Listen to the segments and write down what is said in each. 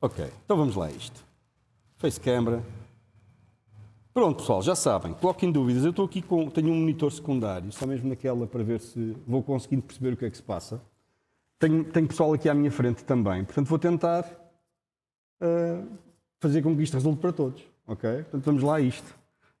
Ok, então vamos lá a isto. Face camera. Pronto, pessoal, já sabem, coloquem dúvidas. Eu estou aqui com. Tenho um monitor secundário, só mesmo naquela para ver se vou conseguindo perceber o que é que se passa. Tenho, tenho pessoal aqui à minha frente também, portanto vou tentar uh, fazer com que isto resulte para todos. Ok? Portanto, vamos lá a isto.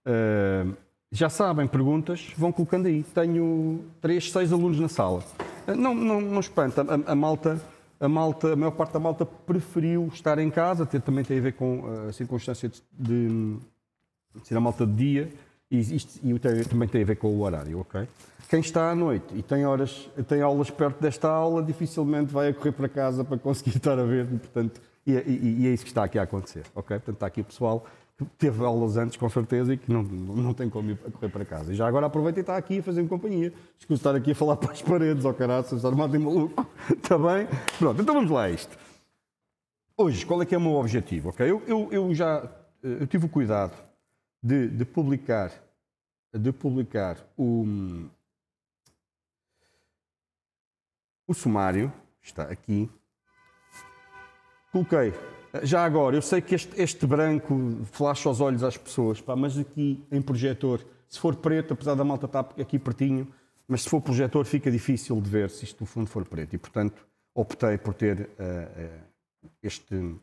Uh, já sabem, perguntas, vão colocando aí. Tenho três, seis alunos na sala. Uh, não, não, não espanta, a, a malta a malta, a maior parte da malta preferiu estar em casa, ter, também tem a ver com eh, a circunstância de, de, ser a malta de dia e, isto, e também tem a ver com o horário, ok? Quem está à noite e tem, horas, tem aulas perto desta aula, dificilmente vai a correr para casa para conseguir estar a ver, portanto, e, é, e, e é isso que está aqui a acontecer, ok? Portanto, está aqui o pessoal teve aulas antes, com certeza, e que não, não tem como ir correr para casa. E já agora aproveita e está aqui a fazer companhia. Desculpe estar aqui a falar para as paredes, ao oh, caralho, estar e maluco. Está bem? Pronto, então vamos lá a isto. Hoje, qual é que é o meu objetivo? Okay? Eu, eu, eu já eh, eu tive o cuidado de, de publicar, de publicar o, o sumário, está aqui. Coloquei já agora, eu sei que este, este branco flasha os olhos às pessoas, pá, mas aqui em projetor, se for preto, apesar da malta estar tá aqui pertinho, mas se for projetor fica difícil de ver se isto no fundo for preto. E, portanto, optei por ter uh, uh, este,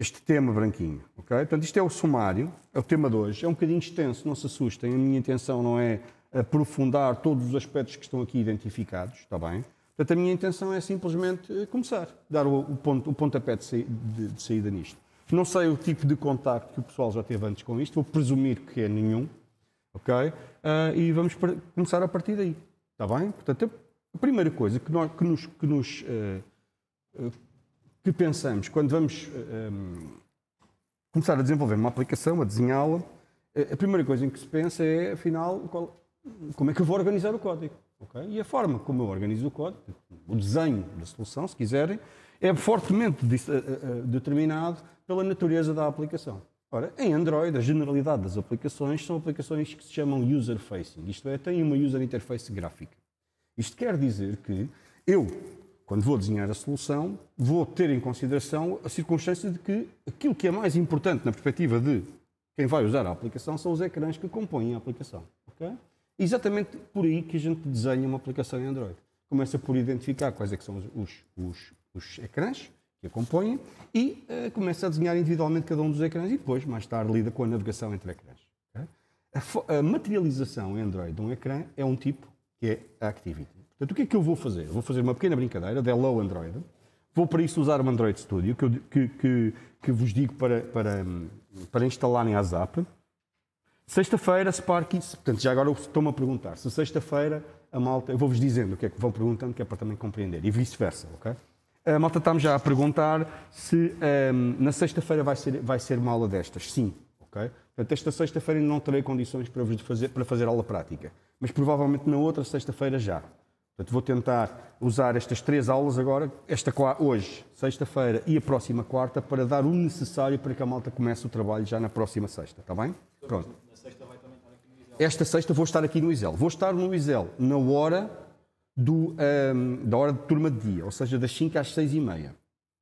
este tema branquinho. Okay? Portanto, isto é o sumário, é o tema de hoje. É um bocadinho extenso, não se assustem. A minha intenção não é aprofundar todos os aspectos que estão aqui identificados, está bem? Portanto, a minha intenção é simplesmente eh, começar, dar o, o, ponto, o pontapé de, saída, de, de saída nisto. Não sei o tipo de contacto que o pessoal já teve antes com isto, vou presumir que é nenhum, ok? Uh, e vamos começar a partir daí, está bem? Portanto, a primeira coisa que, nós, que nos, que, nos uh, uh, que pensamos quando vamos um, ehm, começar a desenvolver uma aplicação, a desenhá-la, a primeira coisa em que se pensa é, afinal, qual, como é que eu vou organizar o código? Okay? E a forma como eu organizo o código, o desenho da solução, se quiserem, é fortemente eh, eh, eh, determinado pela natureza da aplicação. Ora, em Android, a generalidade das aplicações são aplicações que se chamam user-facing, isto é, têm uma user interface gráfica. Isto quer dizer que eu, quando vou desenhar a solução, vou ter em consideração a circunstância de que aquilo que é mais importante na perspectiva de quem vai usar a aplicação são os ecrãs que compõem a aplicação. Okay? exatamente por aí que a gente desenha uma aplicação em Android. Começa por identificar quais é que são os, os, os ecrãs que a compõem e uh, começa a desenhar individualmente cada um dos ecrãs e depois, mais tarde, lida com a navegação entre ecrãs. Okay? A, a, materialização em Android de um ecrã é um tipo que é a Activity. Portanto, o que é que eu vou fazer? Vou fazer uma pequena brincadeira de Hello Android. Vou para isso usar o Android Studio, que, eu, que, que, que vos digo para, para, hum, para instalarem a Zap. Sexta-feira, Sparkies, portanto, já agora estou-me a perguntar, se sexta-feira a malta, eu vou-vos dizendo o que é que vão perguntando, que é para também compreender, e vice-versa, ok? A malta está-me já a perguntar se um, ehm, na sexta-feira vai ser, vai ser uma aula destas. Sim, ok? Portanto, esta sexta-feira não terei condições para vos fazer, para fazer aula prática, mas provavelmente na outra sexta-feira já. Portanto, vou tentar usar estas três aulas agora, esta hoje, sexta-feira e a próxima quarta, para dar o necessário para que a malta comece o trabalho já na próxima sexta, está bem? Pronto esta sexta vou estar aqui no Isel. Vou estar no Isel na hora do, um, ehm, da hora de turma de dia, ou seja, das 5 às 6 e meia.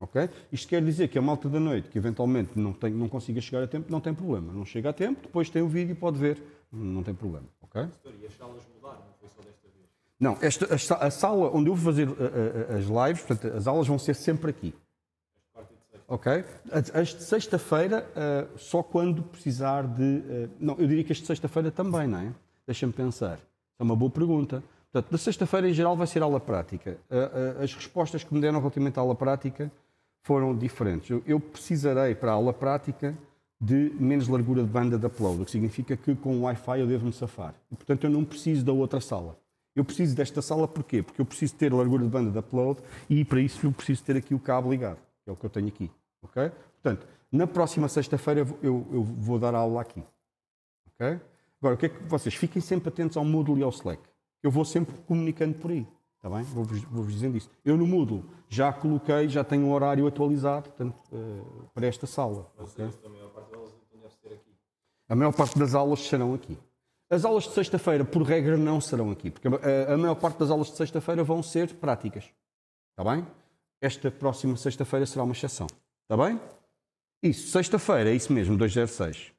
Okay? Isto quer dizer que a malta da noite que eventualmente não, tem, não consiga chegar a tempo, não tem problema. Não chega a tempo, depois tem o vídeo e pode ver, não tem problema. Okay? E as salas mudaram, não foi só desta vez? Não, esta, a, a sala onde eu vou fazer a, eh, a, eh, eh, as lives, portanto, as aulas vão ser sempre aqui. Ok? Este sexta-feira, uh, só quando precisar de. Uh, não, eu diria que este sexta-feira também, não é? Deixa-me pensar. É uma boa pergunta. Portanto, da sexta-feira em geral vai ser aula prática. Uh, as respostas que me deram relativamente à aula prática foram diferentes. Eu, eu precisarei para a aula prática de menos largura de banda de upload, o que significa que com o Wi-Fi eu devo-me safar. E, portanto, eu não preciso da outra sala. Eu preciso desta sala porquê? Porque eu preciso ter largura de banda de upload e para isso eu preciso ter aqui o cabo ligado, é o que eu tenho aqui. Ok? Portanto, na próxima sexta-feira eu, eu, vou dar a aula aqui. Ok? Agora, o que é que vocês fiquem sempre atentos ao Moodle e ao Slack. Eu vou sempre comunicando por aí. Está bem? Vou-vos vou dizendo isso. Eu no Moodle já coloquei, já tenho um horário atualizado portanto, uh, para esta sala. Okay? É é a maior parte das aulas serão aqui. As aulas de sexta-feira, por regra, não serão aqui, porque a, a maior parte das aulas de sexta-feira vão ser práticas. Está bem? Esta próxima sexta-feira será uma exceção. Está bem? Isso, sexta-feira, é isso mesmo, 206.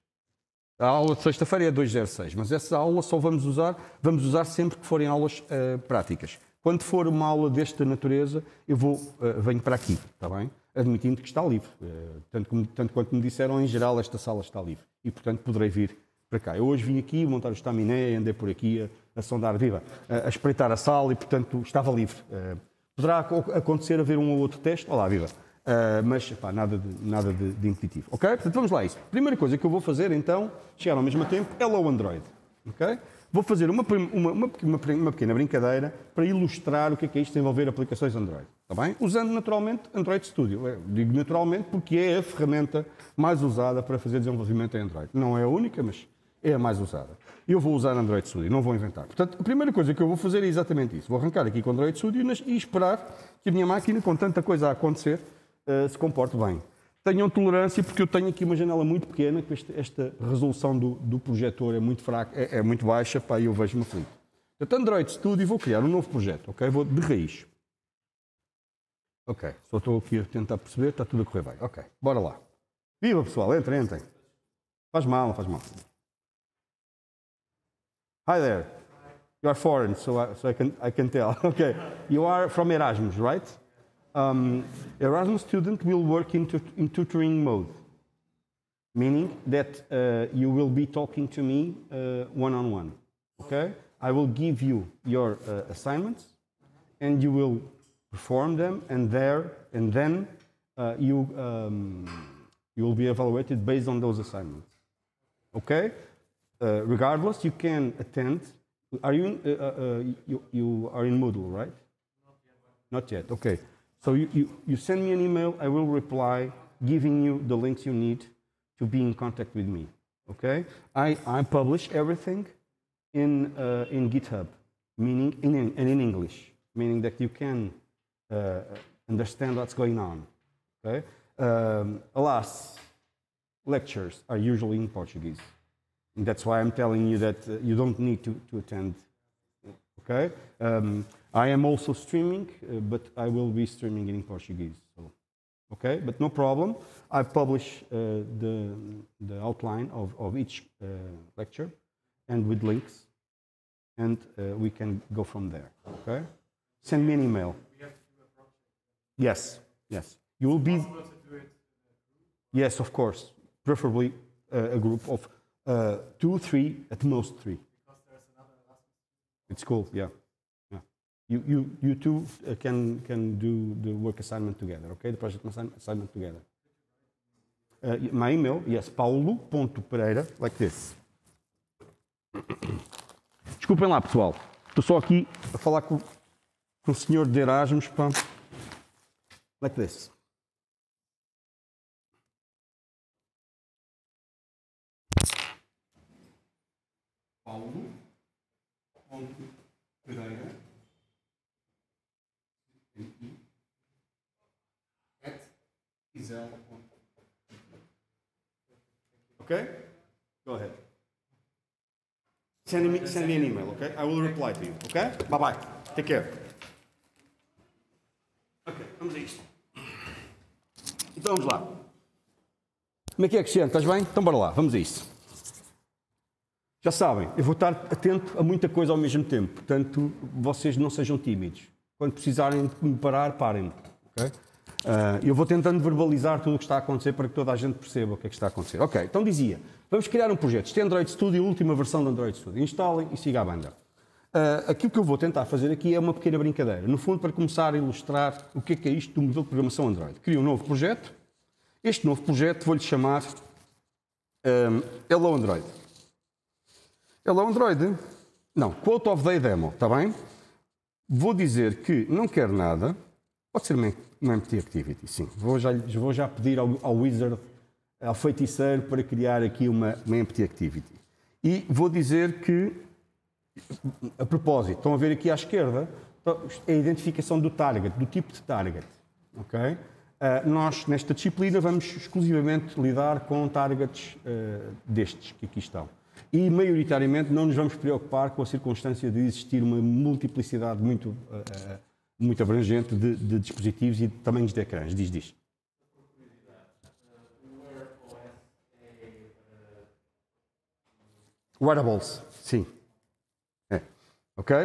A aula de sexta-feira é 206, mas essa aula só vamos usar, vamos usar sempre que forem aulas uh, práticas. Quando for uma aula desta natureza, eu vou, uh, venho para aqui, está bem? Admitindo que está livre. Uh, tanto, como, tanto quanto me disseram, em geral, esta sala está livre. E, portanto, poderei vir para cá. Eu hoje vim aqui montar o estaminé, andei por aqui a, a sondar, viva, a, a, espreitar a sala e, portanto, estava livre. poderá acontecer haver um ou outro teste. Olá, viva Uh, mas nada, de, nada de, de intuitivo. Ok? Portanto, vamos lá a isso. Primeira coisa que eu vou fazer, então, chegar ao mesmo tempo, Hello é Android. Ok? Vou fazer uma, uma, uma, uma pequena brincadeira para ilustrar o que é, que é isto de envolver aplicações Android. Está bem? Usando naturalmente Android Studio. Eu digo naturalmente porque é a ferramenta mais usada para fazer desenvolvimento em Android. Não é a única, mas é a mais usada. Eu vou usar Android Studio, não vou inventar. Portanto, a primeira coisa que eu vou fazer é exatamente isso. Vou arrancar aqui com Android Studio e esperar que a minha máquina, com tanta coisa a acontecer, eh, se comporte bem. Tenham tolerância, porque eu tenho aqui uma janela muito pequena, que esta, esta resolução do, do projetor é muito fraca, é, é muito baixa, pá, eu vejo-me aflito. Portanto, Android Studio e vou criar um novo projeto, ok? Vou de raiz. Ok, só estou aqui a tentar perceber, está tudo a correr bem. Ok, bora lá. Viva pessoal, entrem, entrem. Faz mal, faz mal. Hi there. You are foreign, so I, so I, can, I can tell. Ok, You are from Erasmus, right? um, Erasmus student will work in, tut in tutoring mode, meaning that uh, you will be talking to me uh, one-on-one, uh, -on -one, okay? I will give you your uh, assignments, and you will perform them, and there, and then uh, you um, you will be evaluated based on those assignments, okay? Uh, regardless, you can attend. Are you, in, you you are in Moodle, right? Not yet. Okay. So you, you, you send me an email, I will reply giving you the links you need to be in contact with me. Okay? I, I publish everything in, uh, in GitHub, meaning in, and in English, meaning that you can uh, understand what's going on. Okay? Um, alas, lectures are usually in Portuguese. And that's why I'm telling you that uh, you don't need to, to attend. Okay? Um, I am also streaming, uh, but I will be streaming in Portuguese. So, okay, but no problem. I publish uh, the, the outline of, of each uh, lecture and with links, and uh, we can go from there. Okay, send me an email. Yes, yes. You will be. Yes, of course. Preferably uh, a group of uh, two, three, at most three. It's cool, yeah. you, you, you two uh, can, can do the work assignment together, okay? The project assignment together. Uh, my email, yes, paulo.pereira, like this. Desculpem lá, pessoal. Estou só aqui a falar com, com o senhor de Erasmus, pá. Like this. Paulo. Pereira. Ok, Go ahead. Send me, send me an email, ok? I will reply to you, ok? Bye bye. Take care. Ok, vamos a isto. Então vamos lá. Como é que é, Cristiano? Estás bem? Então bora lá, vamos a isso. Já sabem, eu vou estar atento a muita coisa ao mesmo tempo, portanto, vocês não sejam tímidos. Quando precisarem de me parar, parem-me. Okay? Uh, eu vou tentando verbalizar tudo o que está a acontecer para que toda a gente perceba o que é que está a acontecer. Ok, então dizia, vamos criar um projeto. Este é Android Studio, última versão do Android Studio. Instalem e siga a banda. Uh, ah, aquilo que eu vou tentar fazer aqui é uma pequena brincadeira. No fundo, para começar a ilustrar o que é que é isto do modelo de programação Android. Crio um novo projeto. Este novo projeto vou-lhe chamar um, ah, Hello Android. Hello Android. Não, Quote of Day Demo, está bem? Vou dizer que não quero nada Pode ser uma, empty activity, sim. Vou já, vou já pedir ao, ao wizard, ao feiticeiro, para criar aqui uma, uma empty activity. E vou dizer que, a propósito, estão a ver aqui à esquerda então, é a identificação do target, do tipo de target. Okay? Uh, nós, nesta disciplina, vamos exclusivamente lidar com targets uh, destes que aqui estão. E, maioritariamente, não nos vamos preocupar com a circunstância de existir uma multiplicidade muito uh, muito abrangente de, de dispositivos e de tamanhos de ecrãs. Diz, diz. Wearables, sim. É. Ok?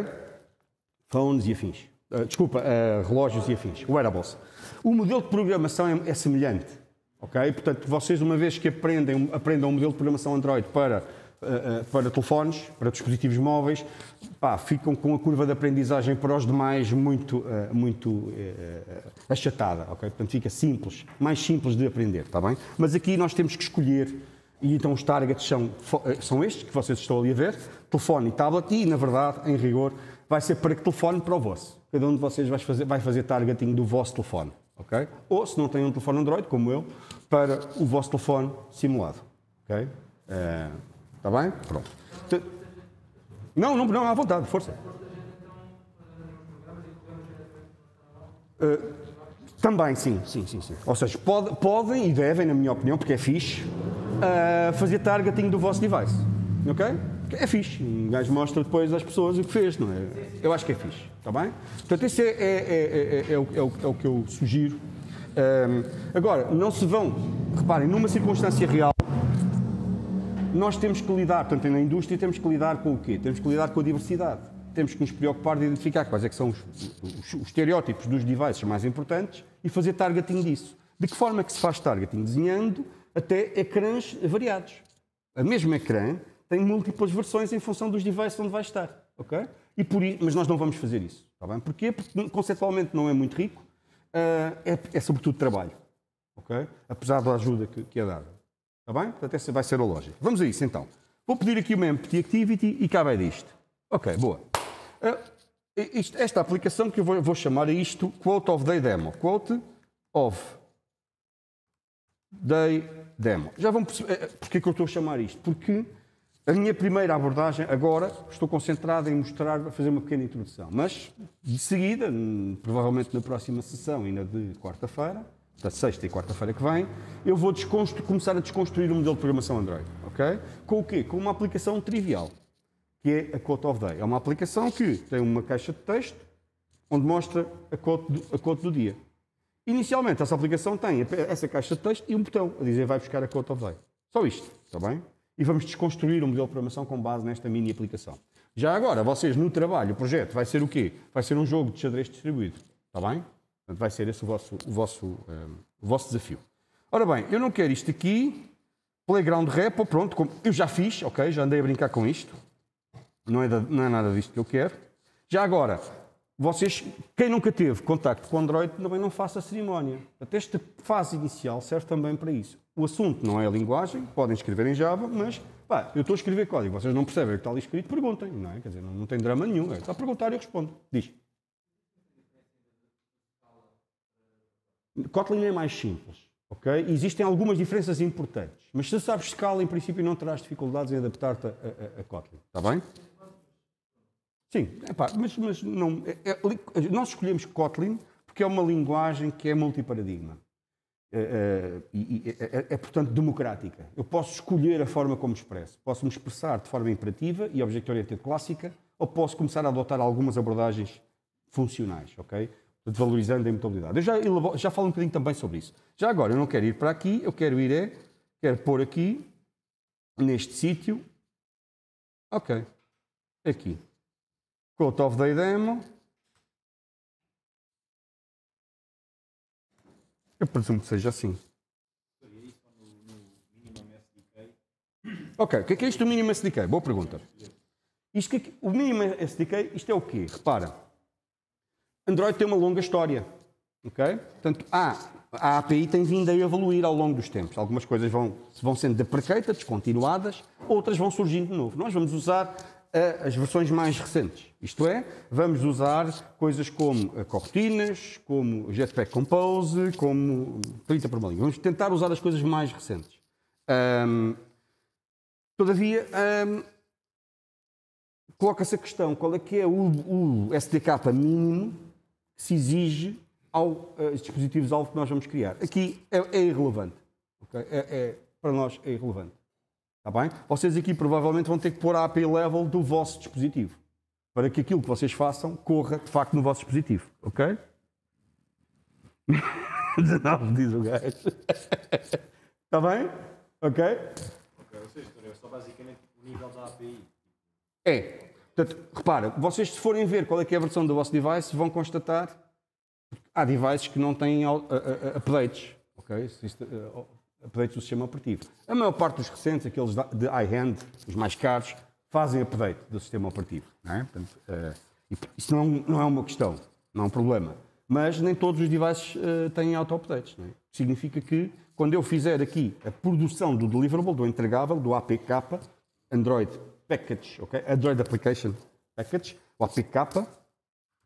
Phones e afins. Uh, desculpa, uh, relógios e afins. Wearables. O modelo de programação é, é, semelhante. Ok? Portanto, vocês, uma vez que aprendem, aprendam o modelo de programação Android para eh, eh, para telefones, para dispositivos móveis, pá, ficam com a curva de aprendizagem para os demais muito, eh, muito achatada, ok? Portanto, fica simples, mais simples de aprender, está bem? Mas aqui nós temos que escolher, e então os targets são, são estes, que vocês estão ali a ver, telefone e tablet, e na verdade, em rigor, vai ser para que telefone para o vosso. Cada um de vocês vai fazer, vai fazer targeting do vosso telefone, ok? Ou, se não tem um telefone Android, como eu, para o vosso telefone simulado, ok? Uh, Está bem? Pronto. Não, não, não, à vontade, força. Uh, também, sim, sim, sim, sim. Ou seja, pode, podem e devem, na minha opinião, porque é fixe, uh, fazer targeting do vosso device. Ok? É fixe. Um gajo mostra depois às pessoas o que fez, não é? Eu acho que é fixe. Está bem? Portanto, isso é, é, é, é, o, é, o, que eu sugiro. Um, agora, não se vão, reparem, numa circunstância real. Nós temos que lidar, portanto, na indústria, temos que lidar com o quê? Temos que lidar com a diversidade. Temos que nos preocupar de identificar quais é que são os, os, os estereótipos dos devices mais importantes e fazer targeting disso. De que forma é que se faz targeting? Desenhando até ecrãs variados. A mesmo ecrã tem múltiplas versões em função dos devices onde vai estar, ok? E por isso, mas nós não vamos fazer isso, tá bem? Porquê? Porque conceptualmente não é muito rico, uh, é, é sobretudo trabalho, ok? Apesar da ajuda que, que é dada. Está bem? Portanto, essa vai ser a lógica. Vamos a isso então. Vou pedir aqui uma empty activity e cá vai disto. Ok, boa. Uh, esta aplicação que eu vou, vou chamar a isto quote of day demo. Quote of day demo. Já vão perceber eh, porque é que eu estou a chamar isto? Porque a minha primeira abordagem, agora, estou concentrado em mostrar, fazer uma pequena introdução. Mas, de seguida, hum, provavelmente na próxima sessão, e na de quarta-feira, da sexta e quarta-feira que vem, eu vou começar a desconstruir o modelo de programação Android. Okay? Com o quê? Com uma aplicação trivial, que é a Quote of Day. É uma aplicação que tem uma caixa de texto onde mostra a quote do, a quote do dia. Inicialmente, essa aplicação tem essa caixa de texto e um botão a dizer vai buscar a Quote of Day. Só isto, está bem? E vamos desconstruir o modelo de programação com base nesta mini aplicação. Já agora, vocês no trabalho, o projeto vai ser o quê? Vai ser um jogo de xadrez distribuído. Está bem? Portanto, vai ser esse o vosso, o vosso, um, ehm, o vosso desafio. Ora bem, eu não quero isto aqui, playground rap, ou pronto, como eu já fiz, ok? Já andei a brincar com isto. Não é, da, não é nada disto que eu quero. Já agora, vocês, quem nunca teve contacto com Android, também não faça cerimónia. Até esta fase inicial serve também para isso. O assunto não é a linguagem, podem escrever em Java, mas pá, eu estou a escrever código, vocês não percebem o que está ali escrito, perguntem, não é? Quer dizer, não, não tem drama nenhum. É só perguntar e eu respondo. Diz. Kotlin é mais simples, ok? Existem algumas diferenças importantes, mas se sabes escala, em princípio não terás dificuldades em adaptar-te a, a, a, Kotlin, está bem? Sim, epá, mas, mas não, é, é, nós escolhemos Kotlin porque é uma linguagem que é multiparadigma. É, é, é, é, é, portanto, democrática. Eu posso escolher a forma como expresso. Posso me expressar de forma imperativa e objeto clássica, ou posso começar a adotar algumas abordagens funcionais, ok? desvalorizando a imutabilidade. Eu já, já falo um bocadinho também sobre isso. Já agora, eu não quero ir para aqui, eu quero ir é, quero pôr aqui, neste sítio, ok, aqui. Quote of the demo. Eu presumo que seja assim. Ok, o que é, que é isto do mínimo SDK? Boa pergunta. Isto, é o mínimo SDK, isto é o quê? Repara. Android tem uma longa história. Okay? Portanto, há, a API tem vindo a evoluir ao longo dos tempos. Algumas coisas vão, vão sendo deprecadas, descontinuadas, outras vão surgindo de novo. Nós vamos usar uh, as versões mais recentes. Isto é, vamos usar coisas como uh, cortinas, como Jetpack Compose, como 30 hum, por uma linha. Vamos tentar usar as coisas mais recentes. Um, todavia, um, coloca-se a questão, qual é que é o, o SDK mínimo se exige ao, aos eh, dispositivos-alvo que nós vamos criar. Aqui é, é irrelevante. Okay? É, é, para nós é irrelevante. Está bem? Vocês aqui provavelmente vão ter que pôr a API level do vosso dispositivo para que aquilo que vocês façam corra de facto no vosso dispositivo. Ok? 19 diz o gajo. Está bem? Ok? Ok, ou é basicamente o nível da API. É. Portanto, repara, vocês se forem ver qual é que é a versão do vosso device, vão constatar há devices que não têm uh, uh, uh, updates, ok? Updates do sistema operativo. A maior parte dos recentes, aqueles de high-end, os mais caros, fazem update do sistema operativo. Não é? Portanto, isso não, é não é uma questão, não é um problema. Mas nem todos os devices têm auto-updates. É? Significa que quando eu fizer aqui a produção do deliverable, do entregável, do APK, Android package, ok? Android Application Package, o APK. Uh,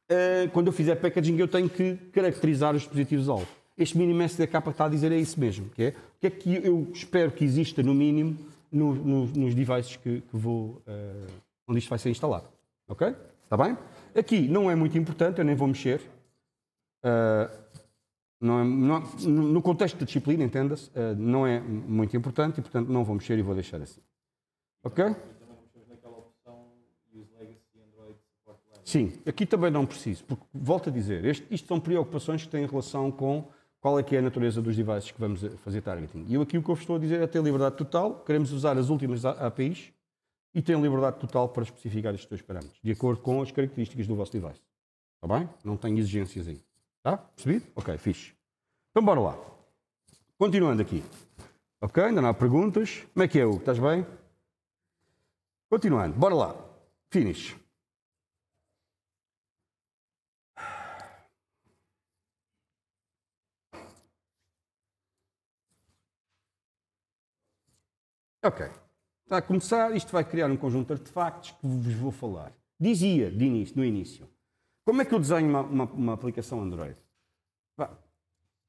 eh, quando eu fizer packaging, eu tenho que caracterizar os dispositivos ao. Este mínimo SDK está a dizer é isso mesmo, que é o que é que eu espero que exista, no mínimo, no, no, nos devices que, que vou, uh, onde isto vai ser instalado, ok? Está bem? Aqui não é muito importante, eu nem vou mexer. Uh, não é, não, no contexto da disciplina, entenda-se, não é muito importante e, portanto, não vou mexer e vou deixar assim. Ok? Sim, aqui também não preciso, porque, volto a dizer, este, isto são preocupações que têm relação com qual é que é a natureza dos devices que vamos eh, fazer targeting. E eu aqui o que eu estou a dizer é ter liberdade total, queremos usar as últimas APIs e ter liberdade total para especificar estes dois parâmetros, de acordo com as características do vosso device. Está bem? Não tenho exigências aí. Está? Percebido? Ok, fixe. Então bora lá. Continuando aqui. Ok, ainda não há perguntas. Como é que é, Hugo? Estás bem? Continuando, bora lá. Finish. Ok, está a começar, isto vai criar um conjunto de artefactos que vos vou falar. Dizia de início, no início, como é que eu desenho uma, uma, uma aplicação Android?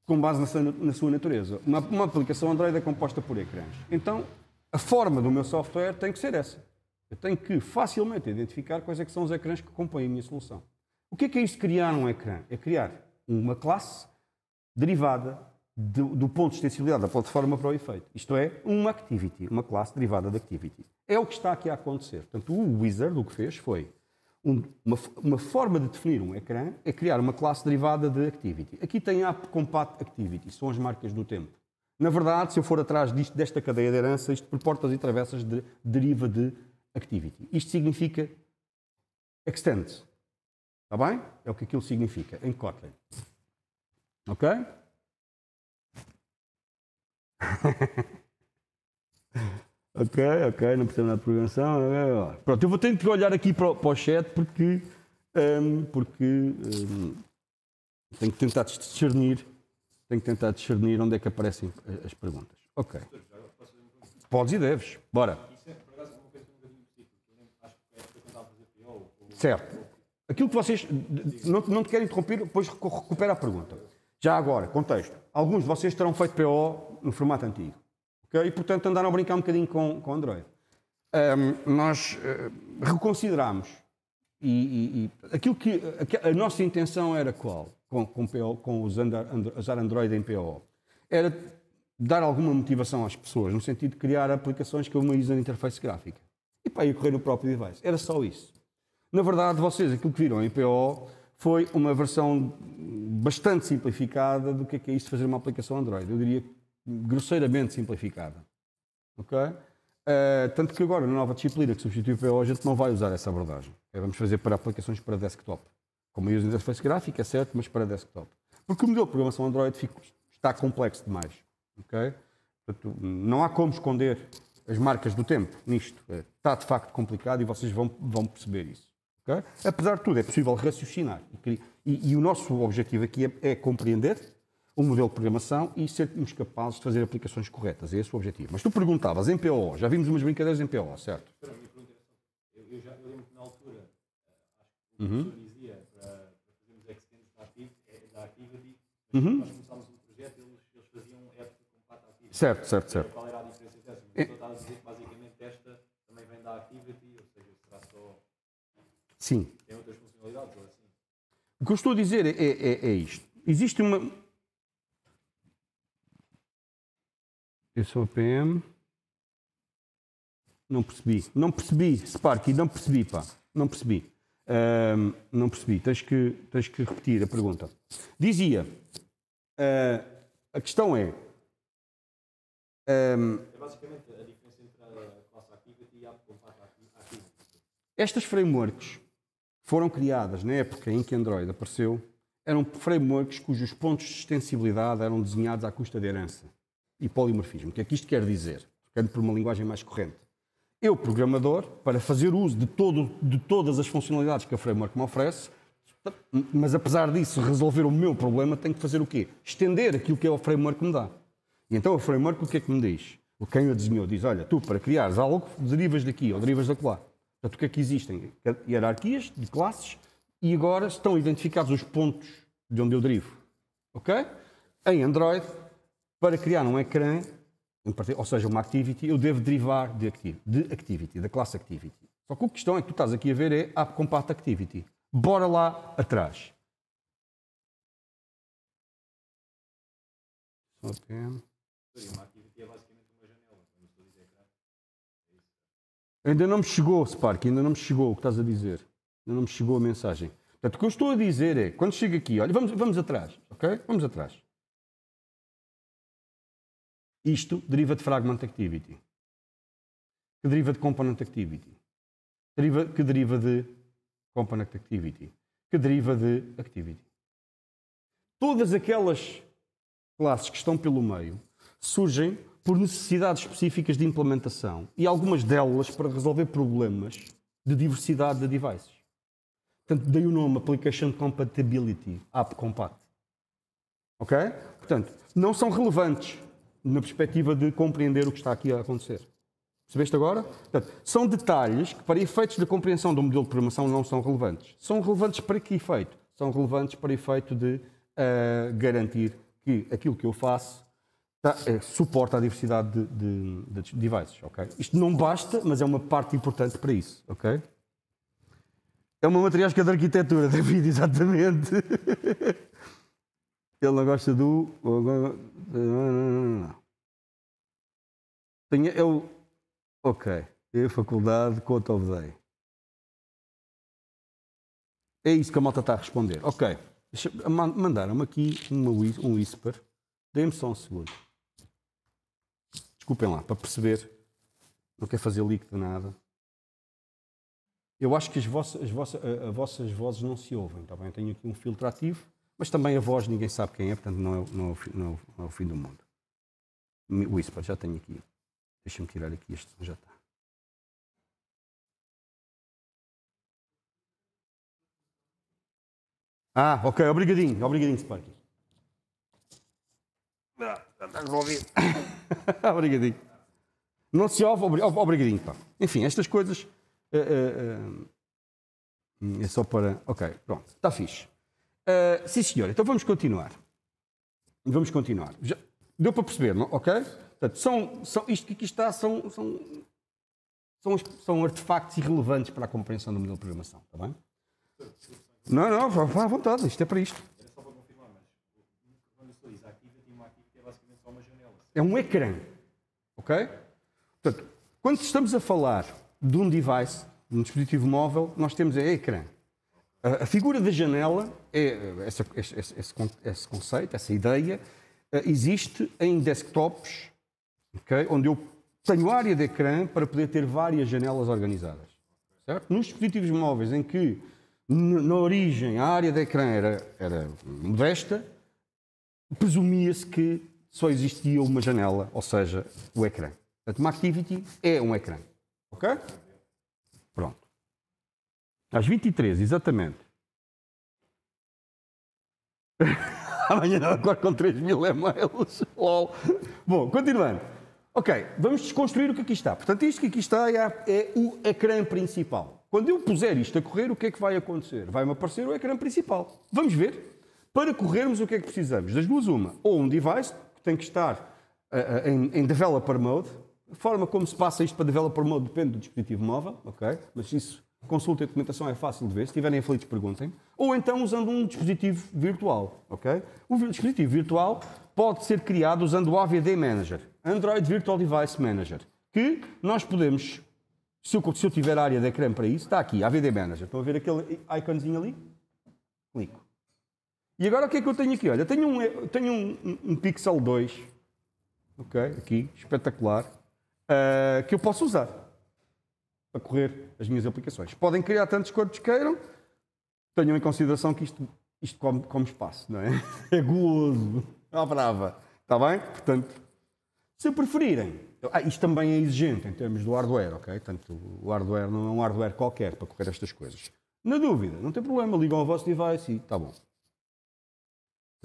com base na sua, na sua natureza. Uma, uma, aplicação Android é composta por ecrãs. Então, a forma do meu software tem que ser essa. Eu tenho que facilmente identificar quais é são os ecrãs que compõem a minha solução. O que é que é isso criar um ecrã? É criar uma classe derivada do, do, ponto de extensibilidade da plataforma para o efeito. Isto é, uma activity, uma classe derivada de activity. É o que está aqui a acontecer. Portanto, o Wizard o que fez foi um, uma, uma, forma de definir um ecrã é criar uma classe derivada de activity. Aqui tem App compact Activity, são as marcas do tempo. Na verdade, se eu for atrás disto, desta cadeia de herança, isto por portas e travessas de, deriva de activity. Isto significa extend. Está bem? É o que aquilo significa em Kotlin. Ok? ok, ok, não precisamos da programação. É, Pronto, eu vou ter que olhar aqui para, para o chat porque, um, porque um, tenho que tentar discernir. Tenho que tentar discernir onde é que aparecem as perguntas. Ok. Podes e deves. Bora. Certo. Aquilo que vocês. Não, não te quero interromper, depois recupera a pergunta. Já agora, contexto alguns de vocês terão feito PO no formato antigo. Okay? E, portanto, andaram a brincar um bocadinho com, Android. Um, nós uh, e, e, e, aquilo que a, a, nossa intenção era qual com, com, PO, com usar, usar Android em PO? Era dar alguma motivação às pessoas, no sentido de criar aplicações que utilizam user interface gráfica. E para ir correr no próprio device. Era só isso. Na verdade, vocês, aquilo que viram em PO, foi uma versão bastante simplificada do que é, que é isto de fazer uma aplicação Android. Eu diria grosseiramente simplificada. Ok? Uh, tanto que agora, na nova disciplina que substitui o PO, a gente não vai usar essa abordagem. É, vamos fazer para aplicações para desktop. Como eu user interface gráfica, é certo, mas para desktop. Porque o modelo de programação Android fica, está complexo demais. Okay? Portanto, não há como esconder as marcas do tempo nisto. Eh, está de facto complicado e vocês vão, vão perceber isso. Okay? Apesar de tudo, é possível raciocinar. E, e o nosso objetivo aqui é, é, compreender o modelo de programação e sermos capazes de fazer aplicações corretas. É esse o objetivo. Mas tu perguntavas em PO, já vimos umas brincadeiras em PO, certo? Espera, minha pergunta é só. Eu, já eu lembro que na altura, eh, acho que o uhum. professor uhum. dizia para, para fazermos extends eh, da Activity, da Activity uhum. nós começámos um projeto, eles, eles faziam época com pata ativa. Certo, certo, certo. Qual era a diferença o É. Estava a dizer Sim. Tem outras funcionalidades? ou é Assim. O que eu estou a dizer é, é, é, é isto. Existe uma. Eu sou PM. Não percebi. Não percebi, Sparky, não percebi, pá. Não percebi. Uh, não percebi. Tens que, tens que repetir a pergunta. Dizia. Uh, a questão é. Um, é basicamente a diferença entre a classe ativa e a classe ativa. Estas frameworks foram criadas na época em que Android apareceu, eram frameworks cujos pontos de extensibilidade eram desenhados à custa de herança e polimorfismo. O que é que isto quer dizer? Ficando por uma linguagem mais corrente. Eu, programador, para fazer uso de, todo, de todas as funcionalidades que a framework me oferece, mas apesar disso resolver o meu problema, tenho que fazer o quê? Estender aquilo que é o framework que me dá. E então o framework o que é que me diz? Quem o desenhou diz, olha, tu para criares algo derivas daqui ou derivas daquela. Portanto, o que é que existem? Hierarquias de classes e agora estão identificados os pontos de onde eu derivo. Ok? Em Android, para criar um ecrã, ou seja, uma activity, eu devo derivar de, de activity, da classe activity. Só que a questão é que tu estás aqui a ver é app compact activity. Bora lá atrás. Okay. Ainda não me chegou, Spark, ainda não me chegou o que estás a dizer. Ainda não me chegou a mensagem. Portanto, o que eu estou a dizer é, quando chega aqui, olha, vamos, vamos atrás, ok? Vamos atrás. Isto deriva de Fragment Activity, que deriva de Component Activity, deriva, que deriva de Component Activity, que deriva de Activity. Todas aquelas classes que estão pelo meio surgem por necessidades específicas de implementação e algumas delas para resolver problemas de diversidade de devices. Portanto, dei o nome Application Compatibility, App Compat. Ok? Portanto, não são relevantes na perspectiva de compreender o que está aqui a acontecer. Percebeste agora? Portanto, são detalhes que, para efeitos da compreensão do modelo de programação, não são relevantes. São relevantes para que efeito? São relevantes para efeito de uh, garantir que aquilo que eu faço Tá, eh, suporta a diversidade de, de, de, devices, ok? Isto não basta, mas é uma parte importante para isso, ok? É uma matriosca de arquitetura, David, exatamente. Ele não gosta do... Tenho, eu... É ok. E é faculdade, quote of day. É isso que a malta está a responder. Ok. Mandaram-me aqui uma, um whisper. Dê-me só um segundo desculpem lá, para perceber, não quer fazer líquido nada. Eu acho que as vossas, as vossas, as vossas vozes não se ouvem, está bem? Eu tenho aqui um filtro ativo, mas também a voz ninguém sabe quem é, portanto não é, é não é, o, não é o fim do mundo. O Whisper, já tenho aqui. Deixa-me tirar aqui este, já está. Ah, ok, obrigadinho, obrigadinho, Sparky. Está resolvido. obrigadinho. Não se ouve, obrigadinho. Pá. Enfim, estas coisas. Uh, uh, uh, é só para. Ok, pronto, está fixe. sim, senhor, então vamos continuar. Vamos continuar. Já... Deu para perceber, não? Ok? Portanto, são, são, isto que aqui está são, são, são, são artefactos irrelevantes para a compreensão do modelo de programação, está bem? Não, não, vá, vá à vontade, isto é para isto. é um ecrã. Ok? Portanto, quando estamos a falar de um device, de um dispositivo móvel, nós temos é ecrã. A, figura da janela, é, eh, essa, esse, esse, esse, conceito, essa ideia, eh, existe em desktops, okay? onde eu tenho área de ecrã para poder ter várias janelas organizadas. Certo? Nos dispositivos móveis em que, na origem, a área de ecrã era, era modesta, presumia-se que só existia uma janela, ou seja, o ecrã. A Activity é um ecrã. Ok? Pronto. Às 23, exatamente. Amanhã não acordo com 3 mil e-mails. LOL. Bom, continuando. Ok, vamos desconstruir o que aqui está. Portanto, isto que aqui está é, é o ecrã principal. Quando eu puser isto a correr, o que é que vai acontecer? Vai-me aparecer o ecrã principal. Vamos ver. Para corrermos, o que é que precisamos? Das duas, uma. Ou um device, tem que estar uh, em, em, developer mode. A forma como se passa isto para developer mode depende do dispositivo móvel, ok? Mas isso, consulta a documentação, é fácil de ver. Se tiverem aflitos, perguntem. Ou então usando um dispositivo virtual, ok? O dispositivo virtual pode ser criado usando o AVD Manager, Android Virtual Device Manager, que nós podemos se eu, se eu, tiver área de ecrã para isso, está aqui, AVD Manager. Estão a ver aquele iconzinho ali? Clico. E agora o que é que eu tenho aqui? Olha, tenho um, eu tenho um, um Pixel 2, ok, aqui, espetacular, uh, que eu posso usar para correr as minhas aplicações. Podem criar tantos quantos queiram, tenham em consideração que isto, isto come, come espaço, não é? É guloso, à é brava, está bem? Portanto, se preferirem, ah, isto também é exigente em termos do hardware, ok? Portanto, o hardware não é um hardware qualquer para correr estas coisas. Na dúvida, não tem problema, ligam ao vosso device e está bom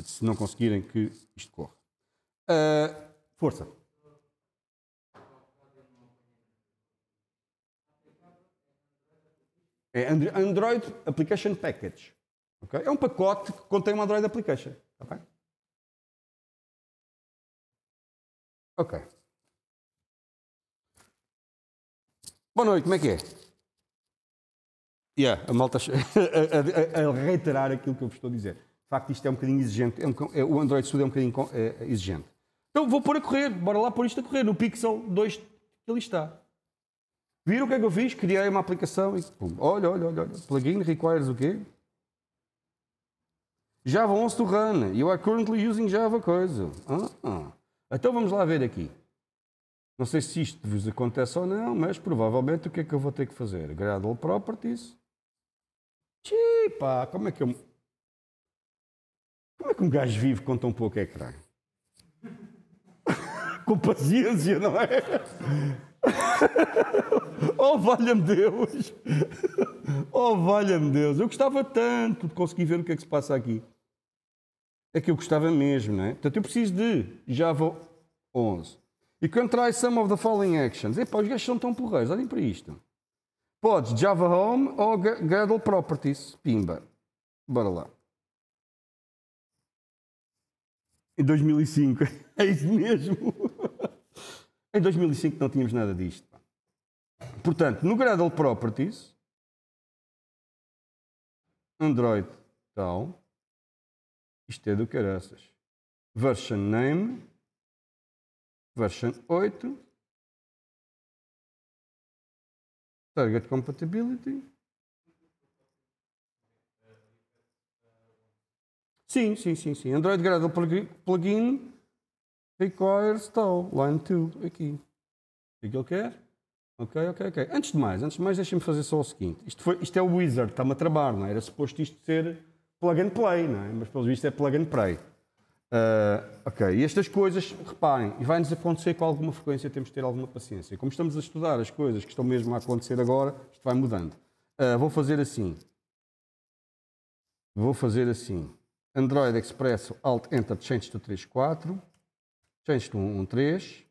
se não conseguirem que isto corra. Uh, força. É Android Application Package. Okay? É um pacote que contém uma Android Application. Ok. Boa noite, como é que é? Yeah, a malta a, a, a, a reiterar aquilo que eu vos estou a dizer. De facto, isto é um bocadinho exigente. É um, é, o Android Studio é um bocadinho é, exigente. Então vou pôr a correr, bora lá pôr isto a correr. No Pixel 2, ele está. Viram o que é que eu fiz? Criei uma aplicação e pum, olha, olha, olha, olha. Plugin requires o quê? Java 11 to run. You are currently using Java coisa. Ah, ah. Então vamos lá ver aqui. Não sei se isto vos acontece ou não, mas provavelmente o que é que eu vou ter que fazer? Gradle properties. Xiii, pá, como é que eu como é que um gajo vive com tão pouco ecrã? com paciência, não é? oh, valha-me Deus! Oh, valha-me Deus! Eu gostava tanto de conseguir ver o que é que se passa aqui. É que eu gostava mesmo, não é? Portanto, eu preciso de Java 11. E can try some of the following actions. Epá, os gajos são tão porreiros, olhem para isto. Podes Java Home ou Gradle Properties. Pimba. Bora lá. Em 2005. É isso mesmo. em 2005 não tínhamos nada disto. Portanto, no Gradle Properties, Android tal, isto é do caraças. Version name, version 8, target compatibility, Sim, sim, sim, sim. Android Gradle plugin requires tal, line 2, aqui. O que ele quer? Ok, ok, ok. Antes de mais, antes de mais, deixem-me fazer só o seguinte. Isto, foi, isto é o wizard, está-me a trabar, não é? Era suposto isto ser plug and play, não é? Mas pelo visto é plug and play. Uh, ok, e estas coisas, reparem, e vai-nos acontecer com alguma frequência, temos de ter alguma paciência. Como estamos a estudar as coisas que estão mesmo a acontecer agora, isto vai mudando. Uh, vou fazer assim. Vou fazer assim. Android Express Alt Enter Change to 3.4, Change to 1.3,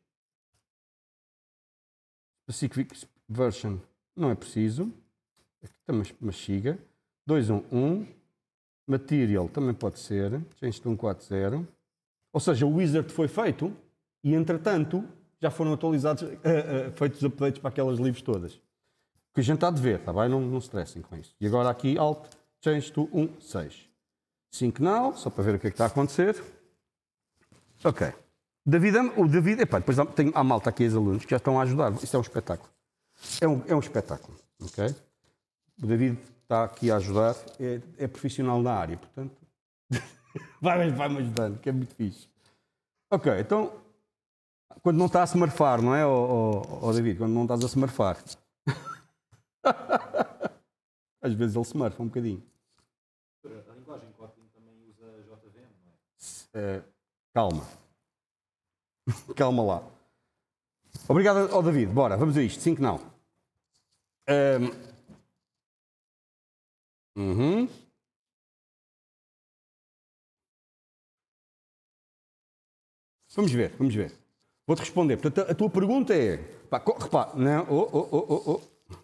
Specific Version não é preciso, aqui está uma mastiga, 2.1.1, Material também pode ser, Change to 1.4.0, ou seja, o wizard foi feito e, entretanto, já foram atualizados, uh, uh, feitos updates para aquelas livros todas. O que a gente está a dever, está bem? Não, não stressem com isso. E agora aqui, Alt Change to 1.6. 5 não, só para ver o que é que está a acontecer. Ok. David, o David, epá, depois tenho a malta aqui, os alunos que já estão a ajudar. Isto é um espetáculo. É um, é um espetáculo, ok? O David está aqui a ajudar, é, é profissional da área, portanto, vai-me vai ajudando, que é muito fixe. Ok, então, quando não está a se marfar, não é, oh, oh, oh David? Quando não estás a se marfar. Às vezes ele se marfa um bocadinho. Uh, calma. calma lá. Obrigado ao David. Bora, vamos a isto. Sim que não. Ehm. Uhum. Vamos ver, vamos ver. Vou-te responder. Portanto, a tua pergunta é. Pá, não. Oh, oh, oh, oh, oh.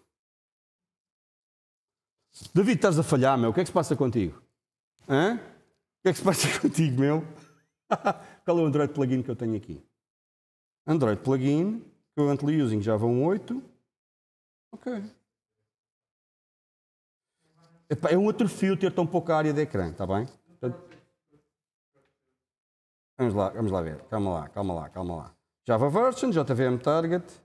David, estás a falhar, meu. O que é que se passa contigo? Hã? O que é que se passa contigo, meu? Qual é o Android plugin que eu tenho aqui? Android plugin, currently using Java 1.8. Ok. Epá, é um outro fio ter tão pouca área de ecrã, está bem? Portanto, vamos lá, vamos lá ver. Calma lá, calma lá, calma lá. Java version, JVM target.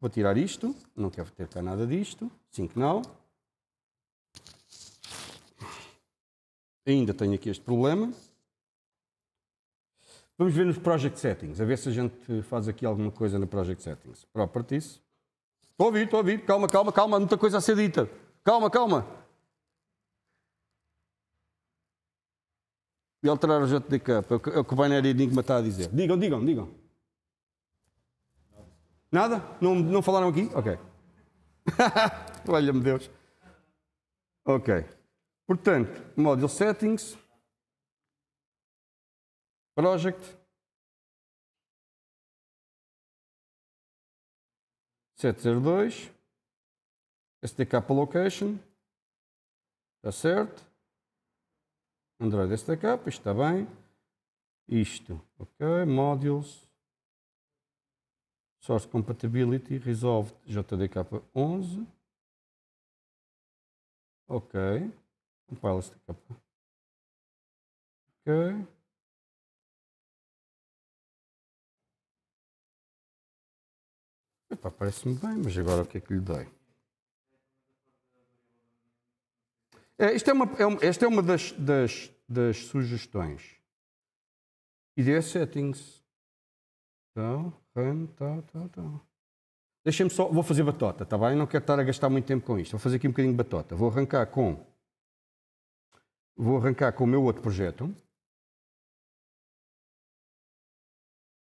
Vou tirar isto. Não quero ter cá nada disto. Sync now. Ainda tenho aqui este problema. Vamos ver nos project settings, a ver se a gente faz aqui alguma coisa no project settings. Properties. Estou a ouvir, estou a ouvir. Calma, calma, calma. muita coisa a ser dita. Calma, calma. E alterar o JDK. É, é o que o Binary Enigma está a dizer. Digam, digam, digam. Nada? Não, não falaram aqui? Ok. Olha-me Deus. Ok. Portanto, Module Settings project dois SDK location está certo Android SDK, isto está bem isto, ok, modules source compatibility resolved JDK 11 ok compile SDK ok Epá, parece-me bem, mas agora o que é que lhe dei? É, isto é uma, é uma, esta é uma das, das, das sugestões. Ideia Settings. Então, run, tal, tal, tal. Deixem-me só, vou fazer batota, está bem? Não quero estar a gastar muito tempo com isto. Vou fazer aqui um bocadinho de batota. Vou arrancar com. Vou arrancar com o meu outro projeto.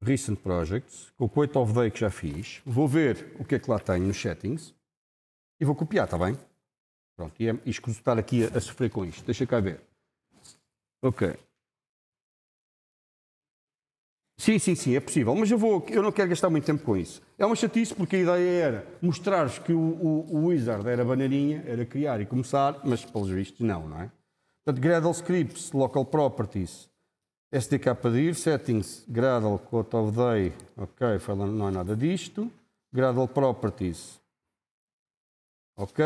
Recent Projects, com o Point of Day que já fiz, vou ver o que é que lá tenho nos settings e vou copiar, está bem? Pronto, e, é, estar aqui a, a, sofrer com isto. Deixa cá ver. Ok. Sim, sim, sim, é possível, mas eu, vou, eu não quero gastar muito tempo com isso. É uma chatice porque a ideia era mostrar-vos que o, o, o, Wizard era bananinha, era criar e começar, mas pelos vistos não, não é? Portanto, Gradle Scripts, Local Properties, SDKDIR, Settings, Gradle, Quote of Day, ok, falando, não é nada disto. Gradle Properties, ok.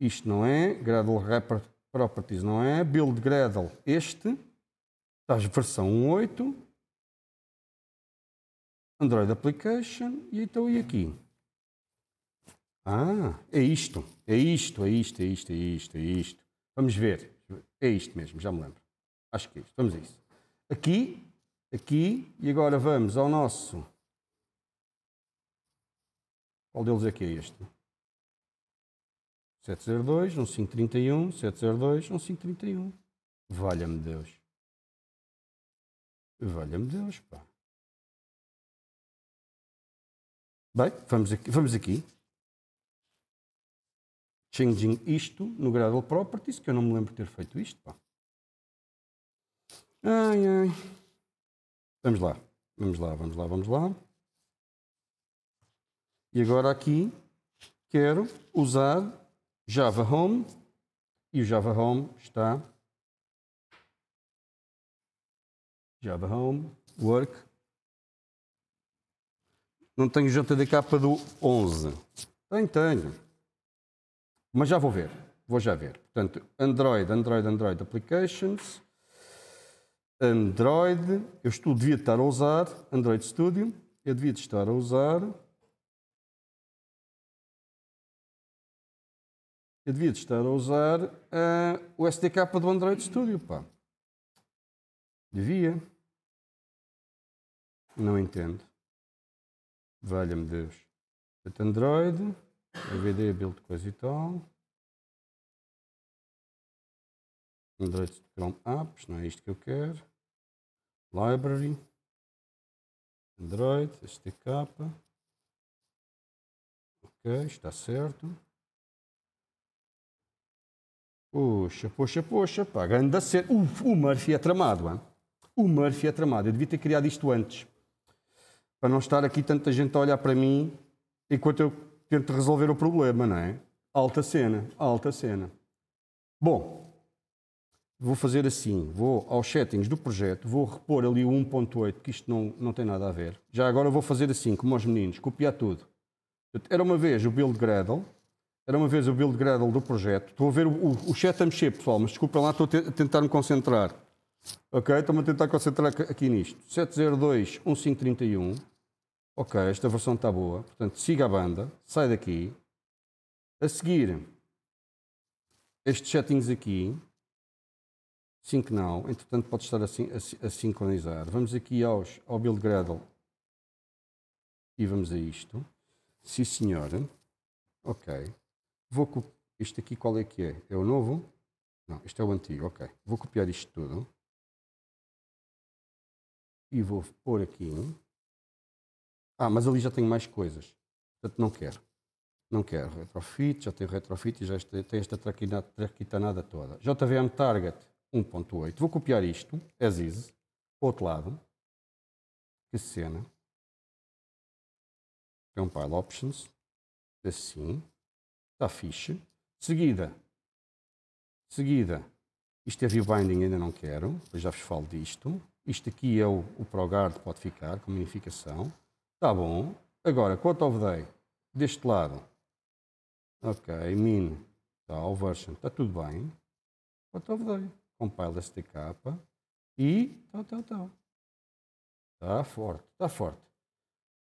Isto não é. Gradle Wrapper Properties não é. Build Gradle, este. Estás versão 1.8. Android Application. E então, e aqui? Ah, é isto. É isto, é isto, é isto, é isto, é isto. Vamos ver. É isto mesmo, já me lembro. Acho que é isto. Vamos a isso. Aqui, aqui, e agora vamos ao nosso. Qual deles é que é este? 702, 1531, 702, 1531. Valha-me Deus. Valha-me Deus, pá. Bem, vamos aqui. Vamos aqui. Changing isto no Gradle Properties, que eu não me lembro de ter feito isto, pá. Ai, ai. Vamos lá, vamos lá, vamos lá, vamos lá. E agora aqui quero usar Java Home e o Java Home está Java Home Work. Não tenho JDK do 11. Tenho, tenho. Mas já vou ver. Vou já ver. Portanto, Android, Android, Android Applications. Android, eu estou, devia estar a usar Android Studio, eu devia estar a usar. Eu devia estar a usar uh, o SDK do Android Studio, pá. Devia. Não entendo. Valha-me Deus. Android, AVD, build coisa e tal. Android Chrome Apps, não é isto que eu quero. Library. Android, STK. Ok, está certo. Poxa, poxa, poxa, pá, grande cena Uf, o Murphy é tramado, hein? O Murphy é tramado. Eu devia ter criado isto antes. Para não estar aqui tanta gente a olhar para mim enquanto eu tento resolver o problema, não é? Alta cena, alta cena. Bom, vou fazer assim, vou aos settings do projeto, vou repor ali o 1.8, que isto não, não tem nada a ver. Já agora vou fazer assim, como aos meninos, copiar tudo. Era uma vez o build Gradle, era uma vez o build Gradle do projeto. Estou a ver o, o, o Chatham pessoal, mas desculpa lá, estou a, a tentar me concentrar. Ok, estou-me a tentar concentrar aqui nisto. 702.1531. Ok, esta versão está boa. Portanto, siga a banda, sai daqui. A seguir, estes settings aqui, Sim que não. Entretanto, pode estar a, assim, a, assim, a sincronizar. Vamos aqui aos, ao Build Gradle. E vamos a isto. Sim, senhora. Ok. Vou Este aqui qual é que é? É o novo? Não, este é o antigo. Ok. Vou copiar isto tudo. E vou pôr aqui. Ah, mas ali já tenho mais coisas. Portanto, não quero. Não quero retrofit, já tenho retrofit e já tem esta traquitanada toda. JVM Target. 1.8. Vou copiar isto, as is, para o outro lado. Que cena. Compile options. Assim. Está fixe. Seguida. Seguida. Isto é viewbinding, ainda não quero. Eu já vos falo disto. Isto aqui é o, o ProGuard, pode ficar, com unificação. Está bom. Agora, quanto of day. Deste lado. Ok, min. tal version. Está tudo bem. quanto of day compile SDK capa e tal, tal, tal. Está forte, está forte.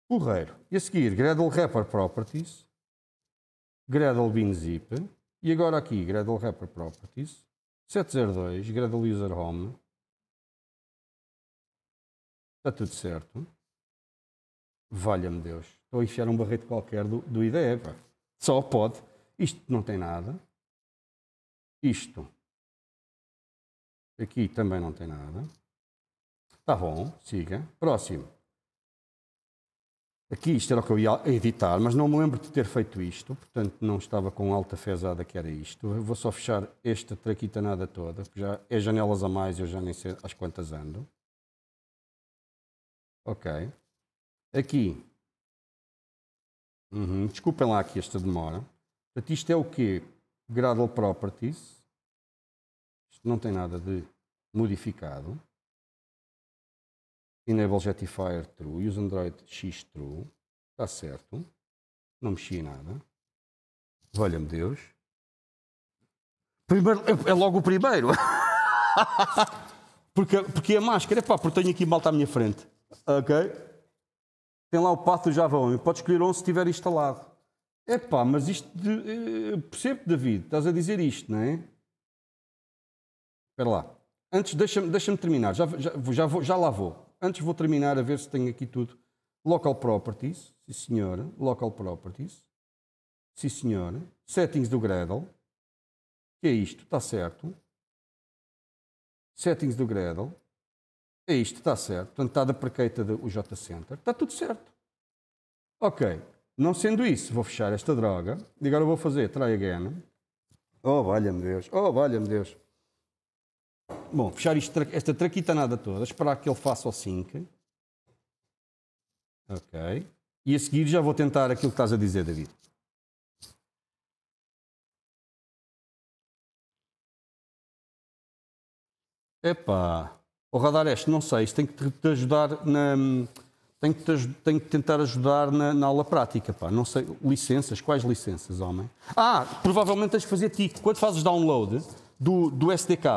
Correiro. E a seguir, Gradle Wrapper Properties, Gradle Bin Zip, e agora aqui, Gradle Wrapper Properties, 702, Gradle User Home. Está tudo certo. Valha-me Deus. Estou a enfiar um barrete qualquer do, do IDE, Só pode. Isto não tem nada. Isto Aqui também não tem nada. Está bom, siga. Próximo. Aqui isto era o que eu ia editar, mas não me lembro de ter feito isto, portanto não estava com alta fezada que era isto. Eu vou só fechar esta traquitanada toda, porque já é janelas a mais, eu já nem sei às quantas ando. Ok. Aqui. Uhum. Desculpem lá aqui esta demora. Portanto, isto é o quê? Gradle Properties não tem nada de modificado. Enable Jetifier true, use Android X true, está certo. Não mexi em nada. valha me Deus. Primeiro, é, é logo o primeiro. porque, porque a máscara, é pá, porque tenho aqui malta à minha frente. Ok? Tem lá o pato do Java 1. Pode escolher 11 se estiver instalado. É pá, mas isto. De, eu eh, percebo, David, estás a dizer isto, não é? Espera lá. Antes, deixa-me deixa terminar. Já, já, já, vou, já lá vou. Antes vou terminar a ver se tenho aqui tudo. Local Properties. Sim, senhora. Local Properties. Sim, senhora. Settings do Gradle. Que é isto? Está certo. Settings do Gradle. É isto, está certo. Portanto, está da perqueita do J-Center. Está tudo certo. Ok. Não sendo isso, vou fechar esta droga. E agora vou fazer try again. Oh, valha-me Deus. Oh, valha-me Deus. Bom, fechar isto, esta traquitanada toda, esperar que ele faça o sync. Ok. E a seguir já vou tentar aquilo que estás a dizer, David. Epá, o oh radar este, não sei, isto tem que te ajudar na. Tem que, te, que tentar ajudar na, na, aula prática, pá. Não sei, licenças, quais licenças, homem? Ah, provavelmente tens que fazer tick. Quando fazes download, do, do SDK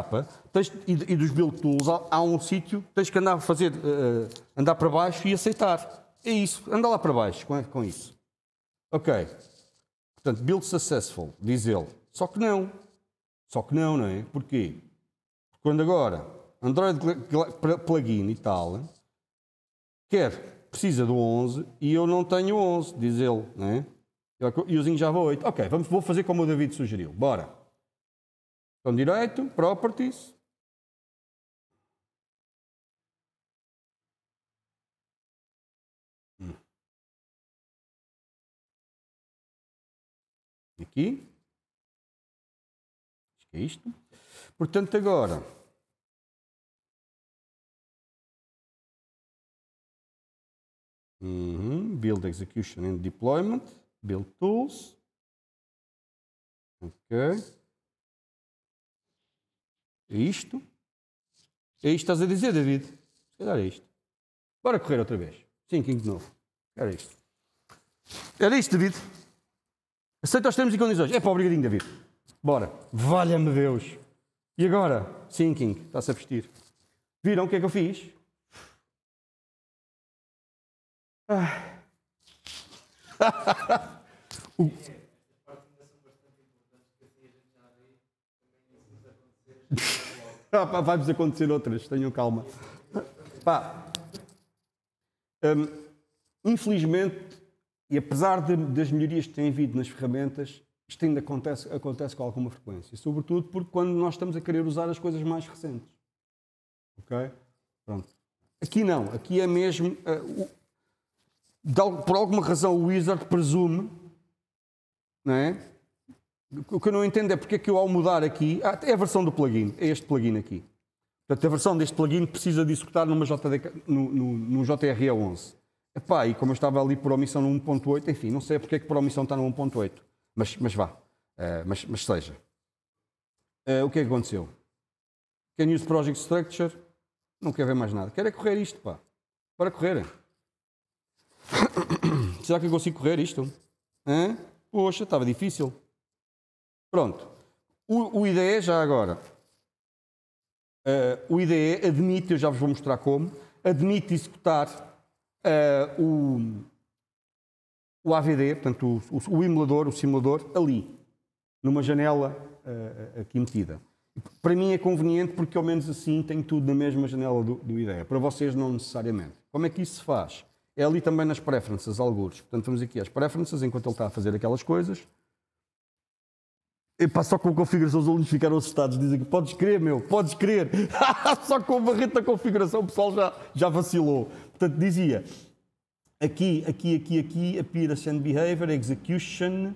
tens, e, e, dos build tools, há, há um sítio tens que andar a fazer, uh, andar para baixo e aceitar. É isso, anda lá para baixo com, com isso. Ok. Portanto, build successful, diz ele. Só que não. Só que não, não é? Porquê? Porque quando agora Android plugin e tal, quer, precisa do 11 e eu não tenho 11, diz ele, não é? Eu, eu uso em Java 8. Ok, vamos, vou fazer como o David sugeriu. Bora. Então, direito, properties. Hum. Aqui. Acho que é isto. Portanto, agora. Uhum. Build execution and deployment. Build tools. ok é isto? É isto que estás a dizer, David? Se calhar é isto. Bora correr outra vez. sinking de novo. Era isto. Era isto, David. Aceita os termos e condições. É para obrigadinho, David. Bora. Valha-me Deus. E agora? sinking, Está-se a vestir. Viram o que é que eu fiz? Ah. o... Vai-vos acontecer outras, tenham calma. Pá. Um, infelizmente, e apesar de, das melhorias que têm havido nas ferramentas, isto ainda acontece, acontece com alguma frequência. Sobretudo porque quando nós estamos a querer usar as coisas mais recentes. Ok? Pronto. Aqui não. Aqui é mesmo. Uh, o, de, por alguma razão, o Wizard presume não é? O que eu não entendo é porque é que eu, ao mudar aqui. Ah, é a versão do plugin, é este plugin aqui. Portanto, a versão deste plugin precisa de executar numa JDK, no, no, no JRE 11. Epá, e como eu estava ali por omissão no 1.8, enfim, não sei porque é que por omissão está no 1.8. Mas, mas vá, uh, mas, mas seja. Uh, o que é que aconteceu? Can use project structure? Não quer ver mais nada. Quero é correr isto, pá. Para correr. Será que eu consigo correr isto? Hã? Poxa, estava difícil. Pronto. O, o IDE, já agora, uh, o IDE admite, eu já vos vou mostrar como, admite executar uh, o, o AVD, portanto, o, o, emulador, o simulador, ali, numa janela uh, aqui metida. Para mim é conveniente porque, ao menos assim, tenho tudo na mesma janela do, do IDE. Para vocês, não necessariamente. Como é que isso se faz? É ali também nas preferences, alguns. Portanto, vamos aqui às preferences, enquanto ele está a fazer aquelas coisas. Epá, só com a configuração os alunos ficaram assustados. Dizem que podes crer, meu, podes crer. só com a barreta configuração o pessoal já, já vacilou. Portanto, dizia aqui, aqui, aqui, aqui, appearance and behavior, execution.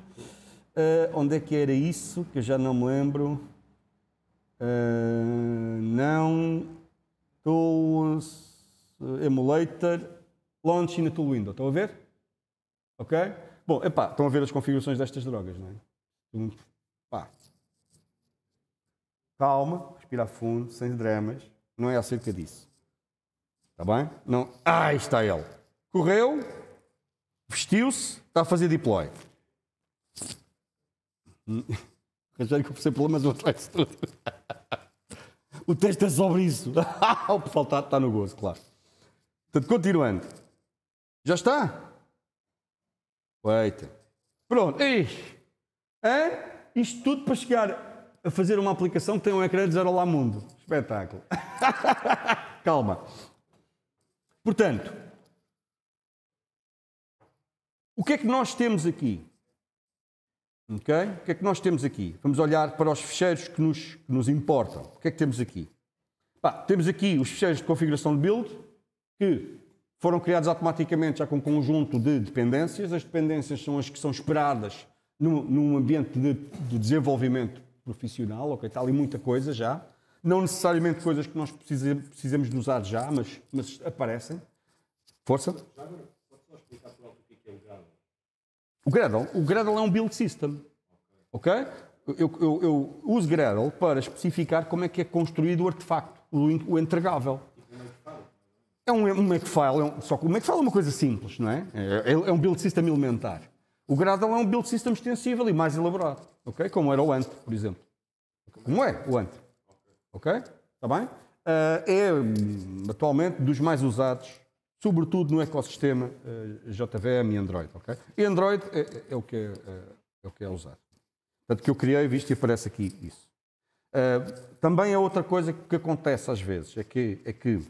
Uh, onde é que era isso? Que eu já não me lembro. Uh, não. Tools, eh, emulator, launch in a tool window. Estão a ver? Ok? Bom, epá, estão a ver as configurações destas drogas, não é? calma, respira fundo, sem dramas. Não é acerca disso. Está bem? Não. Ah, está ele. Correu, vestiu-se, está a fazer deploy. Rogério, que eu problemas no texto. o texto é sobre isso. o pessoal está, está no gozo, claro. Portanto, continuando. Já está? Eita. Pronto. Ixi. É? Isto tudo para chegar a fazer uma aplicação que tem um ecrã de dizer Olá Mundo. Espetáculo. Calma. Portanto, o que é que nós temos aqui? ok O que é que nós temos aqui? Vamos olhar para os ficheiros que nos, que nos importam. O que é que temos aqui? Bah, temos aqui os ficheiros de configuração de build, que foram criados automaticamente já com um conjunto de dependências. As dependências são as que são esperadas num, num ambiente de, de desenvolvimento profissional, ok, está ali muita coisa já. Não necessariamente coisas que nós precisamos, precisamos de usar já, mas, mas aparecem. Força. pode só explicar para o que é o Gradle? O Gradle, é um build system, ok? Eu, eu, eu, uso Gradle para especificar como é que é construído o artefacto, o, o entregável. É um, Macfile, Makefile, é um, só que o Makefile é uma coisa simples, não é? é? É, é um build system elementar. O Gradle é um build system extensível e mais elaborado ok? Como era o ANT, por exemplo. Como é o ANT, ok? Está bem? Eh, é hum, atualmente dos mais usados, sobretudo no ecossistema eh, JVM e Android, ok? E Android é, é, é o, que é, eh, é, o que é usado. Portanto, que eu criei, visto, e aparece aqui isso. também é outra coisa que acontece às vezes, é que é, que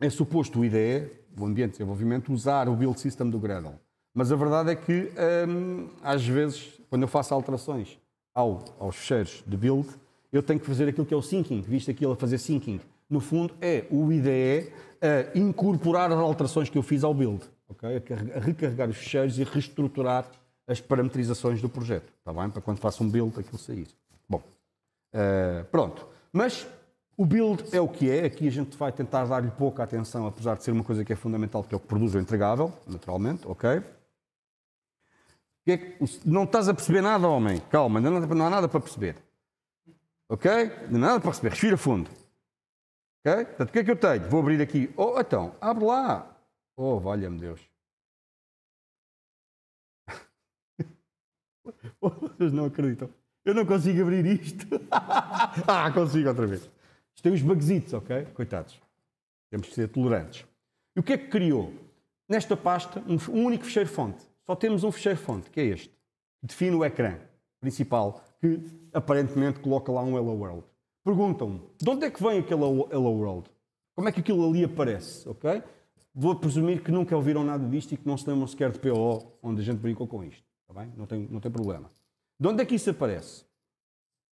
é suposto o IDE, o ambiente de desenvolvimento, usar o build system do Gradle. Mas a verdade é que, hum, às vezes, quando eu faço alterações ao, aos fecheiros de build, eu tenho que fazer aquilo que é o syncing, visto aquilo a fazer syncing. No fundo, é o IDE a incorporar as alterações que eu fiz ao build, okay? a recarregar os fecheiros e reestruturar as parametrizações do projeto, está bem? Para quando faço um build aquilo sair. Bom, uh, pronto. Mas o build é o que é, aqui a gente vai tentar dar-lhe pouca atenção, apesar de ser uma coisa que é fundamental, porque é o que produz o entregável, naturalmente, ok? É não estás a perceber nada, homem. Calma, não há nada para perceber. Ok? Não há nada para perceber. Respira fundo. Ok? Portanto, o que é que eu tenho? Vou abrir aqui. Oh, então, abre lá. Oh, valha-me Deus. Oh, vocês não acreditam. Eu não consigo abrir isto. ah, consigo outra vez. Isto tem os bugzitos, ok? Coitados. Temos de ser tolerantes. E o que é que criou? Nesta pasta, um único fecheiro fonte. Só temos um fecheiro fonte, que é este, que define o ecrã principal, que aparentemente coloca lá um Hello World. Perguntam-me, de onde é que vem aquele Hello World? Como é que aquilo ali aparece, ok? Vou presumir que nunca ouviram nada disto e que não se lembram sequer de PO, onde a gente brincou com isto, está bem? Não tem, não tem problema. De onde é que isso aparece?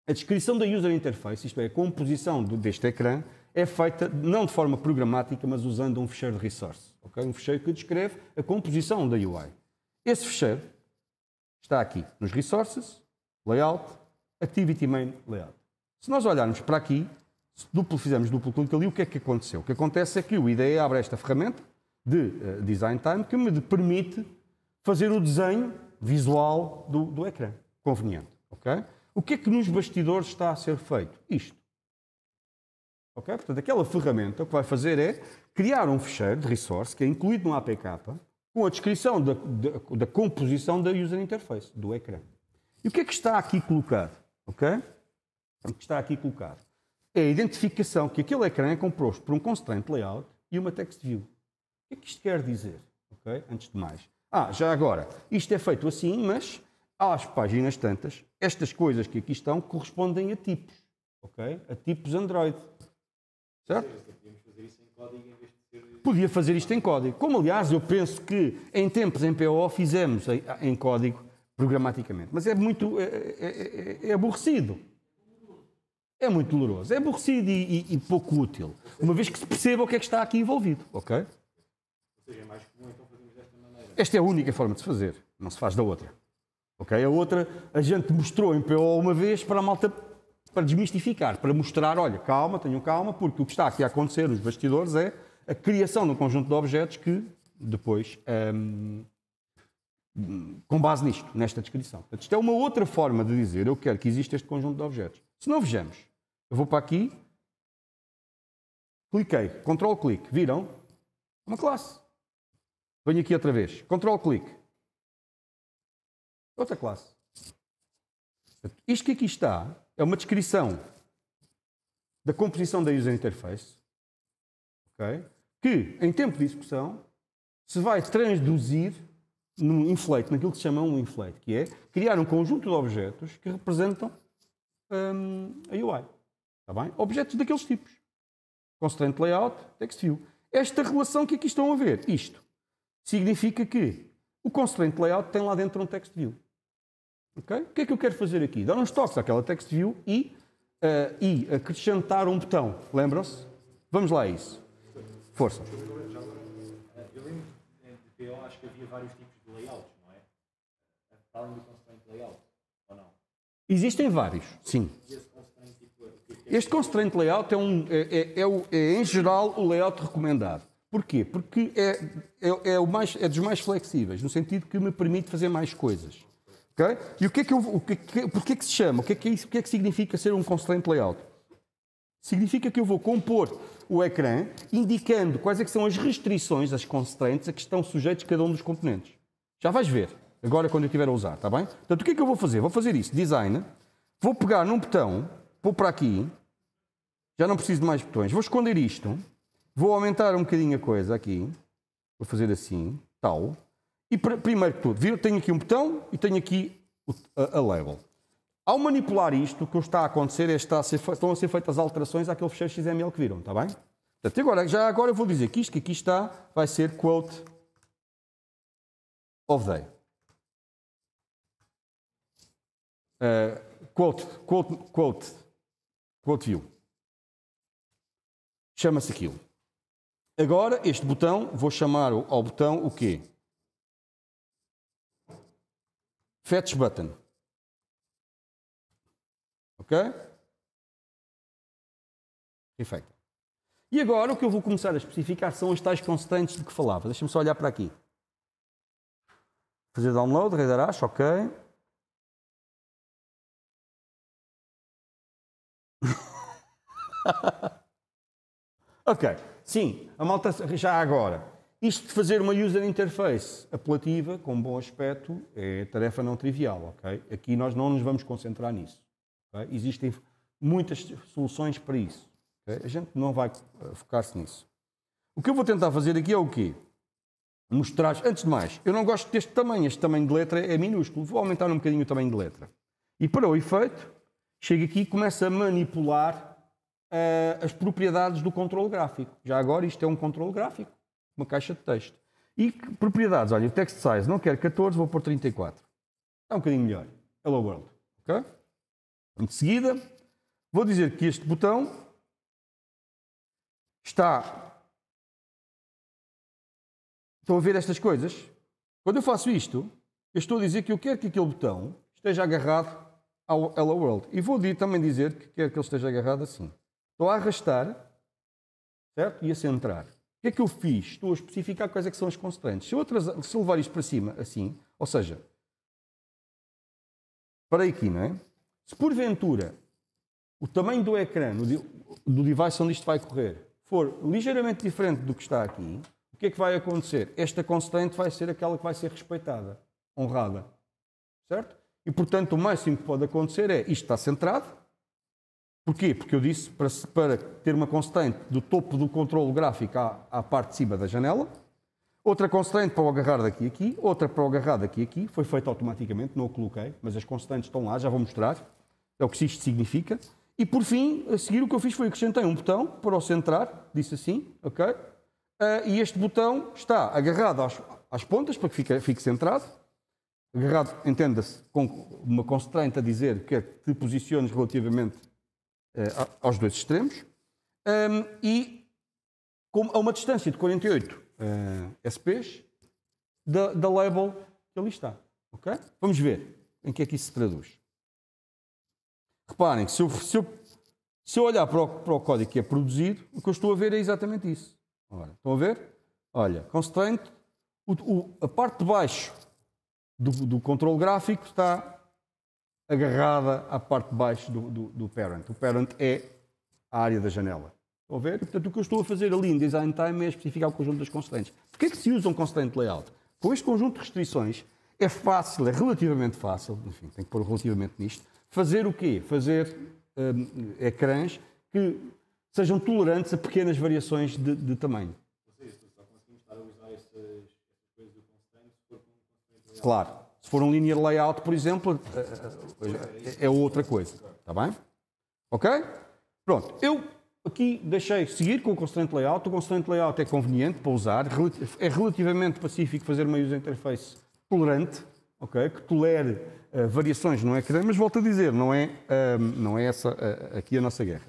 A descrição da user interface, isto é, a composição deste ecrã, é feita não de forma programática, mas usando um fecheiro de resource. Okay? Um fecheiro que descreve a composição da UI. Esse fecheiro está aqui nos Resources, Layout, Activity Main Layout. Se nós olharmos para aqui, se duplo, fizemos duplo clique ali, o que é que aconteceu? O que acontece é que o IDE abre esta ferramenta de uh, Design Time que me permite fazer o desenho visual do, do ecrã. Conveniente. Okay? O que é que nos bastidores está a ser feito? Isto. Okay? Portanto, aquela ferramenta o que vai fazer é criar um fecheiro de resource que é incluído no APK com a descrição da, da, da, composição da user interface, do ecrã. E o que é que está aqui colocado? Okay? O que está aqui colocado é a identificação que aquele ecrã é composto por um constraint layout e uma text view. O que é que isto quer dizer? Okay? Antes de mais. Ah, já agora, isto é feito assim, mas às páginas tantas, estas coisas que aqui estão correspondem a tipos. Okay? A tipos Android. Certo? Podíamos fazer isso em código podia fazer isto em código. Como, aliás, eu penso que em tempos em PO fizemos em, código programaticamente. Mas é muito. É, é, é, é aborrecido. É muito doloroso. É aborrecido e, e, e, pouco útil. Uma vez que se perceba o que é que está aqui envolvido. Ok? Ou seja, é mais comum então fazermos desta maneira. Esta é a única forma de se fazer. Não se faz da outra. Ok? A outra, a gente mostrou em PO uma vez para a malta. Para desmistificar, para mostrar, olha, calma, tenham calma, porque o que está aqui a acontecer nos bastidores é a criação de um conjunto de objetos que depois, um, com base nisto, nesta descrição. Portanto, isto é uma outra forma de dizer eu quero que exista este conjunto de objetos. Se não vejamos, eu vou para aqui, cliquei, control clique, viram? Uma classe. Venho aqui outra vez, control clique. Outra classe. Portanto, isto que aqui está é uma descrição da composição da user interface. Okay? que, em tempo de execução, se vai transduzir num inflate, naquilo que se chama um inflate, que é criar um conjunto de objetos que representam hum, a UI. Está bem? Objetos daqueles tipos. Constraint layout, text view. Esta relação que aqui é estão a ver, isto, significa que o constraint layout tem lá dentro um text view. Okay? O que é que eu quero fazer aqui? Dar uns toques àquela text view e, uh, e acrescentar um botão. Lembram-se? Vamos lá a isso. Força. Eu lembro é, de PO, acho que havia vários tipos de layouts, não é? Falam do constraint layout, ou não? Existem vários, sim. Tipo, é é? Este constraint layout é, um, é, é, é, é em geral o layout recomendado. Porquê? Porque é, é, o mais, é dos mais flexíveis, no sentido que me permite fazer mais coisas. Okay? E o que é que eu, o que, que, porque é que se chama? O que é que, isso, o que é que significa ser um constraint layout? significa que eu vou compor o ecrã indicando quais é são as restrições, as constraints a que estão sujeitos cada um dos componentes. Já vais ver, agora quando eu estiver a usar, está bem? Portanto, o que é que eu vou fazer? Vou fazer isso, design, vou pegar num botão, vou para aqui, já não preciso de mais botões, vou esconder isto, vou aumentar um bocadinho a coisa aqui, vou fazer assim, tal, e primeiro que tudo, tenho aqui um botão e tenho aqui a, a label. Ao manipular isto, o que está a acontecer é que estão a ser feitas alterações àquele fecheiro XML que viram, está bem? Portanto, agora, já agora eu vou dizer que isto que aqui está vai ser quote of day. Uh, quote, quote, quote, quote view. Chama-se aquilo. Agora, este botão, vou chamar ao botão o quê? Fetch button. Ok? Perfeito. E agora o que eu vou começar a especificar são as tais constantes de que falava. Deixa-me só olhar para aqui. Fazer download, radarash, ok. ok, sim, a malta já agora. Isto de fazer uma user interface apelativa, com bom aspecto, é tarefa não trivial, ok? Aqui nós não nos vamos concentrar nisso. Okay? Tá? Existem muitas soluções para isso. Okay? A gente não vai eh, focar-se nisso. O que eu vou tentar fazer aqui é o quê? Mostrar, antes de mais, eu não gosto deste tamanho, este tamanho de letra é minúsculo, vou aumentar um bocadinho o tamanho de letra. E para o efeito, chego aqui e começo a manipular uh, as propriedades do controle gráfico. Já agora isto é um controle gráfico, uma caixa de texto. E propriedades, olha, o text size, não quero 14, vou pôr 34. É um bocadinho melhor. Hello World. ok? De seguida, vou dizer que este botão está. Estão a ver estas coisas? Quando eu faço isto, eu estou a dizer que eu quero que aquele botão esteja agarrado ao Hello World. E vou também dizer que quero que ele esteja agarrado assim. Estou a arrastar, certo? E a centrar. O que é que eu fiz? Estou a especificar quais é são as constantes. Se eu, atrasar, se eu levar isto para cima, assim, ou seja, parei aqui, não é? Se porventura o tamanho do ecrã do device onde isto vai correr for ligeiramente diferente do que está aqui, o que é que vai acontecer? Esta constante vai ser aquela que vai ser respeitada, honrada. Certo? E portanto, o máximo que pode acontecer é isto está centrado. Porquê? Porque eu disse para, para ter uma constante do topo do controle gráfico à, à parte de cima da janela, outra constante para o agarrar daqui aqui, outra para o agarrar daqui aqui, foi feita automaticamente, não o coloquei, mas as constantes estão lá, já vou mostrar. É o que isto significa. E por fim, a seguir, o que eu fiz foi acrescentei um botão para o centrar, disse assim, ok? Uh, e este botão está agarrado às, às pontas para que fique, fique centrado. Agarrado, entenda-se, com uma constraint a dizer que é que te posiciones relativamente uh, aos dois extremos. Um, ehm, e com, a uma distância de 48 uh, SPs da, da label que ali está. ok? Vamos ver em que é que isso se traduz. Reparem, se eu, se eu, se eu olhar para o, para o, código que é produzido, o que eu estou a ver é exatamente isso. Ora, estão a ver? Olha, constraint, o, o, a parte de baixo do, do controle gráfico está agarrada à parte de baixo do, do, do parent. O parent é a área da janela. Estão a ver? Portanto, o que eu estou a fazer ali em design time é especificar o conjunto das constraints. Porquê é que se usa um constraint layout? Com este conjunto de restrições, é fácil, é relativamente fácil, enfim, tem que pôr relativamente nisto, Fazer o quê? Fazer um, ecrãs que sejam tolerantes a pequenas variações de, de tamanho. Claro. Se for um linear layout, por exemplo, eh, eh, é outra coisa. Está bem? Ok? Pronto. Eu aqui deixei seguir com o constraint layout. O constraint layout é conveniente para usar. É relativamente pacífico fazer uma user interface tolerante, ok? Que tolere uh, variações no é ecrã, mas volto a dizer, não é, uh, não é essa uh, aqui a nossa guerra.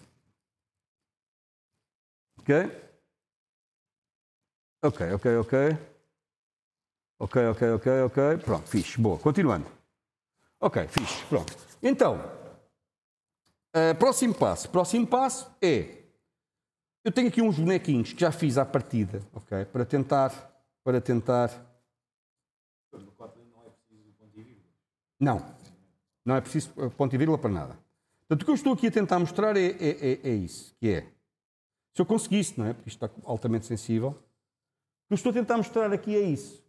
Ok? Ok, ok, ok. Ok, ok, ok, ok. Pronto, fixe. Boa. Continuando. Ok, fixe. Pronto. Então, eh, próximo passo. Próximo passo é. Eu tenho aqui uns bonequinhos que já fiz à partida, ok? Para tentar. Para tentar Não. Não é preciso eh, ponto e vírgula para nada. Portanto, o que eu estou aqui a tentar mostrar é, é, é, é isso, que é, se eu conseguisse, não é? Porque isto está altamente sensível. O que eu estou a tentar mostrar aqui é isso.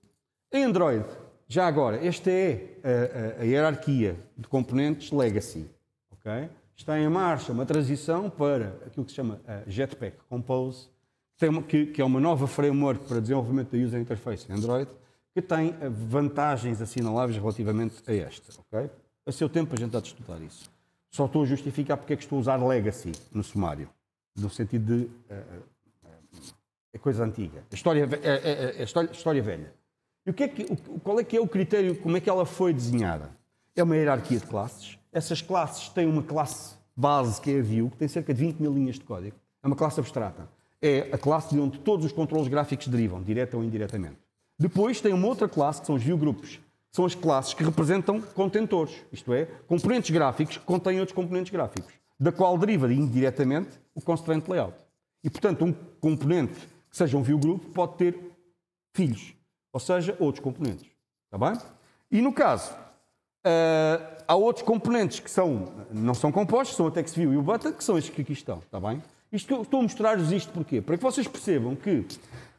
Em Android, já agora, esta é a, a, a hierarquia de componentes legacy, ok? Está em marcha uma transição para aquilo que se chama eh, Jetpack Compose, que, uma, que, que é uma nova framework para desenvolvimento da user interface em Android, que tem vantagens assinaláveis relativamente a esta. Okay? A seu tempo a gente está a estudar isso. Só estou a justificar porque é que estou a usar legacy no sumário, no sentido de eh, eh, é coisa antiga, a história, eh, a, a, a história, história velha. E o que é que, o, qual é que é o critério, como é que ela foi desenhada? É uma hierarquia de classes. Essas classes têm uma classe base, que é a view, que tem cerca de 20 mil linhas de código. É uma classe abstrata. É a classe de onde todos os controles gráficos derivam, direta ou indiretamente. Depois tem uma outra classe, que são os viewgroups. São as classes que representam contentores, isto é, componentes gráficos que contêm outros componentes gráficos, da qual deriva indiretamente o constraint layout. E, portanto, um componente que seja um viewgroup pode ter filhos, ou seja, outros componentes. Está bem? E no caso, uh, há outros componentes que são, não são compostos, são o TextView e o Button, que são estes que aqui estão. Está bem? Isto, estou a mostrar-vos isto porquê? Para que vocês percebam que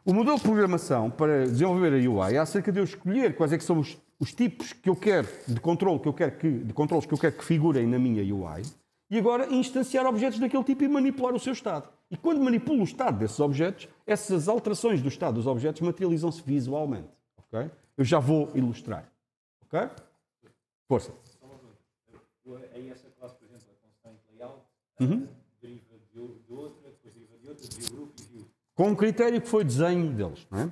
o modelo de programação para desenvolver a UI é acerca de eu escolher quais é que são os, os tipos que eu quero de controle que eu quero que de controles que eu quero que figurem na minha UI e agora instanciar objetos daquele tipo e manipular o seu estado. E quando manipulo o estado desses objetos, essas alterações do estado dos objetos materializam-se visualmente. Okay? Eu já vou ilustrar. Ok? Força. Em é essa classe, por exemplo, a constante layout uhum. eh, deriva de outra, depois deriva de outra, de outra com o critério que foi desenho deles, não é? A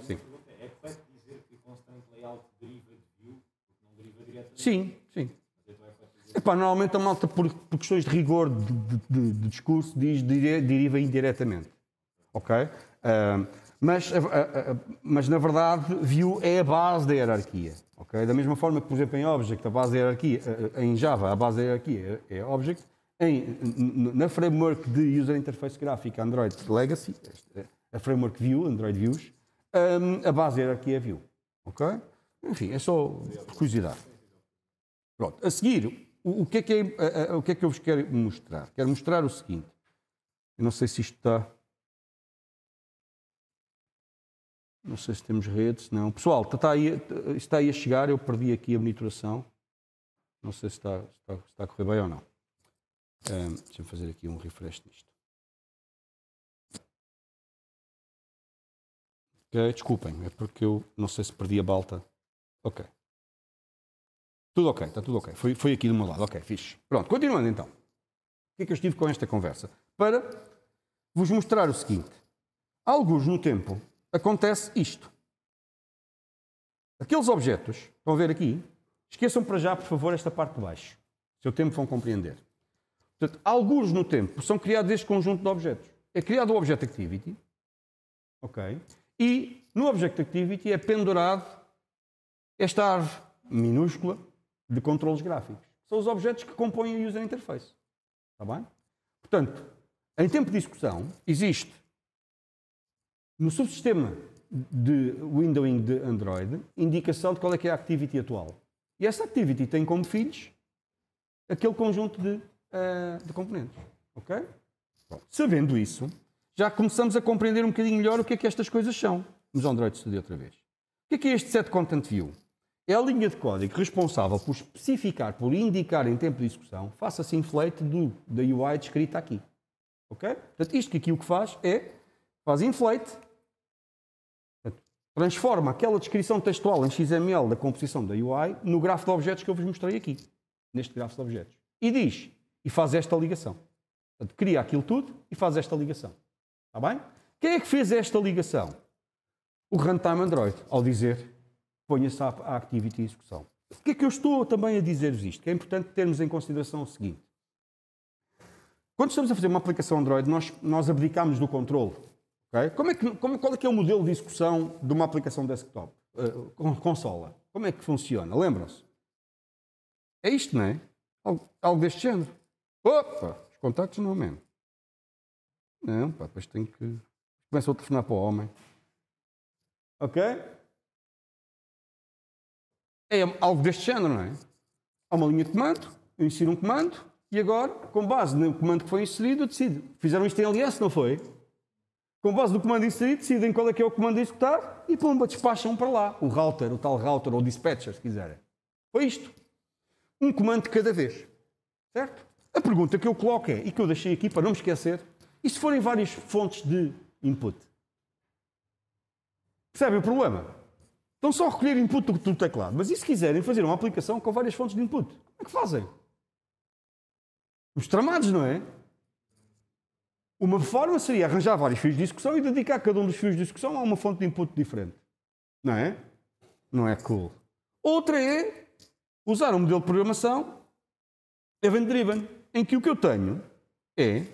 é, é dizer que o constant layout deriva de view, porque não deriva diretamente? Sim, sim. Epá, normalmente a malta, por, por questões de rigor de, de, de, discurso, diz dire, deriva indiretamente. Ok? Uh, mas, uh, uh, mas, na verdade, View é a base da hierarquia. ok? Da mesma forma que, por exemplo, em Object, a base da hierarquia, em Java, a base da hierarquia é, é Object, em, na framework de User Interface Gráfica Android Legacy, é a framework View, Android Views, um, a base era aqui é View, Ok? Enfim, é só curiosidade. Pronto. A seguir, o, o, que é que é, o que é que eu vos quero mostrar? Quero mostrar o seguinte. Eu não sei se isto está. Não sei se temos rede, não. Pessoal, está tá aí, tá, está aí a chegar, eu perdi aqui a monitoração. Não sei se está, está, está a correr bem ou não. Um, Deixa-me fazer aqui um refresh nisto. Okay, desculpem, é porque eu não sei se perdi a balta. Ok. Tudo ok, está tudo ok. Foi, foi aqui do meu lado. Ok, fixe. Pronto, continuando então. O que é que eu estive com esta conversa? Para vos mostrar o seguinte. Alguns no tempo acontece isto. Aqueles objetos, estão a ver aqui, esqueçam para já, por favor, esta parte de baixo. Se o tempo vão compreender. Portanto, alguns no tempo são criados este conjunto de objetos. É criado o Object Activity, ok? E no Object Activity é pendurado esta árvore minúscula de controles gráficos. São os objetos que compõem a User Interface. Está bem? Portanto, em tempo de execução, existe no subsistema de windowing de Android indicação de qual é que é a activity atual. E essa activity tem como filhos aquele conjunto de uh, de componentes. Ok? Bom, sabendo isso, já começamos a compreender um bocadinho melhor o que é que estas coisas são. Vamos ao Android Studio outra vez. O que é que é este set content view? É a linha de código responsável por especificar, por indicar em tempo de execução, faça-se assim inflate do, da UI descrita aqui. Ok? Portanto, isto que aqui o que faz é, faz inflate, transforma aquela descrição textual em XML da composição da UI no grafo de objetos que eu vos mostrei aqui, neste grafo de objetos. E diz, e faz esta ligação. Portanto, cria aquilo tudo e faz esta ligação. Está bem? Quem é que fez esta ligação? O runtime Android, ao dizer ponha-se a activity e execução. O que é que eu estou também a dizer-vos isto? Que é importante termos em consideração o seguinte. Quando estamos a fazer uma aplicação Android, nós, nós abdicamos do controle. Okay? Como é que, como, qual é que é o modelo de execução de uma aplicação desktop? Uh, consola. Como é que funciona? Lembram-se? É isto, não é? Algo, algo deste género. Opa, os contactos não, man. Não, pá, depois tenho que. Começa a telefonar para o homem. Ok? É algo deste género, não é? Há uma linha de comando, eu insiro um comando e agora, com base no comando que foi inserido, eu decido. Fizeram isto em LS, não foi? Com base no comando inserido, decidem qual é que é o comando a executar e pumba, despacham para lá. O router, o tal router ou dispatcher, se quiserem. Foi isto. Um comando cada vez. Certo? A pergunta que eu coloco é, e que eu deixei aqui para não me esquecer, e se forem várias fontes de input? Percebem o problema? Estão só a recolher input do, do teclado, mas e se quiserem fazer uma aplicação com várias fontes de input? Como é que fazem? Os tramados, não é? Uma forma seria arranjar vários fios de discussão e dedicar cada um dos fios de discussão a uma fonte de input diferente. Não é? Não é cool. Outra é usar um modelo de programação event-driven em que o que eu tenho é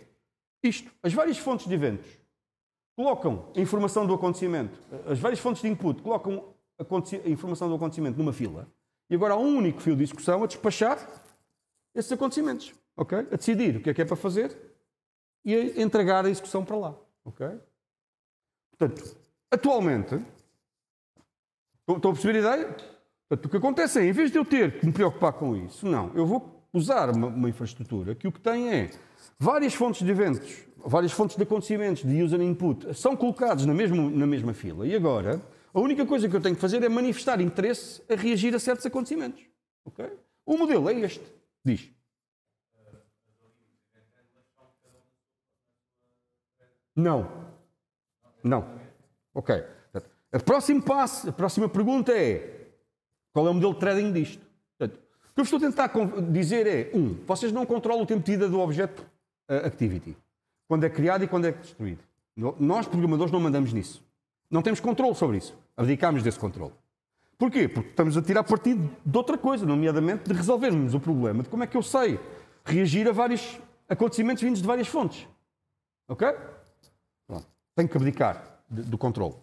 isto. As várias fontes de eventos colocam a informação do acontecimento, as várias fontes de input colocam a informação do acontecimento numa fila e agora há um único fio de discussão a despachar esses acontecimentos, ok? A decidir o que é que é para fazer e a entregar a execução para lá, ok? Portanto, atualmente, estão a perceber a ideia? Portanto, o que acontece é, em vez de eu ter que me preocupar com isso, não, eu vou usar uma, uma infraestrutura que o que tem é várias fontes de eventos, várias fontes de acontecimentos, de user input, são colocados na mesma, na mesma fila. E agora, a única coisa que eu tenho que fazer é manifestar interesse a reagir a certos acontecimentos. Okay? O modelo é este. Diz. Não. Não. Ok. O próximo passo, a próxima pergunta é qual é o modelo de trading disto? que eu estou a tentar dizer é, um, vocês não controlam o tempo de vida do objeto uh, activity. Quando é criado e quando é destruído. Nós, programadores, não mandamos nisso. Não temos controle sobre isso. Abdicámos desse controle. Porquê? Porque estamos a tirar partido de outra coisa, nomeadamente de resolvermos o problema de como é que eu sei reagir a vários acontecimentos vindos de várias fontes. Ok? Pronto. Tenho que abdicar do controle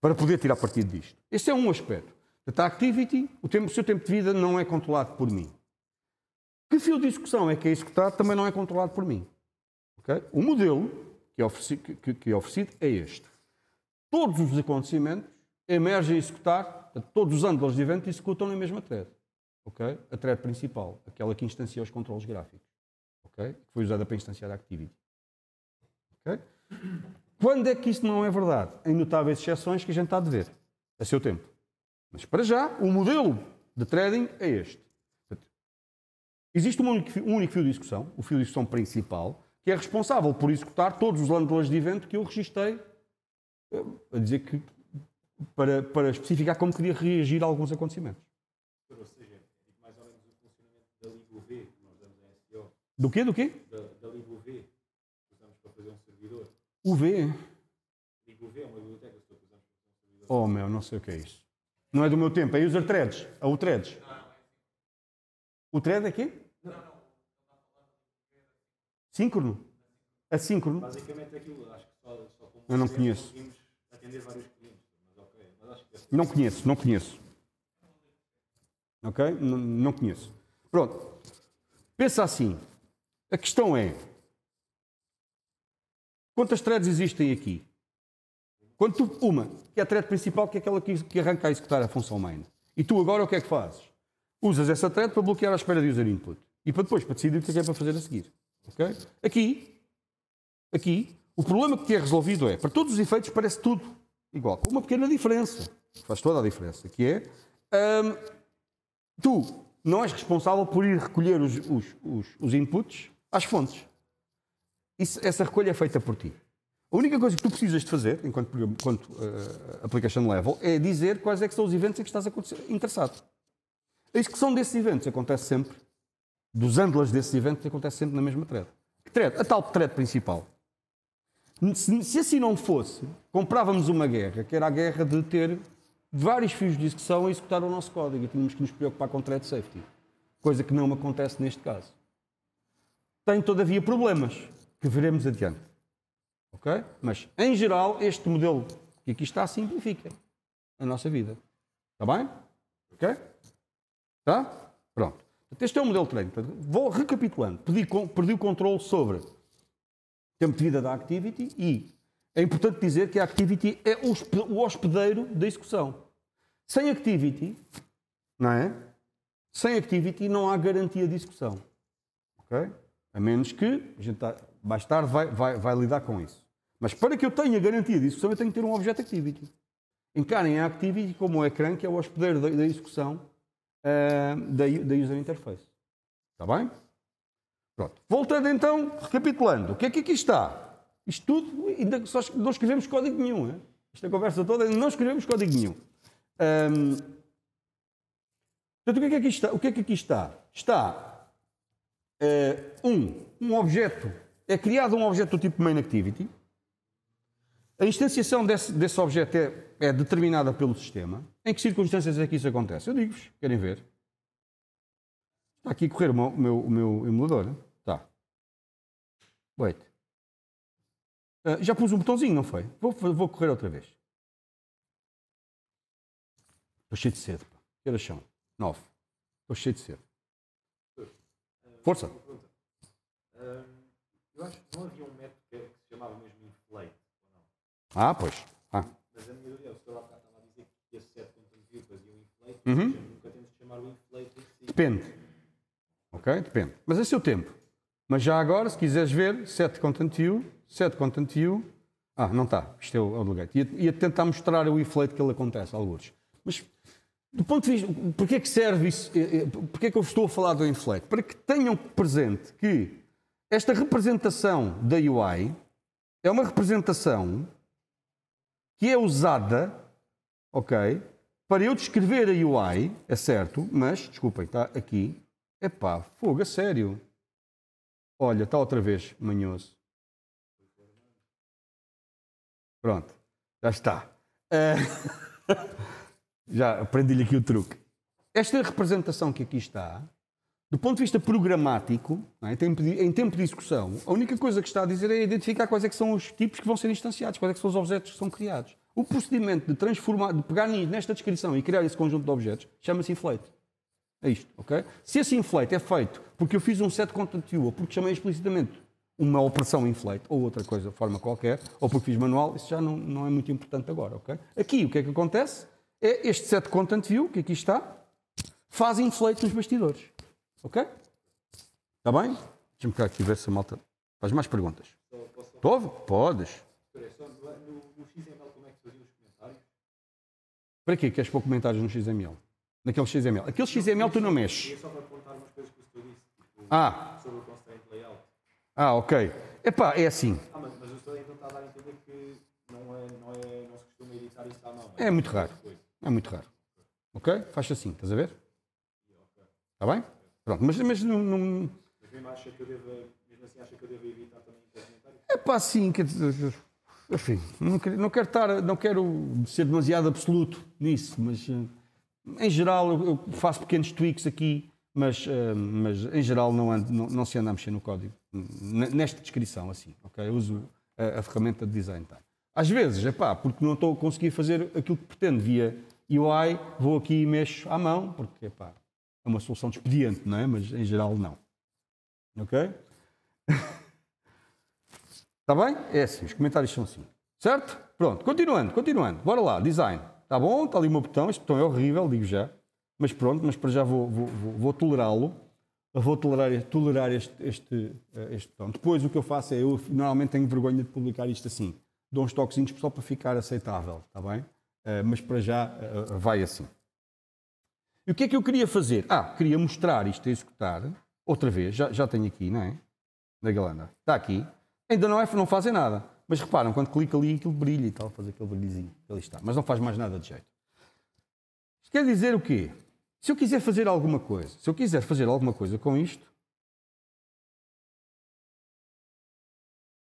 para poder tirar partido disto. Esse é um aspecto. Data activity, o, tempo, o seu tempo de vida não é controlado por mim. Que fio de execução é que é executado também não é controlado por mim. Okay? O modelo que é, oferecido, que, que é, oferecido, é este. Todos os acontecimentos emergem a executar, todos os ângulos de evento executam na mesma thread. Okay? A thread principal, aquela que instancia os controles gráficos. Okay? Que foi usada para instanciar a activity. Quando é que isso não é verdade? Em notáveis exceções que a gente está a dever, a seu tempo. Mas para já, o modelo de trading é este. Existe um único, um único fio de execução, o fio de execução principal, que é responsável por executar todos os landlords de evento que eu registrei, eh, a dizer que para, para especificar como queria reagir a alguns acontecimentos. Ou seja, é mais ou menos o funcionamento da Libo V que nós damos em SEO. Do quê? Do quê? Da, da Liga UV que usamos para fazer um servidor. O UV? Libo V é uma biblioteca que usamos para fazer um servidor. Oh meu, não sei o que é isso. Não é do meu tempo, é user threads. É o threads. É assim. O thread é quê? Não, não. Tá síncrono? Assíncrono? É Basicamente aquilo, acho que só, só como Eu não conheço. atender vários clientes, mas ok. Mas acho que é não assim. conheço, não conheço. Ok? Não, não conheço. Pronto. Pensa assim. A questão é. Quantas threads existem aqui? Quando tu, uma, que é a thread principal, que é aquela que arranca a executar a função main. E tu agora o que é que fazes? Usas essa thread para bloquear a espera de user input. E para depois, para decidir o que é que é para fazer a seguir. Okay? Aqui, aqui, o problema que te é resolvido é, para todos os efeitos, parece tudo igual. Com uma pequena diferença, que faz toda a diferença, que é, hum, tu não és responsável por ir recolher os, os, os, os inputs às fontes. Isso, essa recolha é feita por ti. A única coisa que tu precisas de fazer, enquanto, enquanto uh, eh, application level, é dizer quais é que são os eventos em que estás interessado. A é execução desses eventos acontece sempre, dos ângulos desses eventos, acontece sempre na mesma thread. Que thread? A tal thread principal. Se, se assim não fosse, comprávamos uma guerra, que era a guerra de ter vários fios de execução a executar o nosso código e tínhamos que nos preocupar com thread safety. Coisa que não acontece neste caso. Tem, todavia, problemas que veremos adiante ok? Mas, em geral, este modelo que aqui está simplifica a nossa vida. Está bem? Ok? Tá? Pronto. Este é o modelo de treino. Vou recapitulando. Perdi, perdi o controle sobre o tempo de vida da activity e é importante dizer que a activity é o hospedeiro da execução. Sem activity, não é? Sem activity não há garantia de execução. Ok? A menos que a gente tá, mais tarde vai, vai, vai lidar com isso. Mas para que eu tenha garantido isso, também tenho que ter um objeto Activity. Encarem a Activity como o ecrã que é o hospedeiro da, da execução uh, da, da User Interface. Está bem? Pronto. Voltando então, recapitulando, o que é que aqui está? Isto tudo, ainda só, não escrevemos código nenhum. Hein? Esta conversa toda, não escrevemos código nenhum. Um, portanto, o que é que aqui está? O que é que aqui está? Está uh, um, um objeto, é criado um objeto do tipo main activity, a instanciação desse, desse objeto é, é determinada pelo sistema. Em que circunstâncias é que isso acontece? Eu digo-vos, querem ver? Está aqui a correr o meu, o meu, o meu emulador. Está. Wait. Uh, já pus um botãozinho, não foi? Vou, vou correr outra vez. Estou cheio de cedo, Que horas são? Nove. Estou cheio de cedo. Força. Ah, eu acho que não havia um método que se chamava mesmo ah, pois. Ah. Mas a melhoria, o senhor lá estava a dizer que esse set fazia um inflate, uhum. nunca temos que chamar o inflate em si. Depende. Ok? Depende. Mas esse é o tempo. Mas já agora, se quiseres ver, set content view, set content view. Ah, não está. Isto é o, é delegate. Ia, ia tentar mostrar o inflate que ele acontece, alguns. Mas, do ponto de vista. Porquê que serve isso? Eh, eh, porquê que eu estou a falar do inflate? Para que tenham presente que esta representação da UI é uma representação que é usada, ok, para eu descrever a UI, é certo, mas, desculpem, está aqui, é pá, fogo, a sério. Olha, está outra vez, manhoso. Pronto, já está. Uh... já aprendi-lhe aqui o truque. Esta representação que aqui está, do ponto de vista programático, é? em, tempo de, em, tempo de, execução, a única coisa que está a dizer é identificar quais é que são os tipos que vão ser instanciados, quais é que são os objetos que são criados. O procedimento de transformar, de pegar nesta descrição e criar esse conjunto de objetos, chama-se inflate. É isto, ok? Se esse inflate é feito porque eu fiz um set content ou porque chamei explicitamente uma operação inflate ou outra coisa, forma qualquer, ou porque fiz manual, isso já não, não é muito importante agora, ok? Aqui o que é que acontece? É este set content view, que aqui está, faz inflate nos bastidores. Ok? Está bem? Deixa-me cá aqui ver se a malta faz mais perguntas. Estou? Podes. XML, como é que os comentários? Para quê? Queres pôr comentários no XML? Naquele XML. Aquele XML tu não mexes. É só para apontar umas coisas que o senhor disse. Tipo, ah. Sobre o constraint layout. Ah, ok. Epá, é assim. Ah, mas, mas o senhor então está a dar a entender que não, é, não, é, não se editar isso à mão. É? é muito raro. É muito raro. Ok? Faz assim, estás a ver? Está bem? Pronto, mas, mas não. não... mesmo, acha que eu devo, assim É pá, sim, que Enfim, não quero, não quero, estar, não quero ser demasiado absoluto nisso, mas eh, em geral eu faço pequenos tweaks aqui, mas, eh, mas em geral não, ando, não, não se anda a mexer no código, nesta descrição assim, ok? Eu uso a, a ferramenta de design time. Às vezes, é pá, porque não estou a conseguir fazer aquilo que pretendo via UI, vou aqui e mexo à mão, porque é pá, é uma solução de expediente, não é? Mas em geral não. Ok? Está bem? É assim, os comentários são assim. Certo? Pronto, continuando, continuando. Bora lá, design. Está bom? Está ali o meu botão. Este botão é horrível, digo já. Mas pronto, mas para já vou, vou, vou, vou tolerá-lo. Vou tolerar, tolerar este, este, eh, este botão. Depois o que eu faço é, eu normalmente tenho vergonha de publicar isto assim. Dou uns toquezinhos só para ficar aceitável, está bem? Eh, mas para já eh, vai assim. E o que é que eu queria fazer? Ah, queria mostrar isto a executar, outra vez, já, já tenho aqui, não é? Na galera, está aqui. Ainda não, é, não fazem nada, mas reparam, quando clica ali aquilo brilha e tal, faz aquele brilhozinho, ali está, mas não faz mais nada de jeito. Isto quer dizer o quê? Se eu quiser fazer alguma coisa, se eu quiser fazer alguma coisa com isto,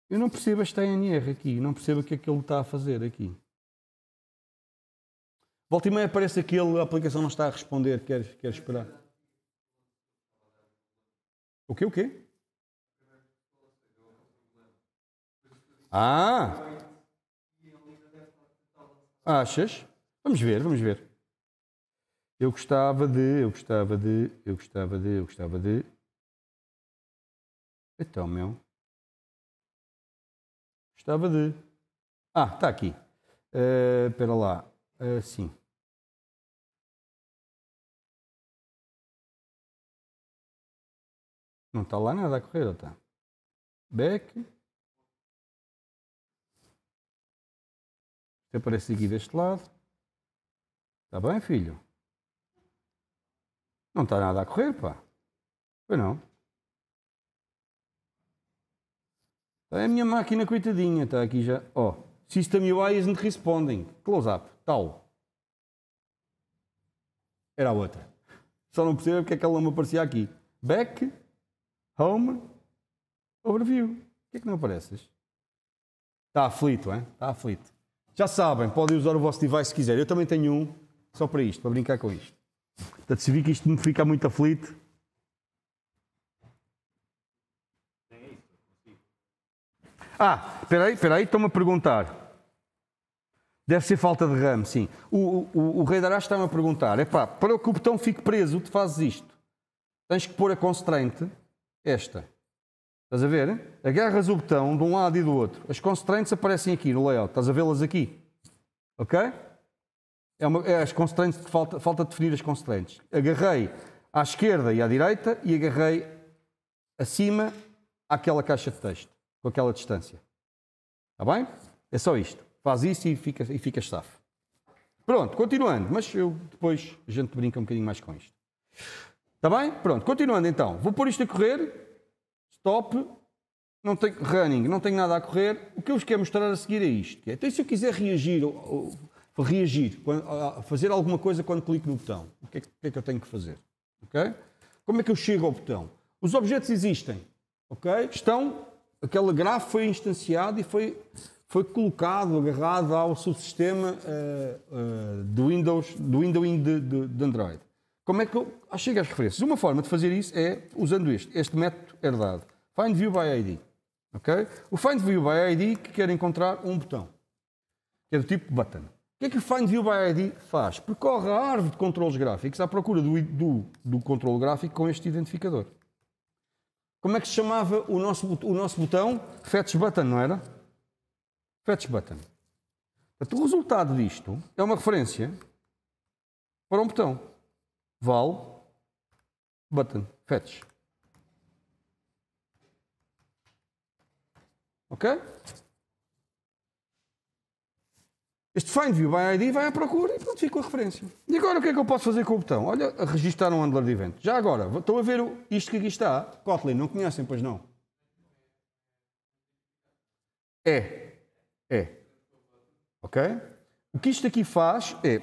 eu não percebo esta NR aqui, não percebo o que é que ele está a fazer aqui. Volta e meia aparece aquele, a aplicação não está a responder, queres, queres esperar. O quê, o quê? Ah! Achas? Vamos ver, vamos ver. Eu gostava de, eu gostava de, eu gostava de, eu gostava de. Então, meu. Gostava de. Ah, está aqui. Eh, espera uh, lá. Uh, sim. Não está lá nada a correr está Back. Você aparece aqui deste lado. Está bem, filho? Não está nada a correr, pá. Pois não. Tá, é a minha máquina, coitadinha, está aqui já. Ó, oh, System UI isn't responding. Close up. Tal. Era a outra. Só não percebo porque é que ela não aparecia aqui. Back. Home Overview. Por que é que não apareces? Está aflito, hein? Está aflito. Já sabem, podem usar o vosso device se quiserem. Eu também tenho um só para isto, para brincar com isto. Portanto, se vi que isto me fica muito aflito. É ah, espera espera aí, estão-me a perguntar. Deve ser falta de RAM, sim. O, o, o Rei da está-me a perguntar: é para que o botão fique preso, tu fazes isto. Tens que pôr a constraint esta. Estás a ver? Agarras o botão de um lado e do outro. As constraints aparecem aqui no layout. Estás a vê-las aqui. Ok? É uma, é as constraints, falta, falta definir as constraints. Agarrei à esquerda e à direita e agarrei acima àquela caixa de texto, com aquela distância. Está bem? É só isto. Faz isso e fica, e fica staff. Pronto, continuando, mas eu depois a gente brinca um bocadinho mais com isto. Está bem? Pronto, continuando então. Vou pôr isto a correr. Stop. Não tenho, running, não tenho nada a correr. O que eu vos quero mostrar a seguir é isto. É, então, se eu quiser reagir, ou, ou, reagir fazer alguma coisa quando clico no botão, o que, é que, o que é que eu tenho que fazer? Ok? Como é que eu chego ao botão? Os objetos existem. ok? Estão. Aquela grafo foi instanciado e foi foi colocado, agarrado ao subsistema uh, uh, do Windows, do windowing de, de, de Android. Como é que eu ah, chego às referências? Uma forma de fazer isso é usando este, este método herdado. É find View by ID. Okay? O Find View by ID que quer encontrar um botão, que é do tipo button. O que é que o Find View by ID faz? Percorre a árvore de controles gráficos à procura do, do, do controle gráfico com este identificador. Como é que se chamava o nosso, o nosso botão? Fetch button, não era? Fetch button. O resultado disto é uma referência para um botão val button fetch. Ok? Este findView view by ID vai à procura e pronto, fica a referência. E agora o que é que eu posso fazer com o botão? Olha, registar um handler de evento. Já agora, estão a ver isto que aqui está? Kotlin, não conhecem, pois não? É. É. Ok? O que isto aqui faz é.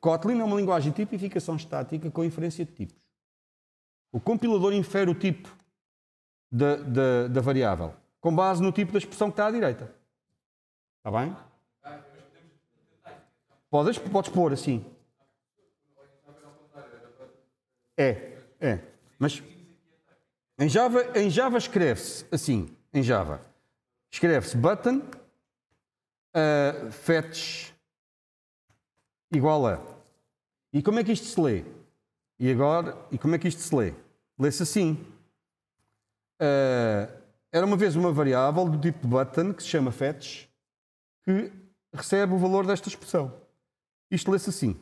Kotlin é uma linguagem de tipificação estática com inferência de tipos. O compilador infere o tipo da, da, da variável com base no tipo da expressão que está à direita. Está bem? Podes, podes pôr assim. É, é. Mas em Java, em Java escreve-se assim, em Java. Escreve-se button, uh, fetch igual a. E como é que isto se lê? E agora, e como é que isto se lê? Lê-se assim. Uh, era uma vez uma variável do tipo button, que se chama fetch, que recebe o valor desta expressão. Isto lê-se assim.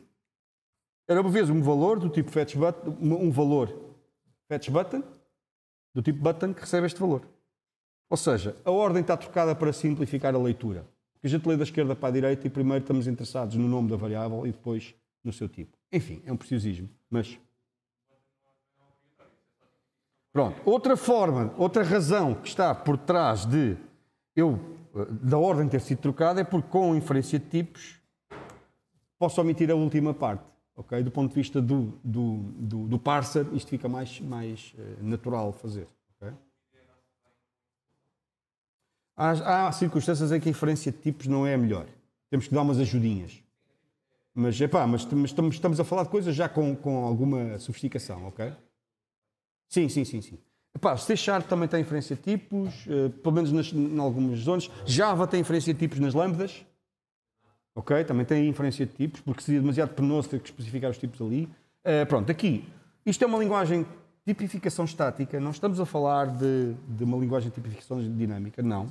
Era uma vez um valor do tipo fetch button, um valor fetch button, do tipo button, que recebe este valor. Ou seja, a ordem está trocada para simplificar a leitura que a gente lê da esquerda para a direita e primeiro estamos interessados no nome da variável e depois no seu tipo. Enfim, é um preciosismo, mas... Pronto, outra forma, outra razão que está por trás de eu, eh, da ordem ter sido trocada é porque com a inferência de tipos posso omitir a última parte, ok? Do ponto de vista do, do, do, do parser, isto fica mais, mais eh, natural fazer. Há, há circunstâncias em que a inferência de tipos não é a melhor. Temos que dar umas ajudinhas. Mas, epá, mas, mas estamos, estamos a falar de coisas já com, com alguma sofisticação, ok? Sim, sim, sim, sim. Epá, C Sharp também tem inferência de tipos, uh, pelo menos nas, em algumas zonas. Java tem inferência de tipos nas lambdas, ok? Também tem inferência de tipos, porque seria demasiado penoso ter que especificar os tipos ali. Uh, pronto, aqui, isto é uma linguagem tipificação estática, não estamos a falar de, de uma linguagem de tipificação dinâmica, não.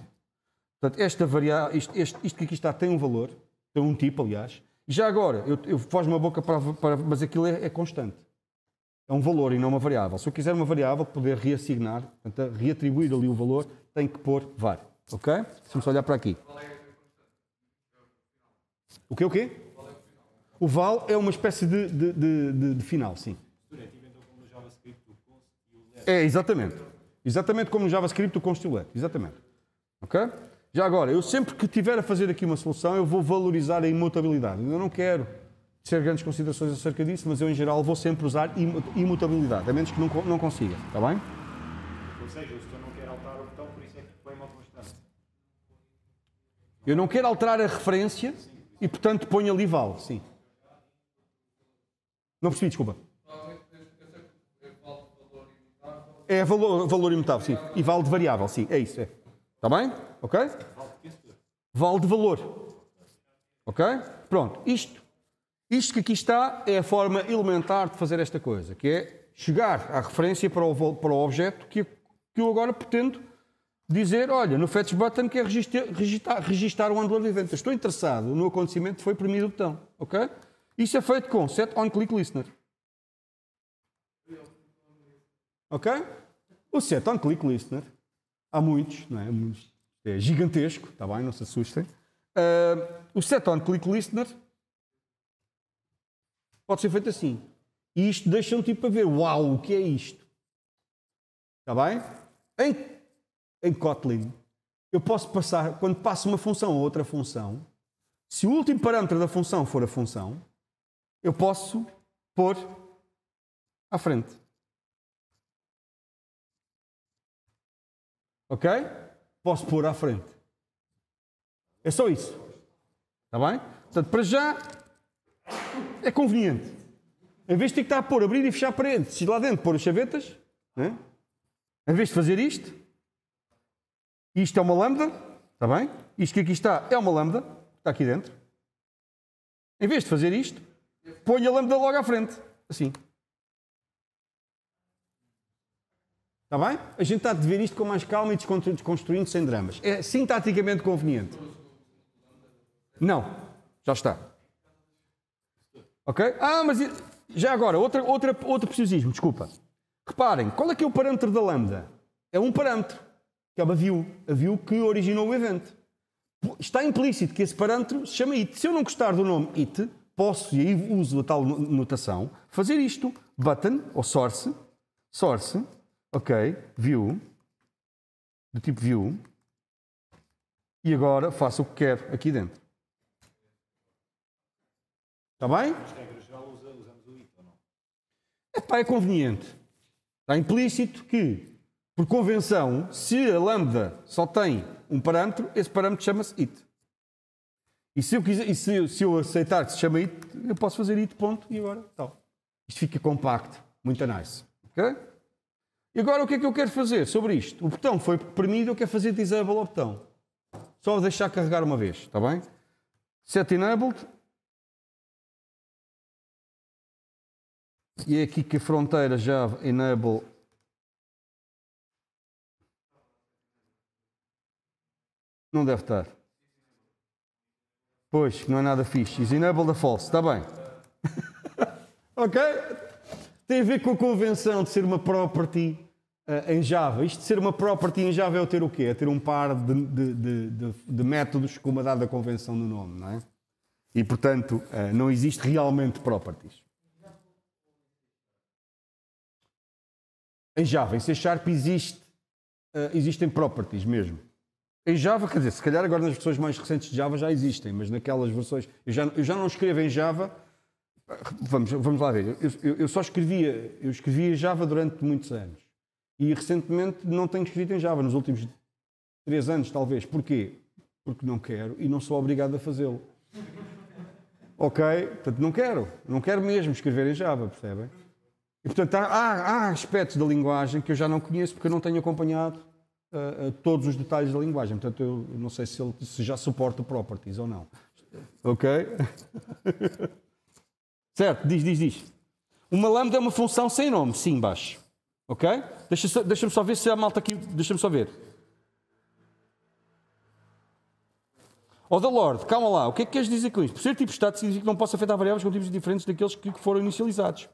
Portanto, esta variável, isto, este, isto que aqui está tem um valor, tem um tipo, aliás. já agora, eu, eu faz-me a boca para, para mas aquilo é, é, constante. É um valor e não uma variável. Se eu quiser uma variável, poder reassignar, portanto, reatribuir ali o valor, tem que pôr var. Ok? Vamos olhar para aqui. O que é o quê? O val é uma espécie de, de, de, de final, sim. É, exatamente. Exatamente como no JavaScript o constellate. Exatamente. Ok? Já agora, eu sempre que tiver a fazer aqui uma solução, eu vou valorizar a imutabilidade. Eu não quero ser grandes considerações acerca disso, mas eu, em geral, vou sempre usar imutabilidade, a menos que não, não consiga. Está bem? Ou seja, o senhor não quer alterar o botão, por isso é que põe uma constante. Eu não quero alterar a referência e, portanto, ponho ali val. Sim. Não percebi, desculpa. É valor, valor imutável, sim. E vale de variável, sim. É isso, é. Está bem? Ok? Vale de valor. Ok? Pronto. Isto. Isto que aqui está é a forma elementar de fazer esta coisa, que é chegar à referência para o, para o objeto que, que eu agora pretendo dizer, olha, no fetch button quer registar, registar o Angular Event. Estou interessado no acontecimento que foi premido o botão. Ok? Isso é feito com set on click listener. Ok? O set on click listener. É? Há muitos, não é? É gigantesco, está bem? Não se assustem. Uh, o set on click listener é? pode ser feito assim. E isto deixa um tipo a ver, uau, o que é isto? Está bem? Em, em Kotlin, eu posso passar, quando passo uma função a outra função, se o último parâmetro da função for a função, eu posso pôr à frente. Ok? Posso pôr à frente. É só isso. Está bem? Portanto, para já é conveniente. Em vez de ter que estar a pôr, abrir e fechar parede, se lá dentro pôr as chavetas, né? em vez de fazer isto, isto é uma lambda, está bem? Isto que aqui está é uma lambda, está aqui dentro. Em vez de fazer isto, ponho a lambda logo à frente, assim. Está bem? A gente está a ver isto com mais calma e desconstruindo sem dramas. É sintaticamente conveniente. Não, já está. Ok? Ah, mas já agora, outra, outra, outro preciosismo, desculpa. Reparem, qual é que é o parâmetro da lambda? É um parâmetro, que é uma view, a view que originou o evento. Está implícito que esse parâmetro se chama it. Se eu não gostar do nome it, posso, e aí uso a tal notação, fazer isto, button, ou source, source, ok, view, do tipo view, e agora faço o que quero aqui dentro. Está bem? As regras já usamos o it ou não? Epá, é conveniente. Está implícito que, por convenção, se a lambda só tem um parâmetro, esse parâmetro chama-se it. E se eu, quiser, e se, se eu aceitar que se chama it, eu posso fazer it, ponto, e agora tal. Isto fica compacto. Muito nice. ok? E agora o que é que eu quero fazer sobre isto? O botão foi premido, eu quero fazer disable ao botão. Só deixar carregar uma vez, está bem? Set enabled. E é aqui que a fronteira já enable Não deve estar. Pois, não é nada fixe. Is enable da false. Está bem. ok? Tem a ver com a convenção de ser uma property uh, em Java. Isto de ser uma property em Java é o ter o quê? É ter um par de, de, de, de métodos com uma dada convenção no nome, não é? E, portanto, uh, não existe realmente properties. Em Java, em C Sharp existe, uh, existem properties mesmo. Em Java, quer dizer, se calhar agora nas versões mais recentes de Java já existem, mas naquelas versões. Eu já, eu já não escrevo em Java Vamos, vamos lá ver. Eu, eu, eu, só escrevia, eu escrevia Java durante muitos anos. E recentemente não tenho escrito em Java, nos últimos três anos, talvez. Porquê? Porque não quero e não sou obrigado a fazê-lo. ok? Portanto, não quero. Não quero mesmo escrever em Java, percebem? E, portanto, há, há, aspectos da linguagem que eu já não conheço porque eu não tenho acompanhado uh, uh, todos os detalhes da linguagem. Portanto, eu não sei se, ele, se já suporta properties ou não. Ok? Certo? Diz, diz, diz. Uma lambda é uma função sem nome, sim, baixo. Ok? Deixa-me deixa só ver se a malta aqui. Deixa-me só ver. Oh, the Lord, calma lá. O que é que queres dizer com isto? Por ser tipo estático significa que não posso afetar variáveis com tipos diferentes daqueles que foram inicializados.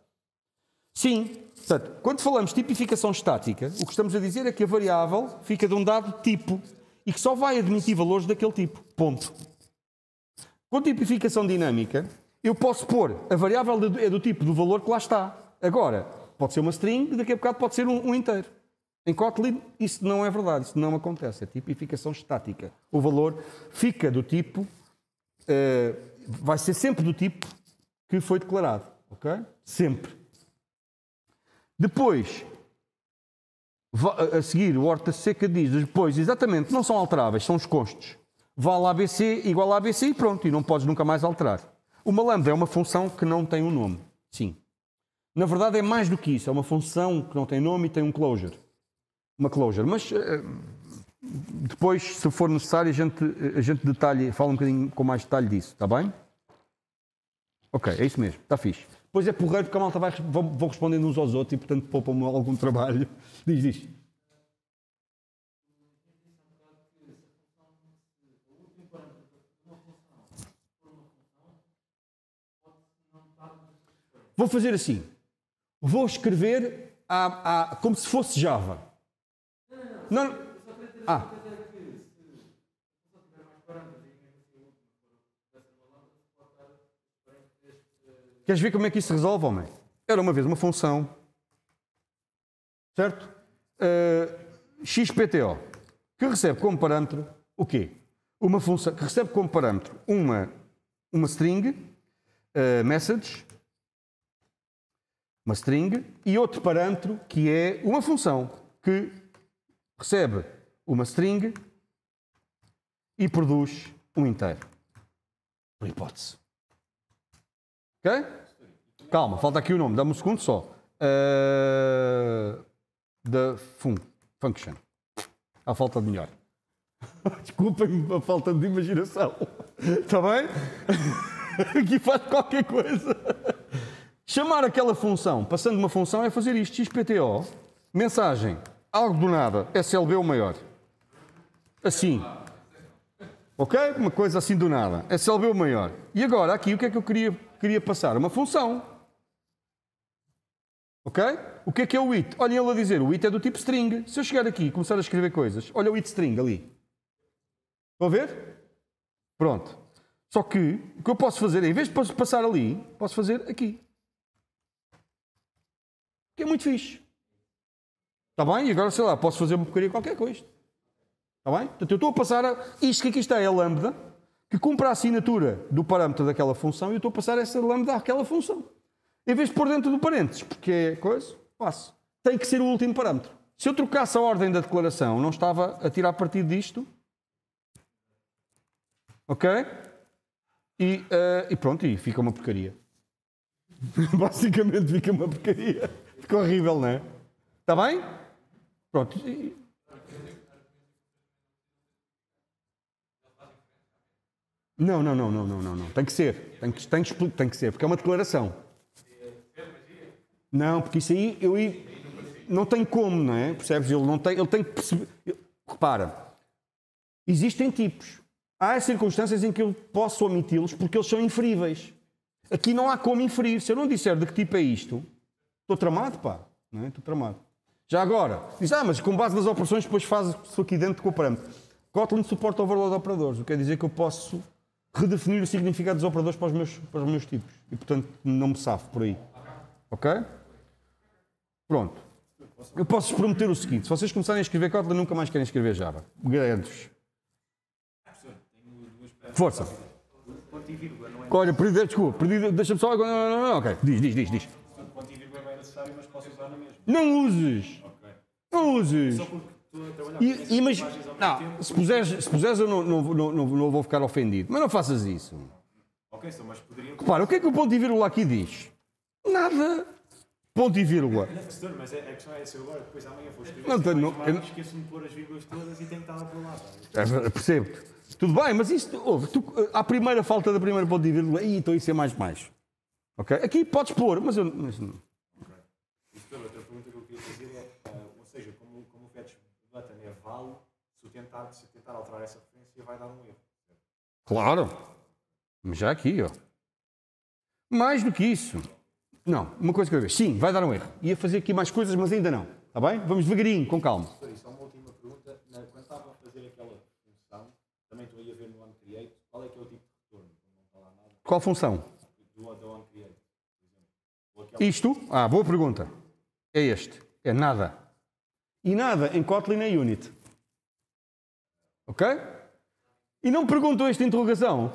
Sim. Portanto, quando falamos de tipificação estática, o que estamos a dizer é que a variável fica de um dado tipo e que só vai admitir valores daquele tipo. Ponto. Com tipificação dinâmica, eu posso pôr, a variável é do tipo do valor que lá está. Agora, pode ser uma string, e daqui a bocado pode ser um, um inteiro. Em Kotlin, isso não é verdade, isso não acontece. É tipificação estática. O valor fica do tipo, uh, vai ser sempre do tipo que foi declarado. Ok? Sempre. Depois, a seguir, o Horta Seca diz: depois, exatamente, não são alteráveis, são os constos. Vale ABC igual a ABC e pronto, e não podes nunca mais alterar. Uma lambda é uma função que não tem um nome. Sim. Na verdade, é mais do que isso. É uma função que não tem nome e tem um closure. Uma closure. Mas eh, depois, se for necessário, a gente, a gente detalhe, fala um bocadinho com mais detalhe disso. Está bem? Ok, é isso mesmo. Está fixe. Depois é porreiro porque a malta vai, vão, vão respondendo uns aos outros e, portanto, poupam algum trabalho. Diz, diz. Vou fazer assim. Vou escrever a, a, como se fosse Java. Não, não. não. Ah. Queres ver como é que isso se resolve, homem? Era uma vez uma função. Certo? Uh, eh, XPTO. Que recebe como parâmetro o quê? Uma função que recebe como parâmetro uma, uma string, uh, eh, message, uma string, e outro parâmetro que é uma função que recebe uma string e produz um inteiro. Por hipótese. Ok? Calma, falta aqui o nome, dá-me um segundo só. Uh, da fun function. Há falta de melhor. Desculpem-me a falta de imaginação. Está bem? aqui faz qualquer coisa. Chamar aquela função, passando uma função, é fazer isto, XPTO, mensagem, algo do nada, SLB é o maior. Assim. Ok? Uma coisa assim do nada. SLB é o maior. E agora, aqui, o que é que eu queria, queria passar? Uma função. Ok? O que é que é o it? Olhem ele a dizer, o it é do tipo string. Se eu chegar aqui e começar a escrever coisas, olha o it string ali. Estão a ver? Pronto. Só que o que eu posso fazer, em vez de passar ali, posso fazer aqui que é muito fixe. Está bem? E agora, sei lá, posso fazer uma porcaria qualquer com isto. Está bem? Portanto, eu estou a passar a... isto que aqui está é a lambda, que cumpre a assinatura do parâmetro daquela função, e eu estou a passar essa lambda àquela função. Em vez de pôr dentro do parênteses, porque é coisa, passo. Tem que ser o último parâmetro. Se eu trocasse a ordem da declaração, não estava a tirar partido disto? Ok? E, uh, e pronto, e fica uma porcaria. Basicamente fica uma porcaria. Ficou horrível, não é? Está bem? Pronto. Não, não, não, não, não, não, não. Tem que ser. Tem que, tem que, tem que ser, porque é uma declaração. Não, porque isso aí eu não tem como, não é? Percebes? Ele não tem, ele tem que perceber. Repara, existem tipos. Há circunstâncias em que eu posso omiti-los porque eles são inferíveis. Aqui não há como inferir. Se eu não disser de que tipo é isto, Estou tramado, pá. Estou é? Né? tramado. Já agora, diz, ah, mas com base nas operações depois faz se aqui dentro com o parâmetro. Kotlin suporta overload operadores, o que quer dizer que eu posso redefinir o significado dos operadores para os meus, para os meus tipos. E, portanto, não me safo por aí. Ok? Pronto. Eu posso vos prometer o seguinte: se vocês começarem a escrever Kotlin, nunca mais querem escrever Java. Garanto-vos. Força. Ponto perdi vírgula, é? Olha, perdi, desculpa, perdi, deixa-me só. Não, não, não, ok. Diz, diz, diz, diz. Não uses! Okay. Não uses! Só porque e, e, mas, não, se puseres, se puseres eu não, não, não, não, vou ficar ofendido. Mas não faças isso. Ok, só, então, mas poderiam... Repara, o que é que o ponto e vírgula aqui diz? Nada. Ponto e vírgula. Mas é, a questão é essa agora, depois amanhã vou escrever. Não, não, eu... Esqueço-me de pôr as vírgulas todas e tenho que estar lá é? É Percebo. Tudo bem, mas isso. ouve, tu, eh, à primeira falta da primeira ponto e vírgula, Ih, então isso é mais mais. Ok? Aqui podes pôr, mas eu... Mas não. tentar, se tentar alterar essa referência vai dar um erro. Claro, Mas já aqui, ó. Mais do que isso. Não, uma coisa que eu vejo. Sim, vai dar um erro. Ia fazer aqui mais coisas, mas ainda não. Está bem? Vamos devagarinho, com calma. Professor, só é uma última pergunta. Quando estava a fazer aquela função, também estou aí a ver no OnCreate, qual é que é o tipo de retorno? Qual função? Do, do OnCreate, por Isto? Ah, boa pergunta. É este. É nada. E nada em Kotlin é unit. Ok? E não perguntou esta interrogação.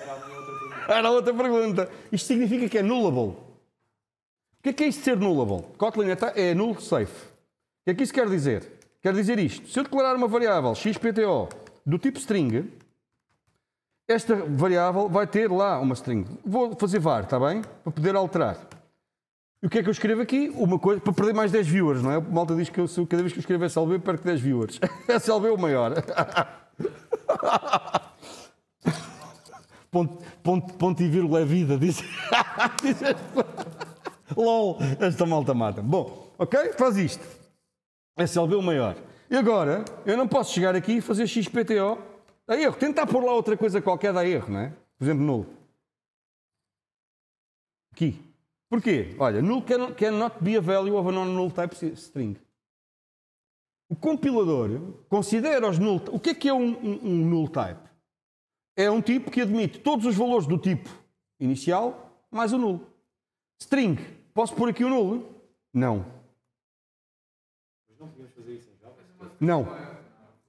Era outra Era outra pergunta. Isto significa que é nullable. O que é que é isto de ser nullable? Kotlin é, é null safe. O que é que isso quer dizer? Quer dizer isto. Se eu declarar uma variável xpto do tipo string, esta variável vai ter lá uma string. Vou fazer var, está bem? Para poder alterar. E o que é que eu escrevo aqui? Uma coisa para perder mais 10 viewers, não é? A malta diz que eu cada vez que eu escrevo SLB perco 10 viewers. SLB é o maior. ponto, ponto, ponto e vírgula é vida, diz. diz LOL, esta malta mata. Bom, ok? Faz isto. SLB é o maior. E agora, eu não posso chegar aqui e fazer XPTO a erro. Tentar pôr lá outra coisa qualquer dá erro, não é? Por exemplo, nulo. Aqui. Porquê? Olha, null cannot be a value of a non-null type string. O compilador considera os null... O que é que é um, um, um null type? É um tipo que admite todos os valores do tipo inicial mais o null. String. Posso pôr aqui o null? Não. Mas não fazer isso em Java? Não.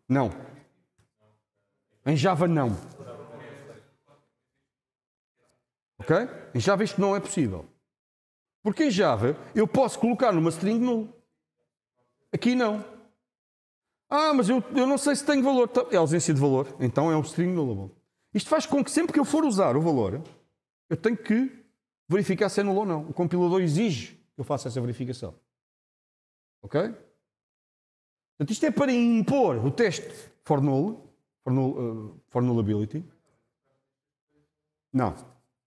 Não. Em Java não. Ok? Em Java isto não é possível. Porque em Java eu posso colocar numa string null. Aqui não. Ah, mas eu, eu não sei se tem valor. Tá, é ausência de valor. Então é um string nullable. Isto faz com que sempre que eu for usar o valor, eu tenho que verificar se é nulo ou não. O compilador exige que eu faça essa verificação. Ok? Portanto, isto é para impor o teste for null, for, null, uh, for nullability. Não.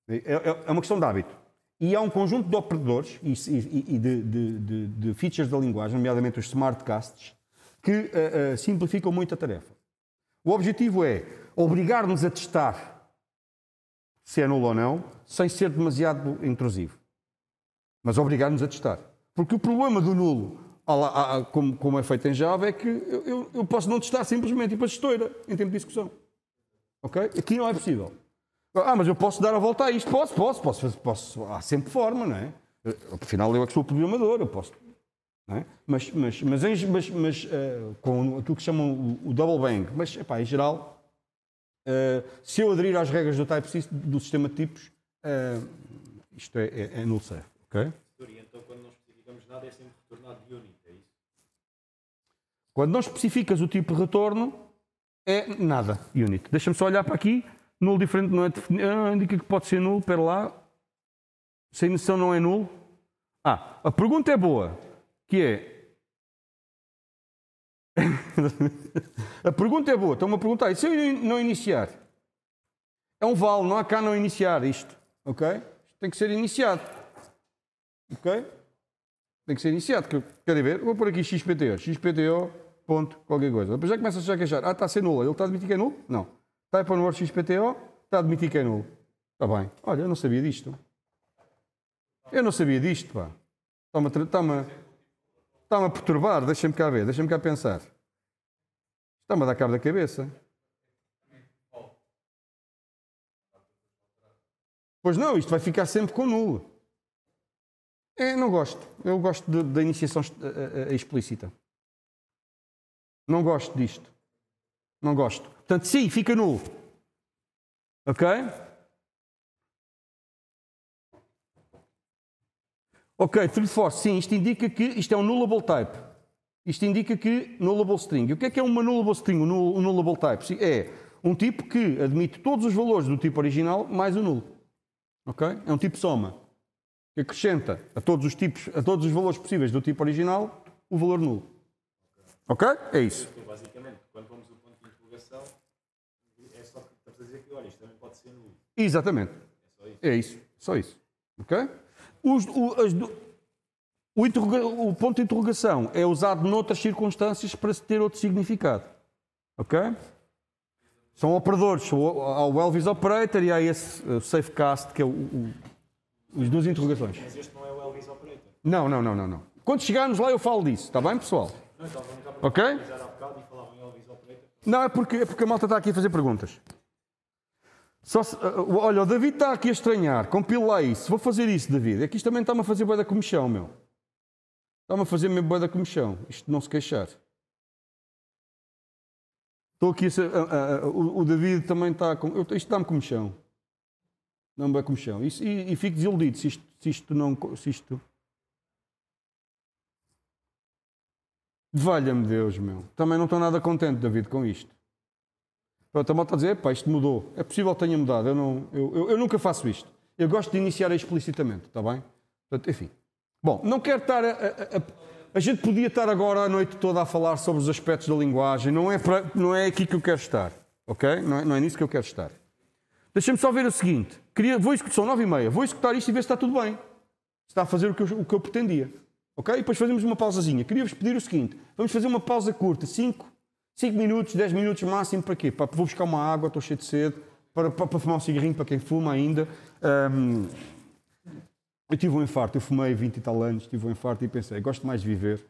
É, é, é uma questão de hábito. E há um conjunto de operadores e, e, e de, de, de, de, features da linguagem, nomeadamente os smartcasts, que uh, uh, simplificam muito a tarefa. O objetivo é obrigar-nos a testar se é nulo ou não, sem ser demasiado intrusivo. Mas obrigar-nos a testar. Porque o problema do nulo, como, como é feito em Java, é que eu, eu, eu posso não testar simplesmente e para a estoura em tempo de discussão. Ok? Aqui não é possível. Ah, mas eu posso dar a volta a isto. Posso, posso, posso. posso. Há sempre forma, não é? Afinal, eu é que sou o programador, eu posso. É? Mas, mas, mas, mas, mas uh, com aquilo que chamam o, o double bang, mas epá, em geral, uh, se eu aderir às regras do type do sistema de tipos, uh, isto é, é, é null safe. Então, quando não especificamos nada, é sempre retornado de é isso? Quando não especificas o tipo de retorno, é nada, unit. Deixa-me só olhar para aqui. Nulo diferente não é definido. Ah, indica que pode ser nulo, pera lá. Sem noção não é nulo. Ah, a pergunta é boa, que é. a pergunta é boa, estão-me a perguntar. E se eu não iniciar? É um vale, não há cá não iniciar isto. Ok? Isto tem que ser iniciado. Ok? Tem que ser iniciado. Querem ver? Vou pôr aqui XPTO. XPTO, ponto, qualquer coisa. Depois já começa a se queixar. É ah, está a ser nulo. Ele está a admitir que é nulo? Não. Type on Word XPTO está a admitir que é nulo. Está bem. Olha, eu não sabia disto. Eu não sabia disto, pá. Está-me a, está -me, está -me a perturbar. Deixa-me cá ver, deixa-me cá pensar. Está-me a dar cabo da cabeça. Pois não, isto vai ficar sempre com nulo. É, não gosto. Eu gosto da iniciação eh, eh, eh, explícita. Não gosto disto. Não gosto. Portanto, sim, fica nu. Ok? Ok, thread force, sim, isto indica que isto é um nullable type. Isto indica que nullable string. E o que é que é uma nullable string, um nullable type? É um tipo que admite todos os valores do tipo original mais o nulo. Ok? É um tipo soma. Que acrescenta a todos os tipos, a todos os valores possíveis do tipo original, o valor nulo. Ok? É isso. Basicamente, quando Exatamente. É isso. Só isso. Ok? Os, o, as, o, interroga, o, ponto de interrogação é usado noutras circunstâncias para se ter outro significado. Ok? São operadores. Há o Elvis Operator e há esse uh, Safecast, que é o, o, os duas interrogações. Mas este não é o Elvis Operator? Não, não, não, não. não. Quando chegarmos lá eu falo disso. Está bem, pessoal? Não, então, ok? Não, é porque, é porque a malta está aqui a fazer perguntas. Só se, eh, olha, o David está aqui a estranhar, compila isso, vou fazer isso, David. É que isto também está-me a fazer boi da comichão, meu. Está-me a fazer mesmo boi da comichão. Isto não se queixar. Estou aqui a, eh, eh, o, o, David também está com. Eu, isto dá-me comichão. Dá-me boi comichão. Isso, e, e fico desiludido se isto, se isto não. Se isto... Valha-me Deus, meu. Também não estou nada contente, David, com isto. Pronto, a malta a dizer, pá, isto mudou. É possível que tenha mudado. Eu, não, eu, eu, eu nunca faço isto. Eu gosto de iniciar explicitamente, está bem? Portanto, enfim. Bom, não quero estar a, a, a, a, gente podia estar agora a noite toda a falar sobre os aspectos da linguagem. Não é, pra, não é aqui que eu quero estar, ok? Não é, não é nisso que eu quero estar. Deixa-me só ver o seguinte. Queria, vou escutar, são nove e meia. Vou executar isto e ver se está tudo bem. Se está a fazer o que eu, o que eu pretendia. Ok? E depois fazemos uma pausazinha. Queria-vos pedir o seguinte. Vamos fazer uma pausa curta. Cinco, 5 minutos, 10 minutos máximo, para quê? Para, vou buscar uma água, estou cheio de sede, para, para, para, fumar um cigarrinho, para quem fuma ainda. Um, eu tive um infarto, eu fumei 20 e tal anos, tive um infarto e pensei, gosto mais de viver,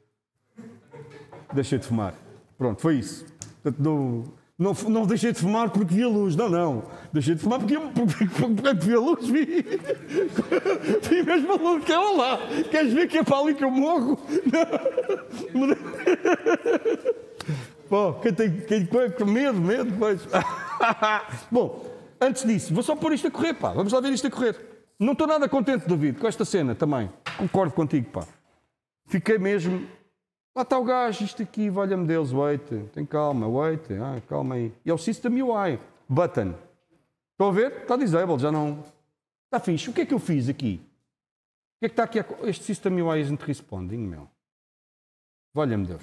deixei de fumar. Pronto, foi isso. Portanto, não, não, não deixei de fumar porque vi a luz, não, não. Deixei de fumar porque, porque, porque, porque vi a luz, vi, vi mesmo a luz, que é lá, queres ver que é para ali que eu morro? Não. Bom, quem, tem, quem com medo, medo, pois. Bom, antes disso, vou só pôr isto a correr, pá. Vamos lá ver isto a correr. Não estou nada contente, David, com esta cena também. Concordo contigo, pá. Fiquei mesmo. Lá está o gajo, isto aqui, valha-me Deus, wait. Tem calma, wait. Ah, calma aí. E é o System UI. Button. Estão a ver? Está disabled, já não. Está fixe. O que é que eu fiz aqui? O que é que está aqui? A... Este System UI isn't responding, meu. Valha-me Deus.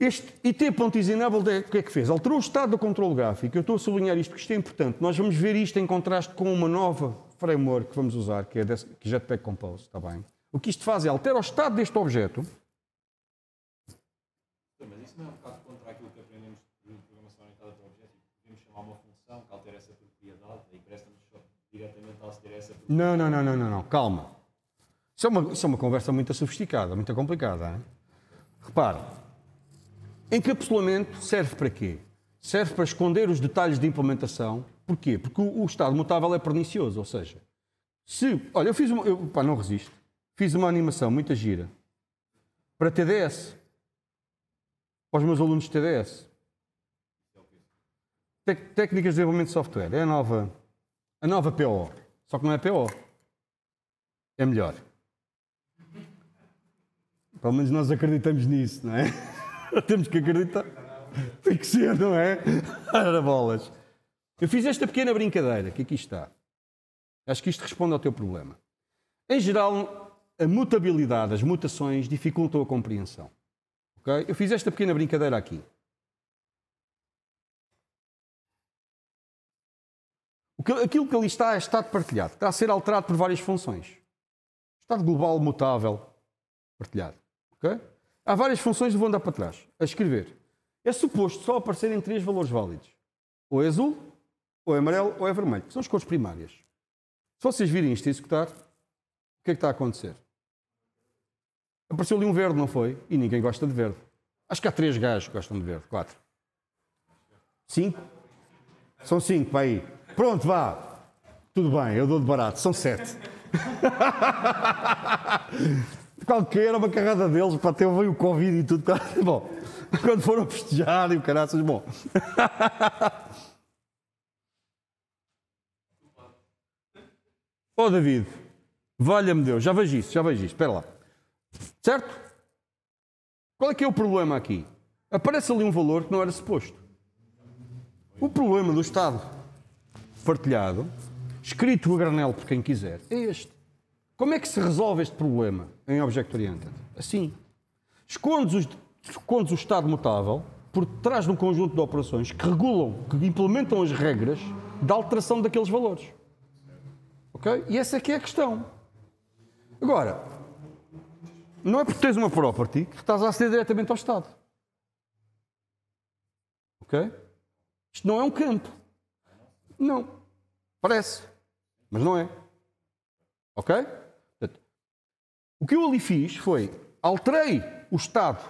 Este IT Pontizinable, o que é que fez? Alterou o estado do controle gráfico. Eu estou a sublinhar isto porque isto é importante. Nós vamos ver isto em contraste com uma nova framework que vamos usar, que é, é Jetpack Compose, está bem? O que isto faz é alterar o estado deste objeto. Mas isso não é um bocado contra aquilo que aprendemos de programação orientada para objetos? Podemos chamar uma função que altera essa propriedade e presta nos diretamente alterar essa propriedade? Não, não, não, não, não, calma. Isso é, uma, isso é uma conversa muito sofisticada, muito complicada. Hein? Repare. Encapsulamento serve para quê? Serve para esconder os detalhes de implementação. Porquê? Porque o, estado mutável é pernicioso, ou seja, se. Olha, eu fiz uma. Eu, pá, não resisto. Fiz uma animação, muita gira, para TDS, para os meus alunos de TDS. Tec técnicas de desenvolvimento de software. É a nova, a nova PO. Só que não é PO. É melhor. Pelo menos nós acreditamos nisso, não é? Temos que acreditar. Tem que ser, não é? Ora bolas. Eu fiz esta pequena brincadeira que aqui está. Acho que isto responde ao teu problema. Em geral, a mutabilidade, as mutações dificultam a compreensão. Okay? Eu fiz esta pequena brincadeira aqui. Aquilo que ali está é estado partilhado. Está a ser alterado por várias funções. Estado global mutável partilhado. Okay? Há várias funções que vão andar para trás. A escrever. É suposto só aparecerem três valores válidos. Ou é azul, ou é amarelo, ou é vermelho. Que são as cores primárias. Se vocês virem isto executar, o que é que está a acontecer? Apareceu ali um verde, não foi? E ninguém gosta de verde. Acho que há três gajos que gostam de verde. Quatro. Cinco? São cinco, vai aí. Pronto, vá. Tudo bem, eu dou de barato. São sete. qualquer, uma carrada deles, para ter o Covid e tudo. Tá, bom, quando foram festejar e o caraças, bom. Ó oh, David, valha-me Deus, já vejo isso, já vejo isso, espera lá. Certo? Qual é que é o problema aqui? Aparece ali um valor que não era suposto. O problema do Estado partilhado, escrito a granel por quem quiser, é este. Como é que se resolve este problema em Object Oriented? Assim. Escondes, os, escondes o estado mutável por trás de um conjunto de operações que regulam, que implementam as regras da alteração daqueles valores. Ok? E essa aqui é, é a questão. Agora, não é porque tens uma property que estás a aceder diretamente ao estado. Ok? Isto não é um campo. Não. Parece. Mas não é. Ok? O que eu ali fiz foi alterei o estado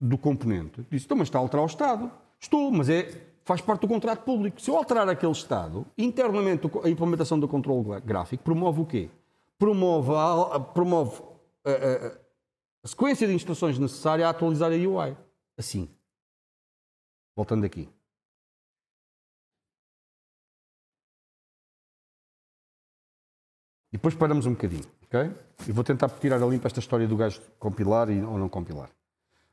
do componente. Disse, então, mas está a alterar o estado. Estou, mas é, faz parte do contrato público. Se eu alterar aquele estado, internamente a implementação do controle gráfico promove o quê? Promove a, promove a, eh, a, eh, eh, a sequência de instruções necessária a atualizar a UI. Assim. Voltando aqui. E depois paramos um bocadinho, ok? E vou tentar tirar a limpa esta história do gajo compilar e, ou não compilar.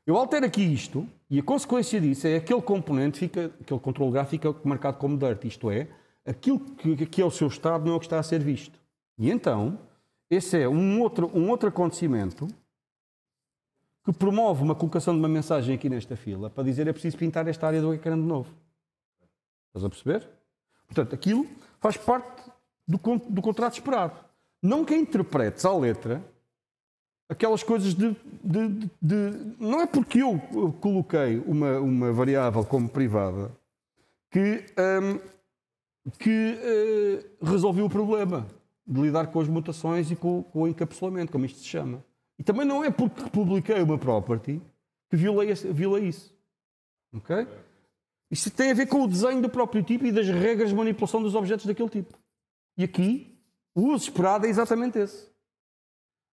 Eu altero aqui isto e a consequência disso é aquele componente, fica, aquele controle gráfico fica marcado como dirt, isto é, aquilo que, que é o seu estado não é o que está a ser visto. E então, esse é um outro, um outro acontecimento que promove uma colocação de uma mensagem aqui nesta fila para dizer é preciso pintar esta área do ecrã de novo. Estás a perceber? Portanto, aquilo faz parte do, do contrato esperado não que interpretes à letra aquelas coisas de, de, de, de, Não é porque eu coloquei uma, uma variável como privada que, hum, que uh, o problema de lidar com as mutações e com, com, o encapsulamento, como isto se chama. E também não é porque publiquei uma property que violei, violei isso. Ok? Isso tem a ver com o desenho do próprio tipo e das regras de manipulação dos objetos daquele tipo. E aqui o uso esperado é exatamente esse.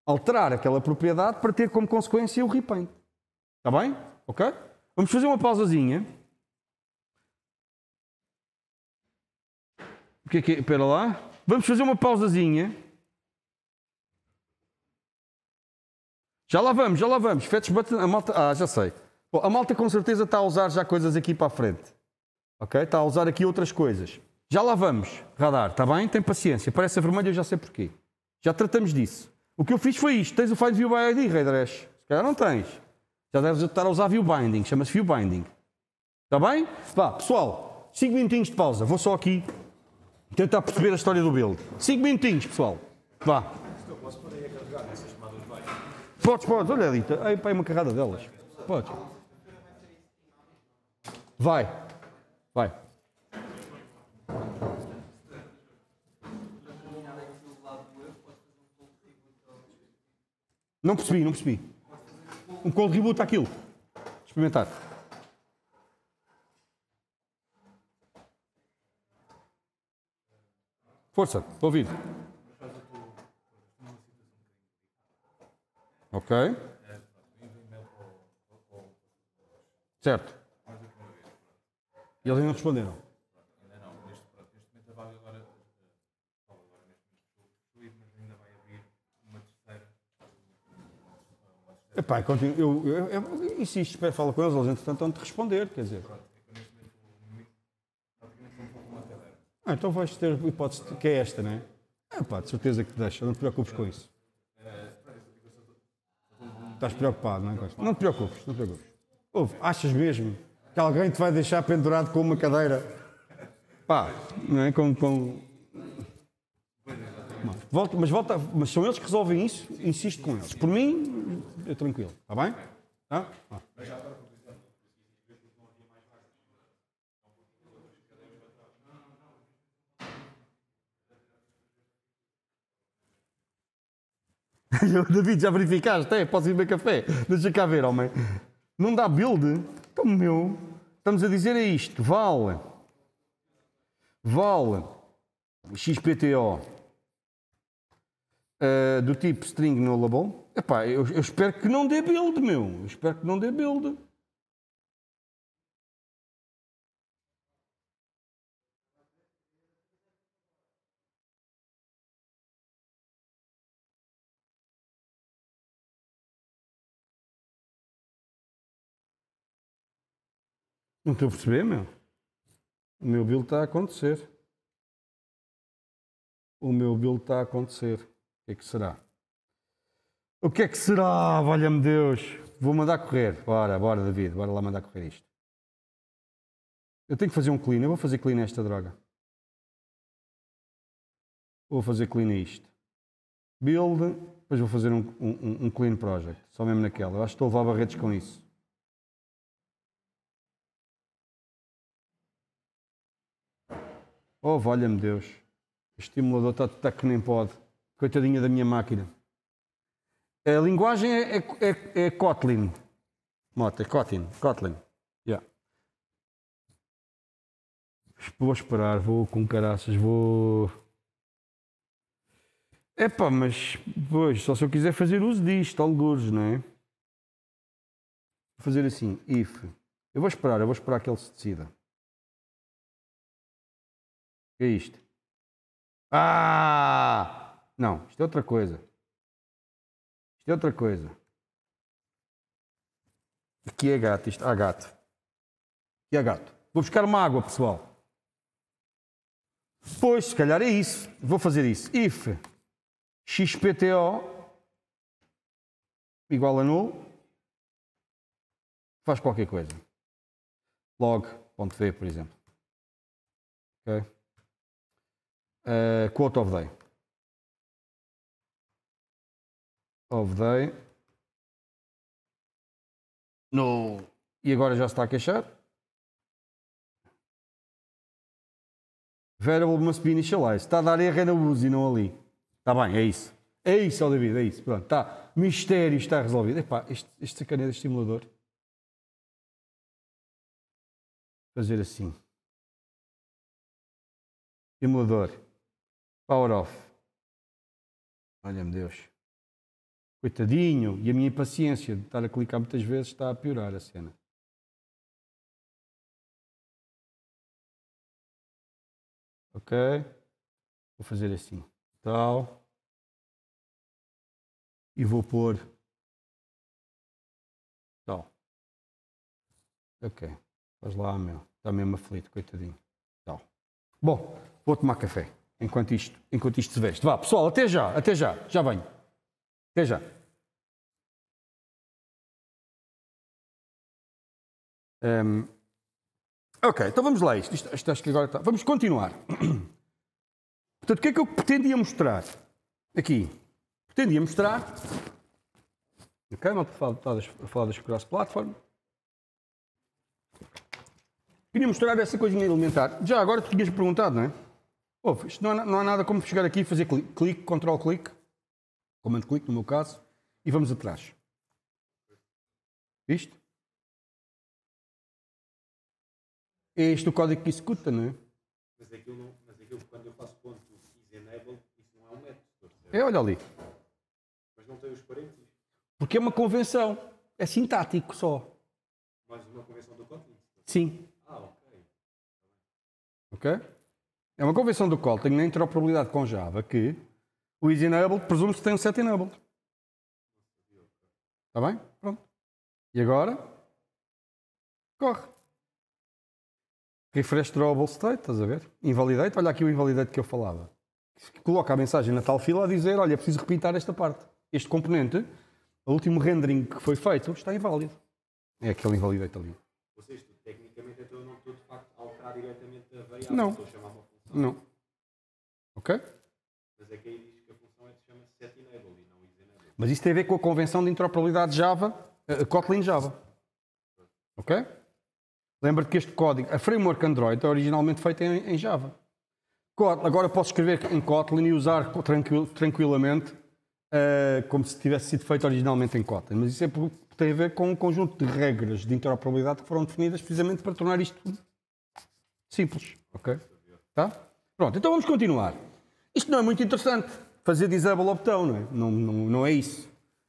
Alterar aquela propriedade para ter como consequência o repaint. Está bem? Ok? Vamos fazer uma pausazinha. O que é que é? Espera lá. Vamos fazer uma pausazinha. Já lá vamos, já lá vamos. Fetch button, a malta. Ah, já sei. Bom, a malta com certeza está a usar já coisas aqui para a frente. Ok? Está a usar aqui outras coisas. Já lá vamos, radar, está bem? Tem paciência. Parece a vermelha, eu já sei porquê. Já tratamos disso. O que eu fiz foi isto. Tens o Find View by ID, Raiders? Se calhar não tens. Já deves estar a usar View Binding. Chama-se View Binding. Está bem? Vá, pessoal. 5 minutinhos de pausa. Vou só aqui tentar perceber a história do build. 5 minutinhos, pessoal. Vá. Podes, podes. Olha, Edita. Aí, pai, uma carrada delas. Podes. Vai. Vai. Não percebi, não percebi. Um cold reboot àquilo. Experimentar. Força, estou ouvindo. Ok. Certo. E eles não responderam. Epá, continuo, eu, eu, eu, eu insisto, com eles, eles entretanto vão te responder, quer dizer. Ah, então vais ter a hipótese que é esta, não é? Ah, pá, de certeza que te deixa, não te preocupes com isso. Estás preocupado, não é? Não te preocupes, não te preocupes. Ouve, achas mesmo que alguém te vai deixar pendurado com uma cadeira? Pá, não é? como com mano. Volta, mas, volta, mas são eles que resolvem isso, insisto com eles. Por mim, é tranquilo, está bem? Tá. Ah. David, já verificaste? É, posso ir beber café? Deixa cá ver, homem. Não dá build? Então, meu. Estamos a dizer é isto. Vale. Vale. XPTO uh, do tipo string nullable, epá, eu, eu espero que não dê build, meu. Eu espero que não dê build. Não estou a perceber, meu. O meu build está a acontecer. O meu build está a acontecer que é que será? O que é que será? Valha-me Deus! Vou mandar correr. Bora, bora, David, bora lá mandar correr isto. Eu tenho que fazer um clean. Eu vou fazer clean a esta droga. Vou fazer clean a isto. Build, depois vou fazer um, um, um clean project. Só mesmo naquela. Eu acho que estou a levar barretes com isso. Oh, valha-me Deus. O estimulador está, está que nem pode. Coitadinha da minha máquina. A linguagem é, é, é, é Kotlin. Mota, é Kotlin. Kotlin. Yeah. Vou esperar, vou com caraças, vou. É pá, mas pois, só se eu quiser fazer uso disto, algures, não é? Vou fazer assim, if. Eu vou esperar, eu vou esperar que ele se decida. É isto. Ah! Não, isto é outra coisa. Isto é outra coisa. Aqui é gato, isto. Ah, gato. Aqui é gato. Vou buscar uma água, pessoal. Pois, se calhar é isso. Vou fazer isso. If XPTO igual a nulo, faz qualquer coisa. Log.v, por exemplo. Okay. Uh, quote of day. of day. No. E agora já se está a queixar. Variable must be initialized. Está a dar erro é na use e não ali. Está bem, é isso. É isso, ó David, é isso. Pronto, está. Mistério está resolvido. Epá, este, este sacaneio estimulador Fazer assim. Simulador. Power off. Olha-me Deus coitadinho, e a minha impaciência de estar a clicar muitas vezes está a piorar a cena. Ok? Vou fazer assim. Tal. E vou pôr. Tal. Ok. Faz lá, meu. Está mesmo aflito, coitadinho. Tal. Bom, vou tomar café enquanto isto, enquanto isto se veste. Vá, pessoal, até já, até já. Já venho. Veja. Um, ehm, ok, então vamos lá. Isto, isto, isto acho que agora está. Vamos continuar. Portanto, o que é que eu pretendia mostrar aqui? Pretendia mostrar. Ok, não estou a falar das cross-platform. Queria mostrar essa coisinha elementar. Já agora tu tinhas perguntado, não é? Ouve, isto não há, não há nada como chegar aqui e fazer clique, clique, control clique comando clique no meu caso, e vamos atrás. Viste? É este o código que executa, não é? Mas aquilo, não, mas aquilo quando eu faço ponto is enable, isso não é um método. É, olha ali. Mas não tem os parênteses. Porque é uma convenção. É sintático só. Mas uma convenção do Kotlin? Sim. Ah, ok. Ok? É uma convenção do Kotlin na interoperabilidade com Java que o Easy enabled presume-se que tem um set enabled. Está bem? Pronto. E agora? Corre. Refresh drawable state, estás a ver? Invalidate, olha aqui o invalidate que eu falava. Coloca a mensagem na tal fila a dizer, olha, preciso repintar esta parte. Este componente, o último rendering que foi feito, está inválido. É aquele invalidate ali. Ou seja, tecnicamente então eu não estou de facto a alterar diretamente a variável. Não. Estou a chamar uma função. Não. Ok? Mas é que aí mas isso tem a ver com a convenção de interoperabilidade Java, uh, Kotlin Java. Ok? Lembra-te que este código, a framework Android, é originalmente feita em, em Java. Agora posso escrever em Kotlin e usar tranquil, tranquilamente uh, como se tivesse sido feito originalmente em Kotlin. Mas isso é tem a ver com um conjunto de regras de interoperabilidade que foram definidas precisamente para tornar isto simples. Ok? Tá? Pronto, então vamos continuar. Isto não é muito interessante fazer disable opt botão, não é? Não, não, não é isso.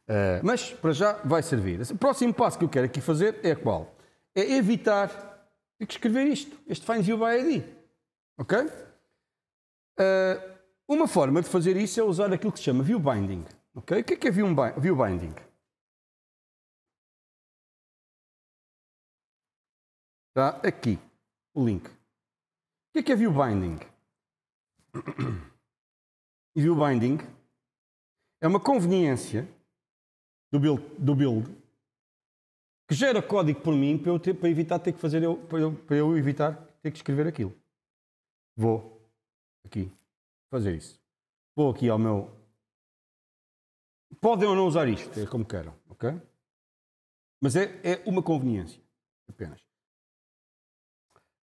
Uh, mas, para já, vai servir. O próximo passo que eu quero aqui fazer é qual? É evitar ter que escrever isto, este Find You by ID. Ok? Uh, uma forma de fazer isso é usar aquilo que se chama View Binding. ok? O que é, que é view, view Binding? Está aqui o link. O que é, que é View Binding? e o binding é uma conveniência do build, do build que gera código por mim para eu, ter, para evitar ter que fazer eu para, eu para eu evitar ter que escrever aquilo. Vou aqui fazer isso. Vou aqui ao meu. Podem ou não usar isto, é como queiram, ok? Mas é, é uma conveniência apenas.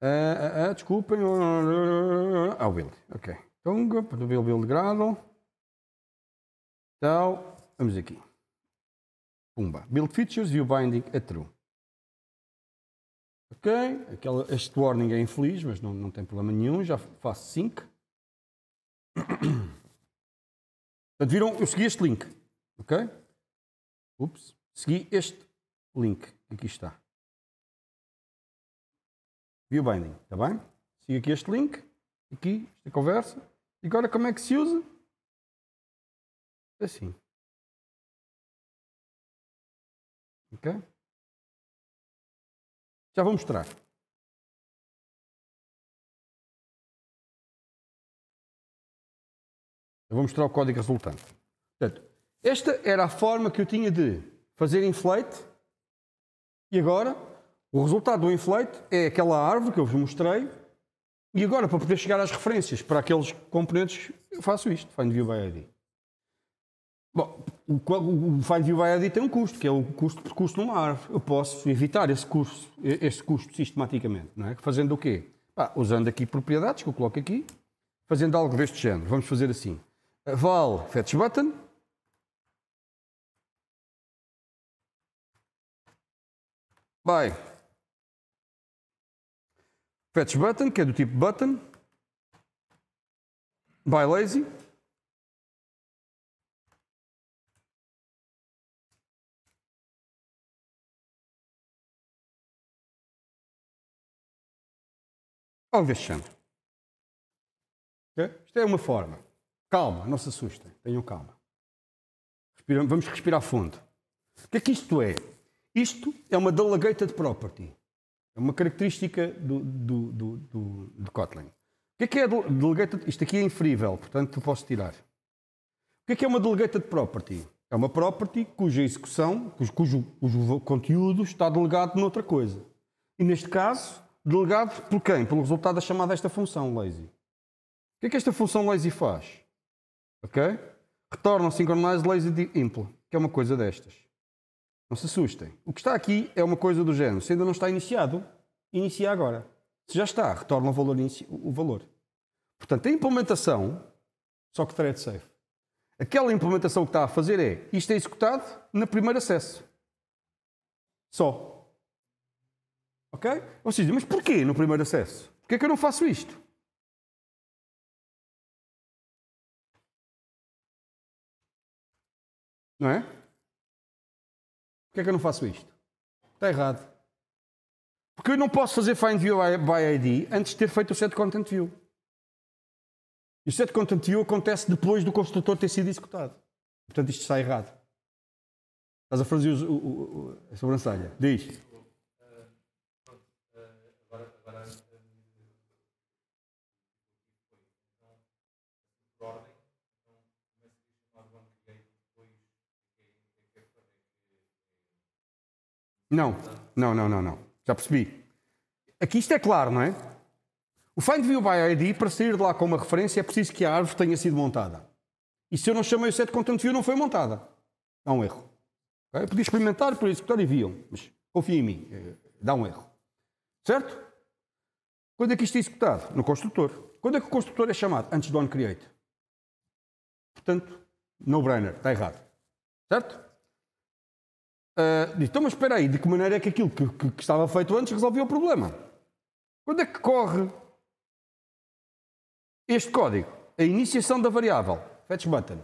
Ah, ah, desculpem. Ah, build, ok para o perfil buildgradle. Então, vamos aqui. Pumba. Build features, view binding a é true. Ok, Aquela, este warning é infeliz, mas não, não tem problema nenhum, já faço sync. Portanto, viram, eu segui este link, ok? Ups, segui este link, aqui está. View binding, está bem? Sigo aqui este link, aqui, esta conversa, Agora, como é que se usa? É assim. Ok? Já vou mostrar. Eu vou mostrar o código resultante. Portanto, esta era a forma que eu tinha de fazer inflate. E agora, o resultado do inflate é aquela árvore que eu vos mostrei, e agora, para poder chegar às referências, para aqueles componentes, eu faço isto, Find View by ID. Bom, o Find View by ID tem um custo, que é o custo por custo numa árvore. Eu posso evitar esse, curso, esse custo sistematicamente, não é? Fazendo o quê? Ah, usando aqui propriedades, que eu coloco aqui, fazendo algo deste género. Vamos fazer assim. Val fetch button. Bye fetch button, que é do tipo button, by lazy, Olha deste Okay? Isto é uma forma. Calma, não se assustem, tenham calma. vamos respirar fundo. O que é que isto é? Isto é uma delegated property. É uma característica do, do, do, do, do Kotlin. O que é que é delegated? Isto aqui é inferível, portanto eu posso tirar. O que é que é uma delegated property? É uma property cuja execução, cujo, cujo conteúdo está delegado noutra coisa. E neste caso, delegado por quem? Pelo resultado da chamada desta função lazy. O que é que esta função lazy faz? Ok? Retorna synchronized lazy impl, que é uma coisa destas. Não se assustem. O que está aqui é uma coisa do género. Se ainda não está iniciado, inicia agora. Se já está, retorna o valor. O valor. Portanto, a implementação, só que thread safe. Aquela implementação que está a fazer é isto é executado na primeiro acesso. Só. Ok? Ou seja, mas porquê no primeiro acesso? Porquê é que eu não faço isto? Não é? Por que é que eu não faço isto? Está errado. Porque eu não posso fazer Find View by ID antes de ter feito o Set Content View. E o Set Content View acontece depois do construtor ter sido executado. Portanto, isto está errado. Estás a fazer o, o, o, a sobrancelha. Diz. Não, não, não, não, não. Já percebi. Aqui isto é claro, não é? O Find by ID, para sair de lá com uma referência, é preciso que a árvore tenha sido montada. E se eu não chamei o set content view, não foi montada. Dá um erro. Okay? Eu podia experimentar, por executar e viam. Mas confia em mim, eh, dá um erro. Certo? Quando é que isto é executado? No construtor. Quando é que o construtor é chamado? Antes do onCreate. Portanto, no-brainer, está errado. Certo? Uh, ah, diz, então, mas espera aí, de que maneira é que aquilo que, que, que estava feito antes resolveu o problema? Quando é que corre este código? A iniciação da variável fetch button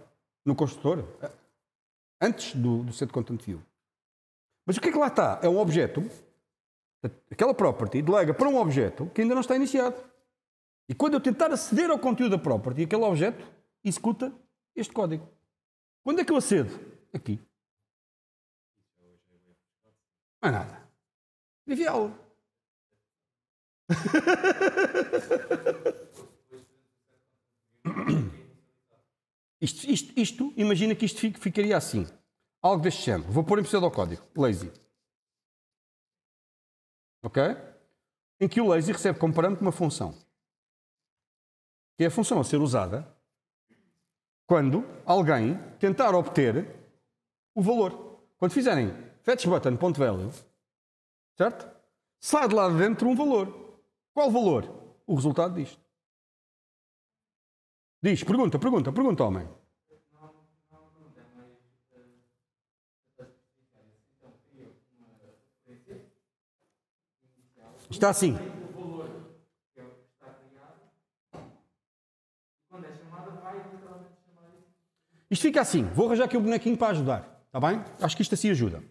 no construtor, ah, antes do, do set content view. Mas o que é que lá está? É um objeto, aquela property delega para um objeto que ainda não está iniciado. E quando eu tentar aceder ao conteúdo da property, aquele objeto executa este código. Quando é que eu acedo? Aqui. Não é nada. Ele aula. isto, isto, isto, imagina que isto ficaria assim. Algo deste género. Vou pôr em pseudocódigo. Lazy. Ok? Em que o lazy recebe como parâmetro uma função. Que é a função a ser usada quando alguém tentar obter o valor. Quando fizerem fetchbutton.value, ponto certo? Sai de lá de dentro um valor. Qual valor? O resultado disto. Diz, pergunta, pergunta, pergunta, homem. Está assim. Isto fica assim. Vou arranjar aqui o um bonequinho para ajudar. Está bem? Acho que isto assim ajuda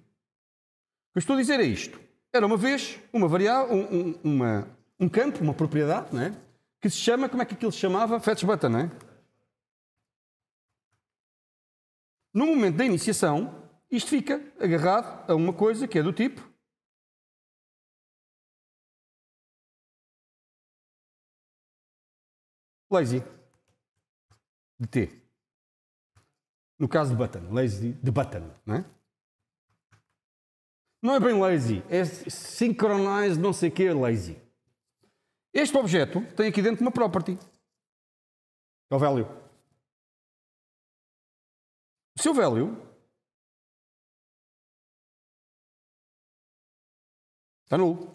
que eu estou a dizer é isto. Era uma vez uma variável, um, um, uma, um campo, uma propriedade, não é? que se chama, como é que aquilo se chamava? Fetch button, não é? No momento da iniciação, isto fica agarrado a uma coisa que é do tipo. Lazy de T. No caso de button, lazy de button, não é? Não é bem lazy, é synchronize não sei o que lazy. Este objeto tem aqui dentro uma property. É o value. O seu value está nulo.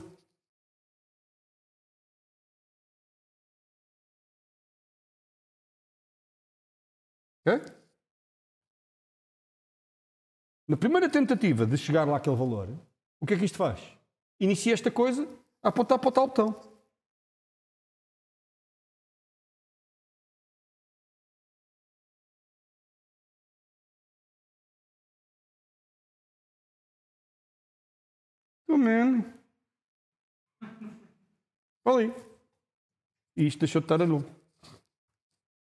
Okay? Na primeira tentativa de chegar lá àquele valor, o que é que isto faz? Inicia esta coisa a apontar para o tal botão. Oh, man. Ali. E isto deixou de estar a nulo.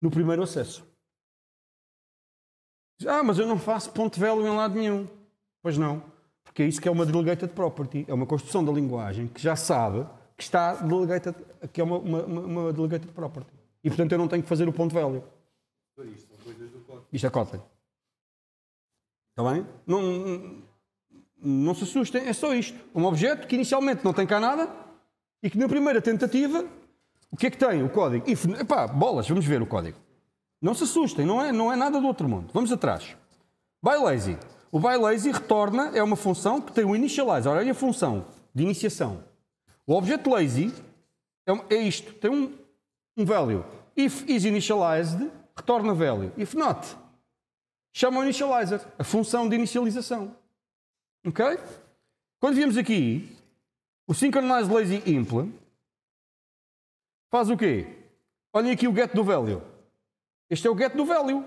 No primeiro acesso. Ah, mas eu não faço ponto velho em lado nenhum. Pois não, porque é isso que é uma delegated property, é uma construção da linguagem que já sabe que está delegated, que é uma, uma, uma delegated property. E portanto eu não tenho que fazer o ponto value. Isto é código. Está bem? Não, não, se assustem, é só isto. Um objeto que inicialmente não tem cá nada e que na primeira tentativa, o que é que tem o código? E, epá, bolas, vamos ver o código. Não se assustem, não é, não é nada do outro mundo. Vamos atrás. By lazy. O by lazy retorna, é uma função que tem o initialize. Olha a função de iniciação. O objeto lazy é, é isto, tem um, um value. If is initialized, retorna value. If not, chama o initializer, a função de inicialização. Ok? Quando viemos aqui, o synchronized lazy impl faz o quê? Olhem aqui o get do value. Este é o get do value.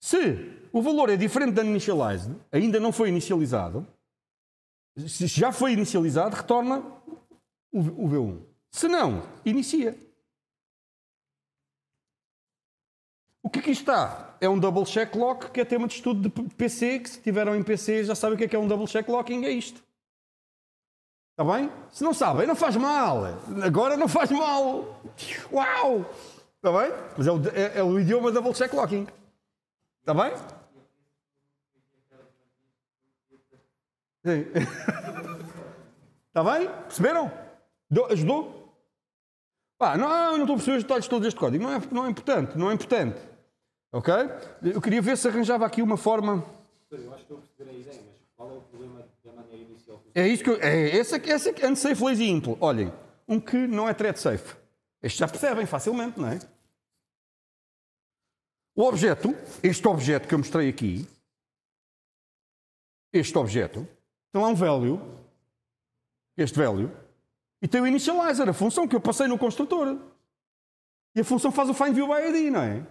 Se o valor é diferente da initialized, ainda não foi inicializado, se já foi inicializado, retorna o V1. Se não, inicia. O que aqui é está? É um double check lock, que é tema de estudo de PC, que se tiveram em PC já sabem o que é, que é um double check locking, é isto. Está bem? Se não sabem, não faz mal. Agora não faz mal. Uau! Está bem? Mas é o, é, é o idioma double check locking. Está bem? Sim. Está bem? Perceberam? ajudou? Ah, não, não estou a perceber os detalhes todos deste código. Não é, não é importante, não é importante. Ok? Eu queria ver se arranjava aqui uma forma. Eu acho que estou a perceber a ideia, mas qual é o problema da maneira inicial? É isso que eu. É, essa, essa, unsafe, lazy, impl Olhem, um que não é thread safe. Estes já percebem facilmente, não é? O objeto, este objeto que eu mostrei aqui, este objeto, tem lá um value, este value, e tem o initializer, a função que eu passei no construtor. E a função faz o find view by ID, não é?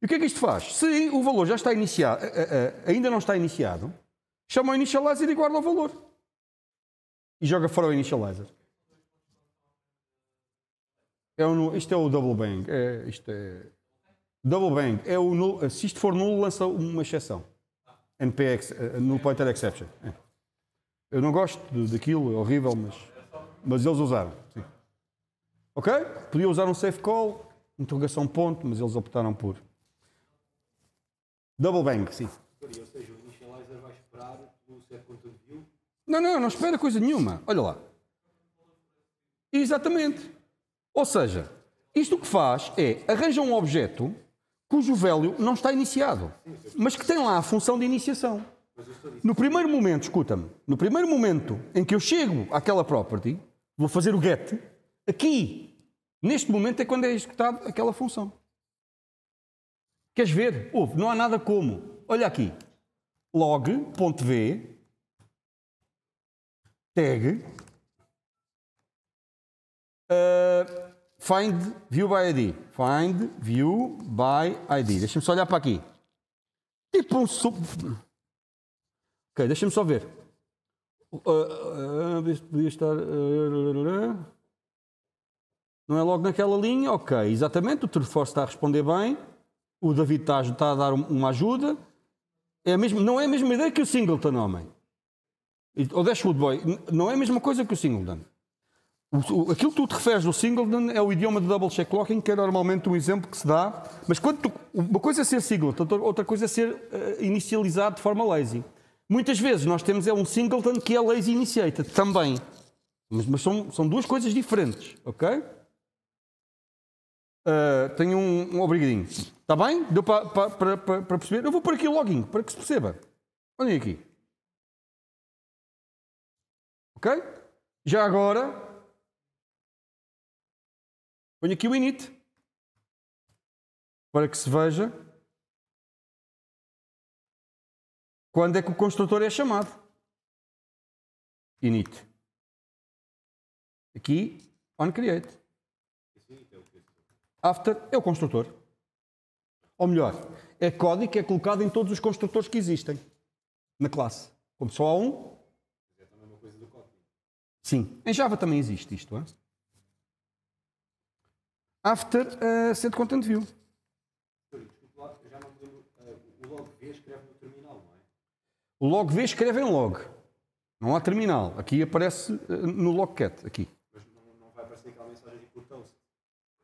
E o que é que isto faz? Se o valor já está iniciado, eh, eh, eh, ainda não está iniciado, chama o initializer e guarda o valor. E joga fora o initializer. É um, isto é o double bang. É, isto é. Double bang. É o nulo, eh, se isto for nulo, lança uma exceção. NPX, uh, eh, eh, Null Pointer Exception. É. Eu não gosto daquilo, é horrível, mas, mas eles usaram. Sim. Ok? Podia usar um safe call, interrogação ponto, mas eles optaram por. Double bang, sim. Ou seja, o initializer vai esperar view? Não, não, não espera coisa nenhuma. Olha lá. Exatamente. Ou seja, isto o que faz é arranja um objeto cujo velho não está iniciado, mas que tem lá a função de iniciação. No primeiro momento, escuta-me, no primeiro momento em que eu chego àquela property, vou fazer o get, aqui, neste momento é quando é executada aquela função. Queres ver? Ouve, não há nada como. Olha aqui. log.v tag eh, Find view by ID. Find view by ID. Deixa-me só olhar para aqui. Tipo um sub. Ok, deixa-me só ver. Ah, ah, ah, podia estar. não é logo naquela linha? Ok, exatamente. O Turforce está a responder bem. O David está a, está a dar uma ajuda. É mesma. não é a mesma ideia que o Singleton, homem. Ou Dashwood Boy. Não é a mesma coisa que o Singleton aquilo que tu te referes do singleton é o idioma de double check locking, que é normalmente um exemplo que se dá. Mas quando tu, uma coisa é ser singleton, outra coisa é ser uh, inicializado de forma lazy. Muitas vezes nós temos é um singleton que é lazy initiated também. Mas, mas são, são duas coisas diferentes, ok? Uh, tenho um, um obrigadinho. Está bem? Deu para pa, pa, pa, perceber? Eu vou pôr aqui o login para que se perceba. Olhem aqui. Ok? Já agora, Ponho aqui o init para que se veja quando é que o construtor é chamado. Init. Aqui, onCreate After é o construtor. Ou melhor, é código que é colocado em todos os construtores que existem na classe. Como só há um. É também uma coisa do código. Sim. Em Java também existe isto, é? after uh, eh, send content view. O log V escreve em log. Não há terminal. Aqui aparece eh, no logcat. Aqui. Mas não, não vai aparecer aquela mensagem de portão?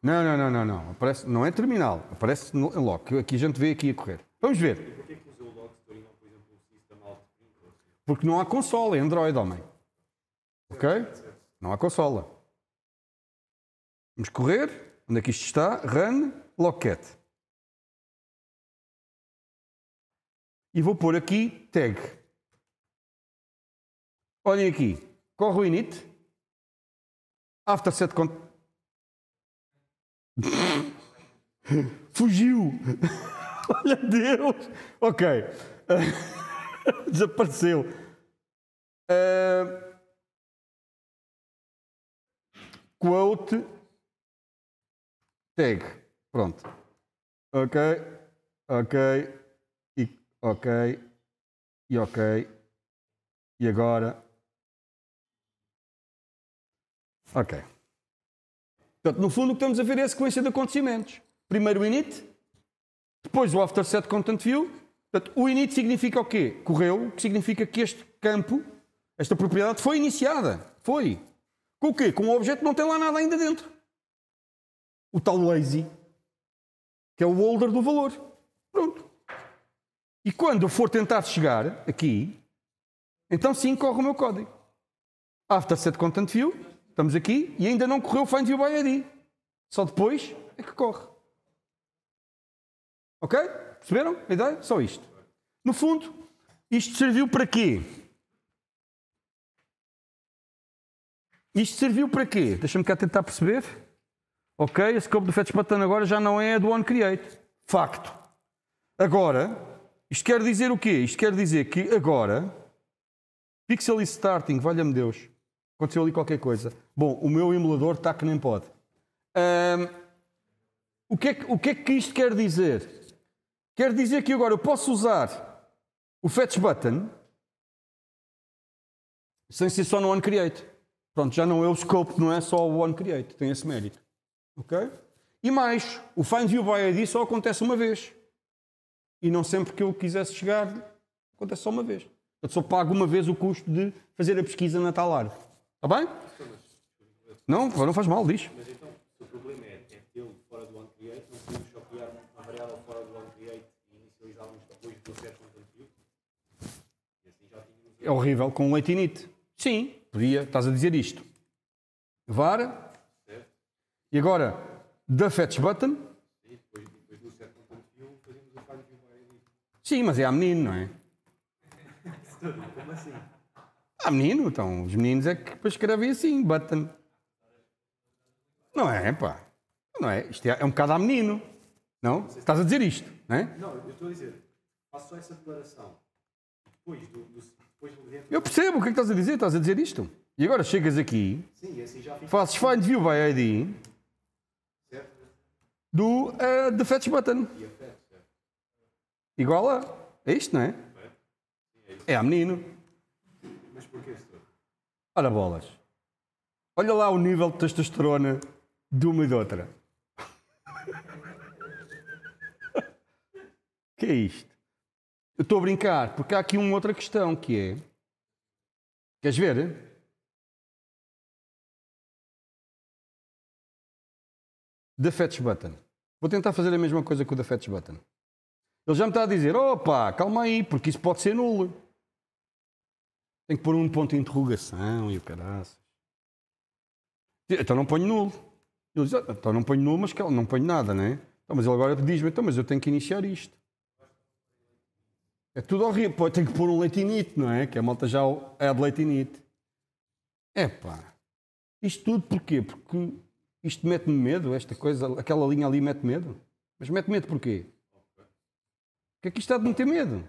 Não, não, não, não. Não, aparece, não é terminal. Aparece em log. Aqui a gente vê aqui a correr. Vamos ver. E porquê que usa o log e não, por exemplo, o sistema alt? Porque não há console. É Android, homem. Ok? Não há consola. Vamos correr. Onde é que isto está? Run Locket. E vou pôr aqui tag. Olhem aqui. Corre o init. After set Fugiu! Olha Deus! Ok. Desapareceu. Uh... Quote Tag. Pronto. Ok. Ok. E ok. E ok. E agora. Ok. Portanto, no fundo, o que estamos a ver é a sequência de acontecimentos. Primeiro o init, depois o after set content view. Portanto, o init significa o quê? Correu, que significa que este campo, esta propriedade foi iniciada. Foi. Com o quê? Com um objeto que não tem lá nada ainda dentro o tal lazy, que é o holder do valor. Pronto. E quando eu for tentar chegar aqui, então sim, corre o meu código. After set content view, estamos aqui, e ainda não correu o find view by ID. Só depois é que corre. Ok? Perceberam a ideia? Só isto. No fundo, isto serviu para quê? Isto serviu para quê? Deixa-me cá tentar perceber. Ok? A scope do Fetch Button agora já não é a do OnCreate. Facto. Agora, isto quer dizer o quê? Isto quer dizer que agora, pixel is starting, valha-me Deus, aconteceu ali qualquer coisa. Bom, o meu emulador está que nem pode. Um, o, que é que, o que é que isto quer dizer? Quer dizer que agora eu posso usar o Fetch Button sem ser só no OnCreate. Pronto, já não é o scope, não é só o OnCreate, tem esse mérito. Ok? E mais, o Find View by ID só acontece uma vez. E não sempre que eu quisesse chegar, acontece só uma vez. Eu só pago uma vez o custo de fazer a pesquisa na tal área. Está bem? Não, não faz mal, diz. Mas então, se o problema é, é tê-lo fora do OnCreate, não podemos só criar uma variável fora do OnCreate e inicializá-los depois do acesso ao conteúdo? E assim É horrível com o leitinite. Sim, podia, estás a dizer isto. Var e agora, da Fetch Button. Sim, mas é a menino, não é? Como assim? Há menino, então. Os meninos é que depois escrevem assim, Button. Não é, pá. Não é? Isto é, é um bocado a menino. Não? não Estás a dizer isto, não é? Não, eu estou a dizer. Faço só essa declaração. Depois do. do do dentro... Eu percebo o que é que estás a dizer. Estás a dizer isto. E agora chegas aqui. Sim, assim já Fazes Find View by ID do uh, eh, The Fetch Button. Igual a. É isto, não é? É a menino. Mas porquê isso? Ora bolas. Olha lá o nível de testosterona de uma e de outra. que é isto? Eu estou a brincar, porque há aqui uma outra questão que é. Queres ver? da Fetch Button. Vou tentar fazer a mesma coisa que o da Fetch Button. Ele já me está a dizer: opa, calma aí, porque isso pode ser nulo. Tem que pôr um ponto de interrogação e o caraças. Então não ponho nulo. Ele diz: então não ponho nulo, mas não ponho nada, né? Então, mas ele agora diz-me: então, mas eu tenho que iniciar isto. É tudo horrível. Pô, tem que pôr um leitinite, não é? Que a malta já é de leitinite. Epá. Isto tudo porquê? Porque isto mete-me medo, esta coisa, aquela linha ali mete medo. Mas mete medo porquê? O que é que isto está de meter medo?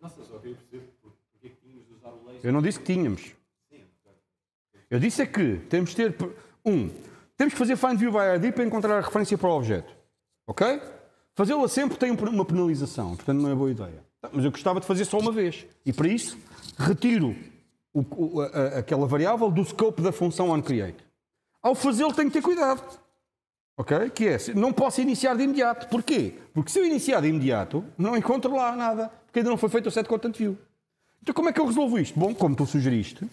Nossa, só queria perceber porque é que tínhamos de usar o laser. Eu não disse que tínhamos. Eu disse é que temos de ter. Um, temos que fazer Find View by ID para encontrar a referência para o objeto. Ok? Fazê-la sempre tem uma penalização, portanto não é boa ideia. Tá, mas eu gostava de fazer só uma vez. E para isso, retiro o, o, a, aquela variável do scope da função onCreate ao fazê-lo tenho que ter cuidado. Ok? Que é, não posso iniciar de imediato. Porquê? Porque se eu iniciar de imediato, não encontro lá nada. Porque ainda não foi feito o set content view. Então como é que eu resolvo isto? Bom, como tu sugeriste,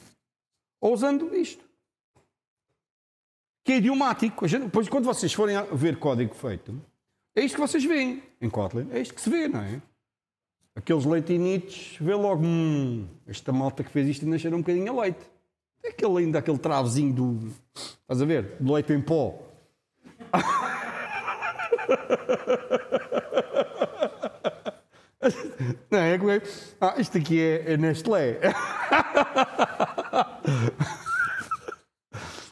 ou usando isto. Que é idiomático. Pois quando vocês forem ver código feito, é isto que vocês veem em Kotlin. É isto que se vê, não é? Aqueles leitinites, vê logo, hum, esta malta que fez isto ainda cheira um bocadinho a leite. Aquele, ainda aquele travozinho do. Estás a ver? Do leite em pó. Não, é como é. Ah, isto aqui é, é Nestlé.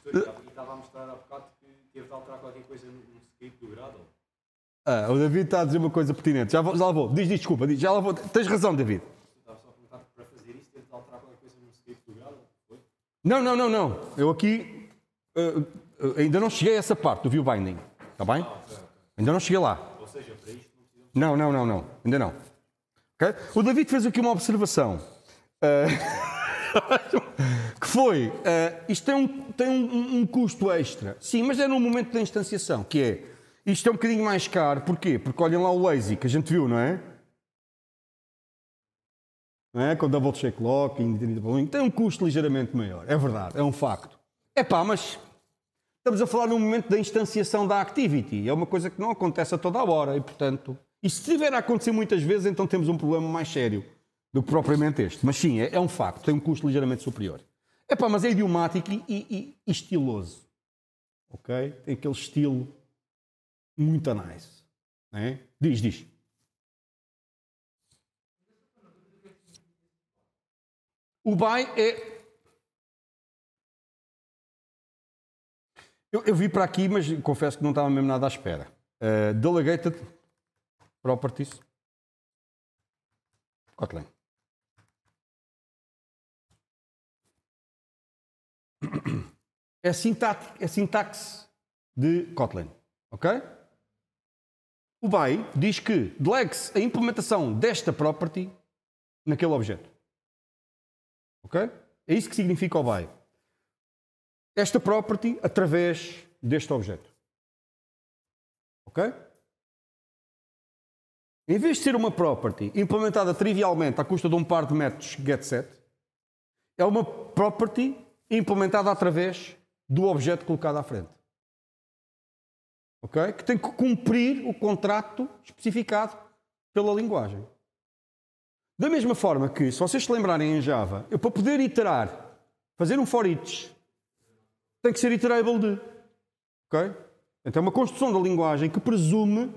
Estava a mostrar há bocado que teve de alterar qualquer coisa no script do Gradle. Ah, o David está a dizer uma coisa pertinente. Já, vou, já lá vou. Diz, diz, desculpa. Diz, já lá vou. Tens razão, David. Não, não, não, não. Eu aqui uh, uh, ainda não cheguei a essa parte do viewbinding. Está bem? Ah, ainda não cheguei lá. Ou seja, para isto não Não, não, não, Ainda não. Okay? O David fez aqui uma observação. Uh... que foi, isto tem, um, tem um, um custo extra. Sim, mas é no momento da instanciação, que é, isto é um bocadinho mais caro, porquê? Porque olhem lá o lazy que a gente viu, não é? é? com double check lock, tem um custo ligeiramente maior. É verdade, é um facto. É pá, mas estamos a falar num momento da instanciação da activity. É uma coisa que não acontece a toda a hora e, portanto, e se tiver a acontecer muitas vezes, então temos um problema mais sério do que propriamente este. Mas sim, é, é um facto, tem um custo ligeiramente superior. É pá, mas é idiomático e, e, e estiloso. Ok? Tem aquele estilo muito nice. né? Diz, diz. O bem é. Eu, eu vi para aqui, mas confesso que não estava mesmo nada à espera. Uh, delegated Properties Kotlin. É, sintaxe, é sintaxe de Kotlin. Ok? O BY diz que delegue-se a implementação desta property naquele objeto. Ok? É isso que significa o buy. Esta property através deste objeto. Ok? Em vez de ser uma property implementada trivialmente à custa de um par de métodos getSet, é uma property implementada através do objeto colocado à frente. Ok? Que tem que cumprir o contrato especificado pela linguagem. Da mesma forma que, se vocês se lembrarem em Java, eu para poder iterar, fazer um for each, tem que ser iterable de. Ok? Então é uma construção da linguagem que presume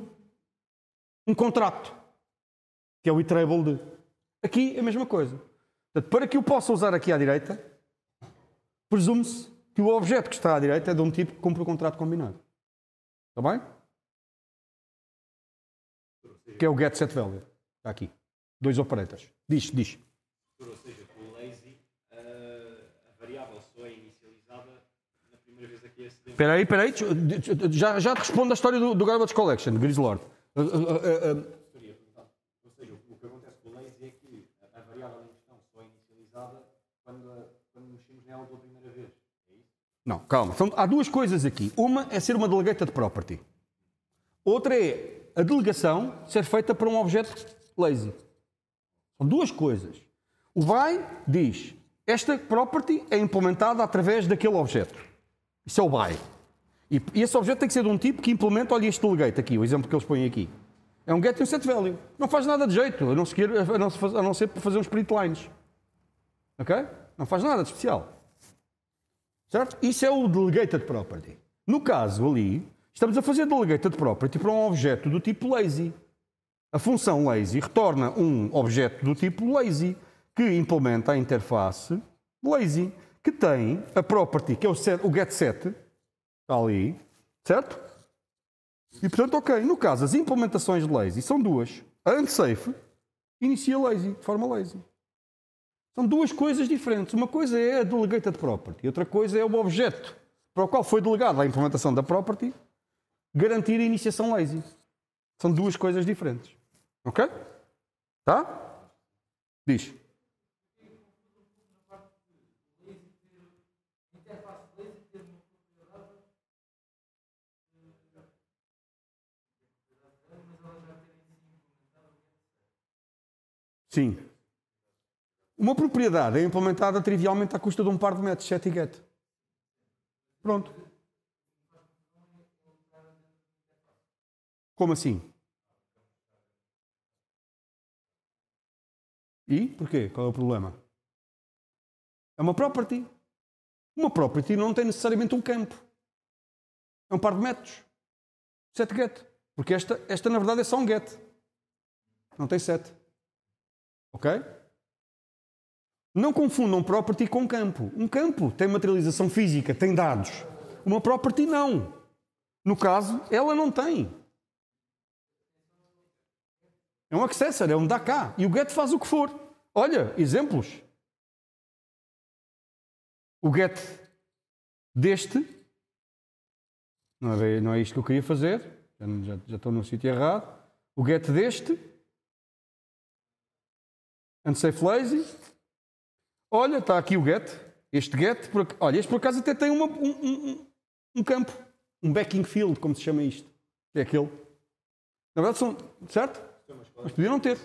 um contrato, que é o iterable de. Aqui a mesma coisa. Portanto, para que eu possa usar aqui à direita, presume-se que o objeto que está à direita é de um tipo que cumpre o contrato combinado. Está bem? Que é o get set value. Está aqui dois operators. Diz, diz. Ou seja, com o lazy, a variável só é inicializada na primeira vez aqui a Espera aí, espera aí. Já, já te respondo a história do, do Garbage Collection, Grislord. Uh, uh, uh, uh, uh Ou seja, o que acontece com o lazy é que a variável só é inicializada quando, quando mexemos pela primeira vez. É Não, calma. Então, há duas coisas aqui. Uma é ser uma delegated property. Outra é a delegação ser feita para um objeto lazy. São duas coisas. O buy diz, esta property é implementada através daquele objeto. Isso é o buy. E, esse objeto tem que ser de um tipo que implementa, olha este delegate aqui, o exemplo que eles põem aqui. É um get e um set value. Não faz nada de jeito, a não, ser, a não, a não ser para fazer uns print lines. Ok? Não faz nada de especial. Certo? Isso é o delegated property. No caso ali, estamos a fazer delegated property para um objeto do tipo lazy. A função lazy retorna um objeto do tipo lazy, que implementa a interface lazy, que tem a property, que é o, set, o getSet, está ali, certo? E portanto, ok, no caso, as implementações de lazy são duas. A unsafe inicia lazy, de forma lazy. São duas coisas diferentes. Uma coisa é a delegated property, outra coisa é o objeto para o qual foi delegada a implementação da property garantir a iniciação lazy. São duas coisas diferentes. Ok? Tá? Diz. Sim. Uma propriedade é implementada trivialmente à custa de um par de metros, set e get. Pronto. Como assim? E porquê? Qual é o problema? É uma property. Uma property não tem necessariamente um campo. É um par de métodos. Set get. Porque esta, esta na verdade é só um get. Não tem set. Ok? Não confundam property com campo. Um campo tem materialização física, tem dados. Uma property não. No caso, ela não tem. É, é um Accessor, é um dá cá. E o get faz o que for. Olha, exemplos. O get deste. Não é, não é isto que eu queria fazer. Já, já, já estou no sítio errado. O get deste. Unsafe lazy. Olha, está aqui o get. Este get. Por, olha, este por acaso até tem uma, um, um, um campo. Um backing field, como se chama isto. É aquele. Na verdade são. Certo? Mas podia não ter.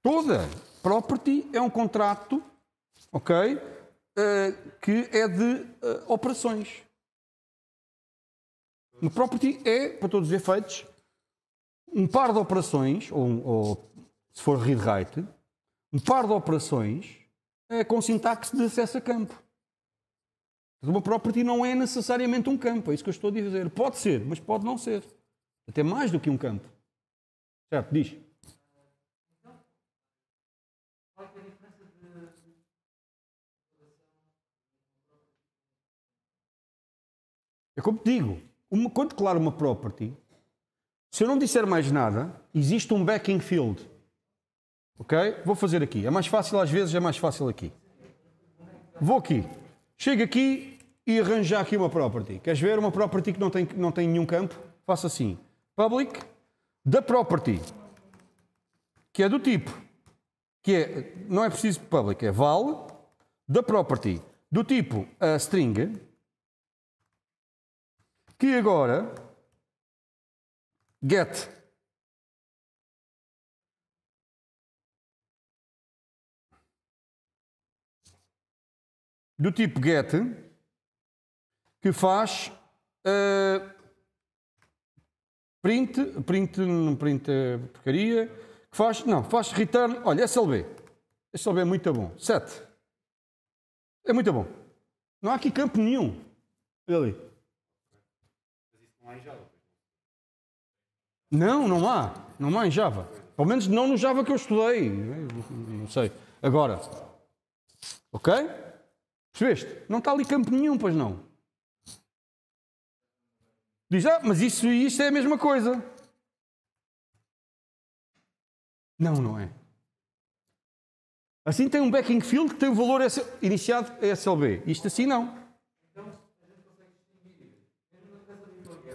Toda. Property é um contrato, ok? Uh, que é de uh, operações. Uma property é, para todos os efeitos, um par de operações, ou, ou se for read-write, um par de operações uh, com sintaxe de acesso a campo. Uma property não é necessariamente um campo, é isso que eu estou a dizer. Pode ser, mas pode não ser. Até mais do que um campo. Certo, diz. É como te digo, uma, quando declaro uma property, se eu não disser mais nada, existe um backing field. Ok? Vou fazer aqui. É mais fácil às vezes, é mais fácil aqui. Vou aqui. Chego aqui e arranjo aqui uma property. Queres ver uma property que não tem, não tem nenhum campo? Faço assim. Public da property, que é do tipo, que é, não é preciso public, é val da property do tipo a string, que agora get do tipo get que faz uh, print, print, print eh, porcaria, que faz, não, faz return, olha, SLB. SLB é muito bom. 7. É muito bom. Não há aqui campo nenhum. Olha ali. Não, não há. Não há em Java. Pelo menos não no Java que eu estudei. Não sei. Agora. Ok? Percebeste? Não está ali campo nenhum, pois não. Diz, ah, mas isso e isto é a mesma coisa. Não, não é. Assim tem um backing field que tem o valor iniciado SLB. Isto assim não.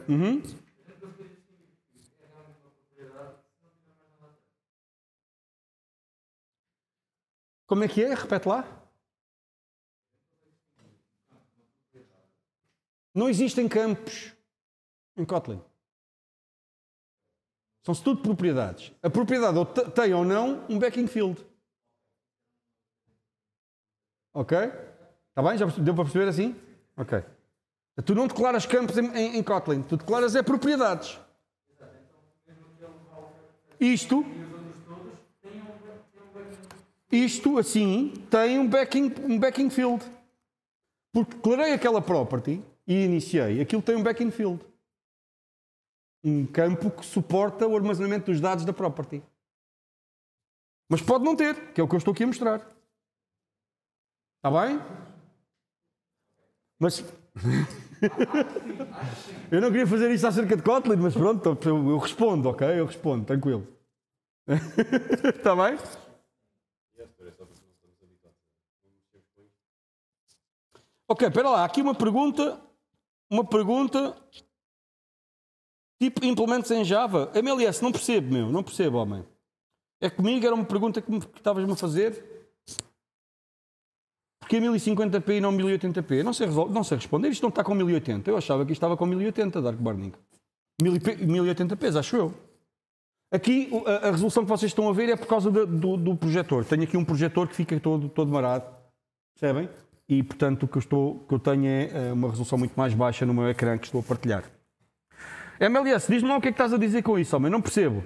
Uhum. Como é que é? Repete lá. Não existem campos em Kotlin. São-se tudo propriedades. A propriedade tem ou não um backing field. Ok? Está bem? Já deu para perceber assim? Ok. Então, tu não declaras campos em, em, em Kotlin, tu declaras é propriedades. Isto. Isto, assim, tem um backing, um backing field. Porque declarei aquela property e iniciei, aquilo tem um backing field um campo que suporta o armazenamento dos dados da property. Mas pode não ter, que é o que eu estou aqui a mostrar. Está bem? Mas. eu não queria fazer isto acerca de Kotlin, mas pronto, eu respondo, ok? Eu respondo, tranquilo. Está bem? Ok, espera lá, aqui uma pergunta. Uma pergunta Tipo, implementos em Java. MLS, não percebo, meu. Não percebo, homem. É comigo, era uma pergunta que estavas-me a fazer. Porque 1050p e não 1080p? Não sei, resolve, não sei responder. Isto não está com 1080. Eu achava que isto estava com 1080, Dark Burning. 1080p, acho eu. Aqui, a, a, resolução que vocês estão a ver é por causa do, do, do projetor. Tenho aqui um projetor que fica todo, todo marado. Percebem? E, portanto, o que eu, estou, que eu tenho é eh, uma resolução muito mais baixa no meu ecrã que estou a partilhar. É, MLS, diz-me lá o que é que estás a dizer com isso, homem, não percebo.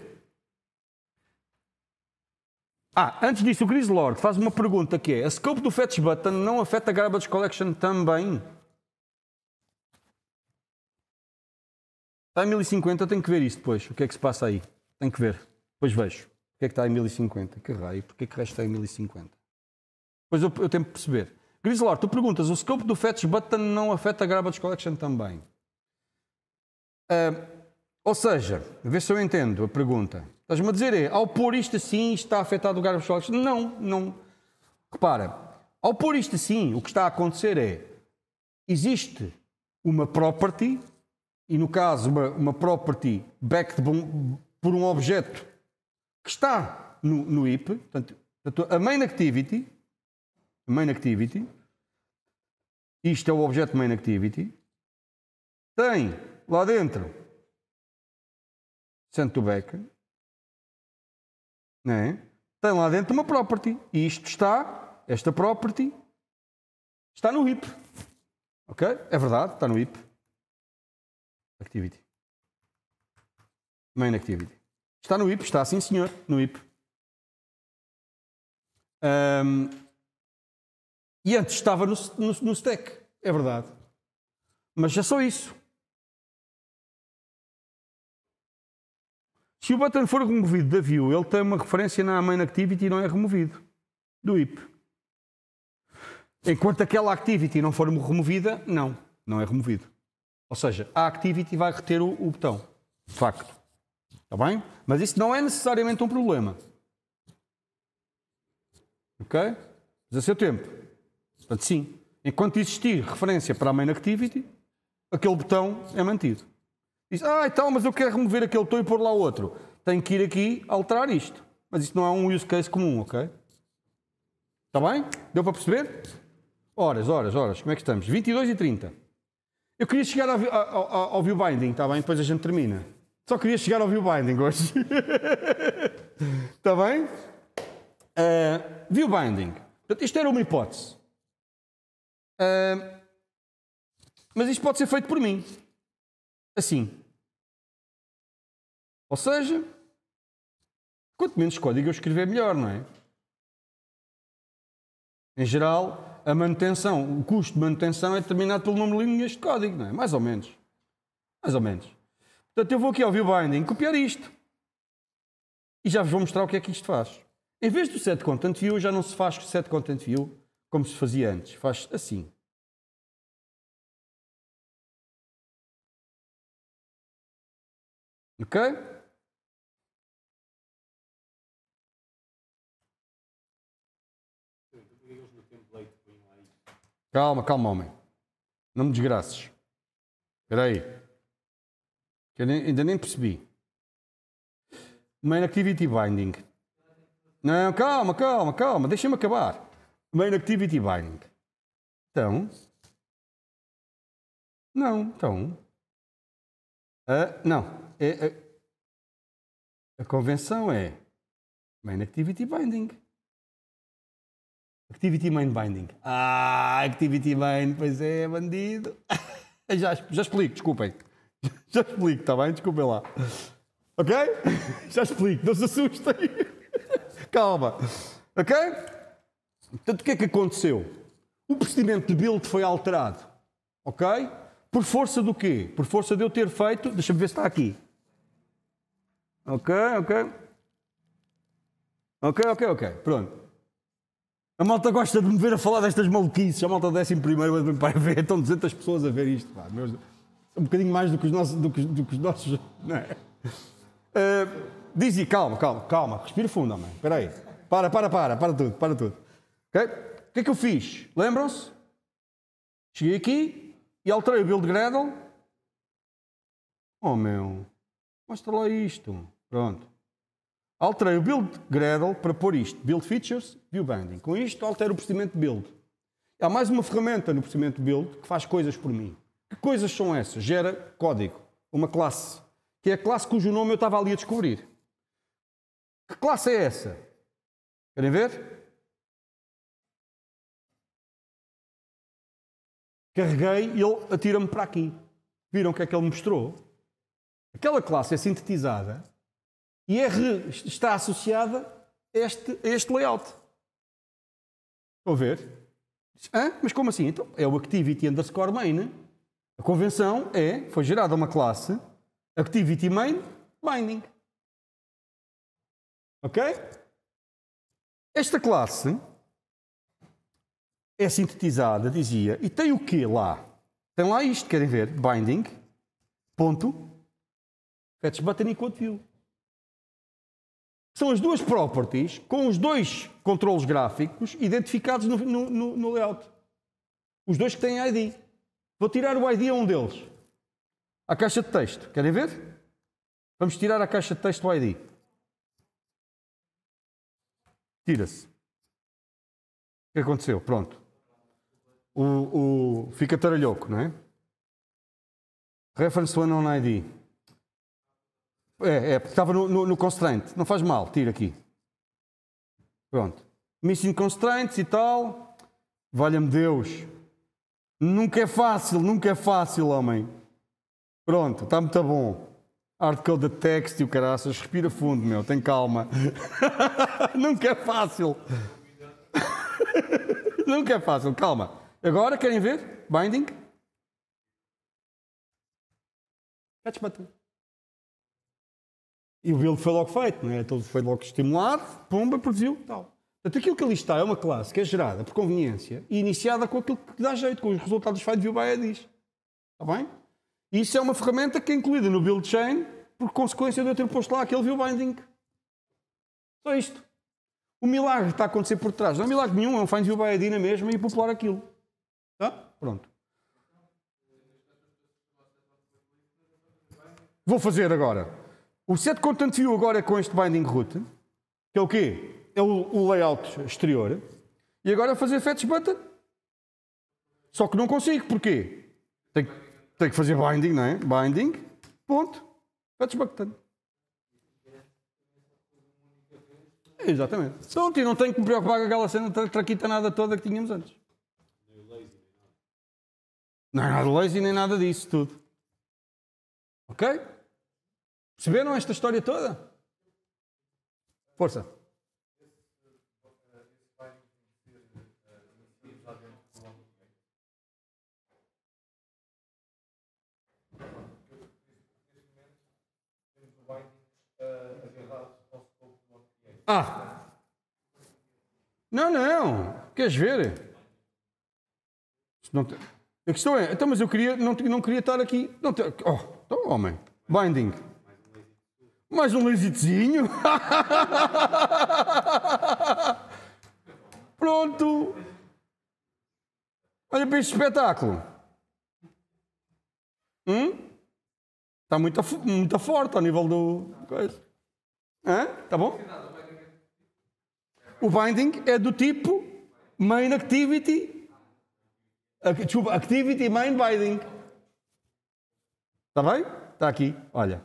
Ah, antes disso, o Chris Lord faz uma pergunta que é: a scope do Fetch Button não afeta a Garbage Collection também? Está em 1050, tenho que ver isso depois. O que é que se passa aí? Tenho que ver. Depois vejo. O que é que está em 1050? Que raio, porque é que resta em 1050? Depois eu, eu tenho que perceber. Grislor, tu perguntas: o scope do Fetch Button não afeta a Garbage Collection também? Uh, ou seja, vê se eu entendo a pergunta. Estás-me a dizer é, ao pôr isto assim, está afetado o garbo sólido? Não, não. Repara, ao pôr isto assim, o que está a acontecer é, existe uma property, e no caso uma, uma property backed por um objeto que está no, no IP, portanto, a main activity, a main activity, isto é o objeto main activity, tem lá dentro. Santo Beca, é? tem lá dentro uma property. E isto está, esta property, está no IP. Ok? É verdade, está no IP. Activity. Main Activity. Está no IP, está sim senhor, no IP. Um, e antes estava no, no, no stack, é verdade. Mas é só isso. Se o button for removido da view, ele tem uma referência na main activity e não é removido do IP. Enquanto aquela activity não for removida, não, não é removido. Ou seja, a activity vai reter o, o botão, de facto. Está bem? Mas isso não é necessariamente um problema. Ok? Mas a seu tempo. Portanto, sim. Enquanto existir referência para a main activity, aquele botão é mantido. Diz, ah, então, mas eu quero remover aquele tom e pôr lá outro. Tenho que ir aqui alterar isto. Mas isto não é um use case comum, ok? Está bem? Deu para perceber? Horas, horas, horas. Como é que estamos? 22 e 30. Eu queria chegar ao, ao, ao, viewbinding, está bem? Depois a gente termina. Só queria chegar ao viewbinding hoje. Está bem? Uh, eh, viewbinding. Portanto, isto era uma hipótese. Uh, mas isto pode ser feito por mim. Assim. Ou seja, quanto menos código eu escrever, melhor, não é? Em geral, a manutenção, o custo de manutenção é determinado pelo número de linhas de código, não é? Mais ou menos. Mais ou menos. Portanto, eu vou aqui ao viewbinding copiar isto. E já vos vou mostrar o que é que isto faz. Em vez do set content view, já não se faz com o set content view como se fazia antes. Faz assim. Ok? Calma, calma, homem. Não me desgraças Espera aí. ainda nem percebi. Main Activity Binding. Não, calma, calma, calma. Deixa-me acabar. Main Activity Binding. Então. Não, então. Uh, não. É, a, é, a convenção é Main Activity Binding. Activity Mind Binding. Ah, Activity Mind, pois é, bandido. Já, já explico, desculpem. Já explico, está bem? Desculpem lá. Ok? Já explico, não se assustem. Calma. Ok? Portanto, o que é que aconteceu? O procedimento de build foi alterado. Ok? Por força do quê? Por força de eu ter feito. Deixa-me ver se está aqui. Ok, ok. Ok, ok, ok. Pronto. A malta gosta de me ver a falar destas maluquices. A malta desce em primeiro para ver. Estão 200 pessoas a ver isto. Pá. Meus... Um bocadinho mais do que os nossos. Do que, do que os nossos não é? uh, eh, dizia, calma, calma, calma. Respira fundo, homem. Espera aí. Para, para, para. Para tudo, para tudo. O que é que eu fiz? Lembram-se? Cheguei aqui e alterei o build Gradle. Oh, meu. Mostra lá isto. Pronto. Alterei o build Gradle para pôr isto, build features, view binding. Com isto, altero o procedimento build. Há mais uma ferramenta no procedimento build que faz coisas por mim. Que coisas são essas? Gera código, uma classe, que é a classe cujo nome eu estava ali a descobrir. Que classe é essa? Querem ver? Carreguei e ele atira-me para aqui. Viram o que é que ele mostrou? Aquela classe é sintetizada e é R está associada a este, a este layout. Estou a ver? Hã? Mas como assim? Então, é o activity underscore main. A convenção é, foi gerada uma classe, activity main, binding. Ok? Esta classe é sintetizada, dizia, e tem o quê lá? Tem lá isto, querem ver? Binding, ponto, fetch button equal to view. São as duas properties com os dois controles gráficos identificados no, no, no layout. Os dois que têm ID. Vou tirar o ID a um deles. A caixa de texto. Querem ver? Vamos tirar a caixa de texto ID. Tira-se. O que aconteceu? Pronto. O, o, fica taralhoco, não é? Reference one on ID. É, é, porque estava no, no, no constraint. Não faz mal, tira aqui. Pronto. Missing constraints e tal. Valha-me Deus. Nunca é fácil, nunca é fácil, homem. Pronto, está muito bom. de text e o caraças, respira fundo, meu, tem calma. nunca é fácil. nunca é fácil, calma. Agora querem ver? Binding? Catch button. E o build foi logo feito, não é? Todo foi logo estimulado, pomba, produziu, tal. Portanto, aquilo que ali está é uma classe que é gerada por conveniência e iniciada com aquilo que dá jeito, com os resultados feitos via Baia diz. Está bem? Isso é uma ferramenta que é incluída no build chain por consequência de eu ter posto lá aquele view binding. Só isto. O milagre está a acontecer por trás. Não é milagre nenhum, é um find view by ID mesmo e popular aquilo. Tá? Pronto. Vou fazer agora. O set content view agora é com este binding root, que é o quê? É o, layout exterior. E agora fazer fetch button. Só que não consigo, porquê? tem que fazer binding, não é? Binding, ponto, fetch button. Exatamente. Pronto, e não tenho que me preocupar com aquela cena traquita nada toda que tínhamos antes. Não é nada lazy nem nada disso tudo. Ok? Perceberam esta história toda? Força. Ah! Não, não! Queres ver? A questão é, então, mas eu queria, não, não queria estar aqui. Não Oh, então, homem, binding. Mais um Luizitinho. Pronto. Olha para este espetáculo. Hum? Está muito, muito forte ao nível do. Coisa. Hã? Tá bom? O binding é do tipo main activity. Desculpa, activity main binding. Está bem? Está aqui, olha.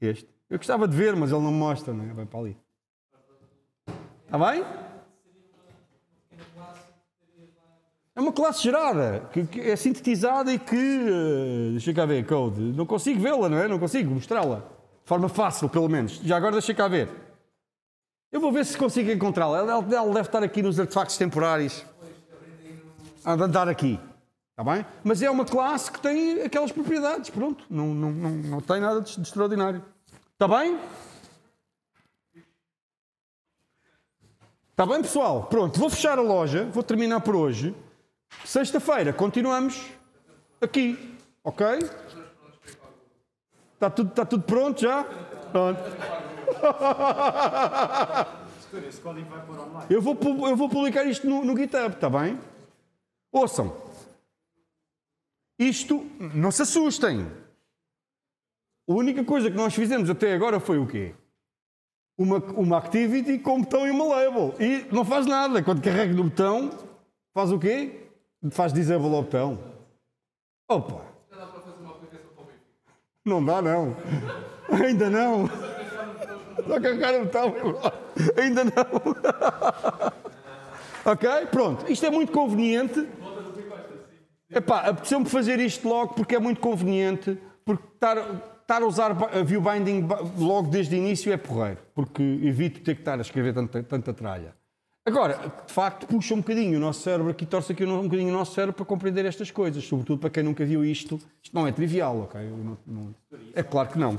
Este. Eu gostava de ver, mas ele não mostra, não é? Vai para ali. Está bem? É uma classe gerada, que, que é sintetizada e que. Uh, deixa cá ver, Code. Não consigo vê-la, não é? Não consigo mostrá-la. De forma fácil, pelo menos. Já agora deixa cá ver. Eu vou ver se consigo encontrá-la. Ela, ela deve estar aqui nos artefactos temporários. A andar aqui. Está bem? Mas é uma classe que tem aquelas propriedades. Pronto. Não, não, não, não tem nada de extraordinário. Está bem? Está bem, pessoal? Pronto, vou fechar a loja, vou terminar por hoje. Sexta-feira continuamos aqui, ok? Está tudo, está tudo pronto já? Pronto. Eu vou, eu vou publicar isto no, no GitHub, está bem? Ouçam. Isto, não se assustem. A única coisa que nós fizemos até agora foi o quê? Uma, uma activity com um botão e uma label. E não faz nada. Quando carrega no botão, faz o quê? Faz disable ao botão. Opa! Já dá para fazer uma aplicação para o Não dá, não. Ainda não. Só carregar o botão e Ainda não. ok? Pronto. Isto é muito conveniente. Epá, apeteceu-me fazer isto logo porque é muito conveniente. Porque estar estar a usar viewbinding logo desde o início é porreiro, porque evito ter que estar a escrever tanta, tanta tralha. Agora, de facto, puxa um bocadinho o nosso cérebro aqui, torce aqui um bocadinho o nosso cérebro para compreender estas coisas, sobretudo para quem nunca viu isto. Isto não é trivial, ok? Não, não... É claro que não.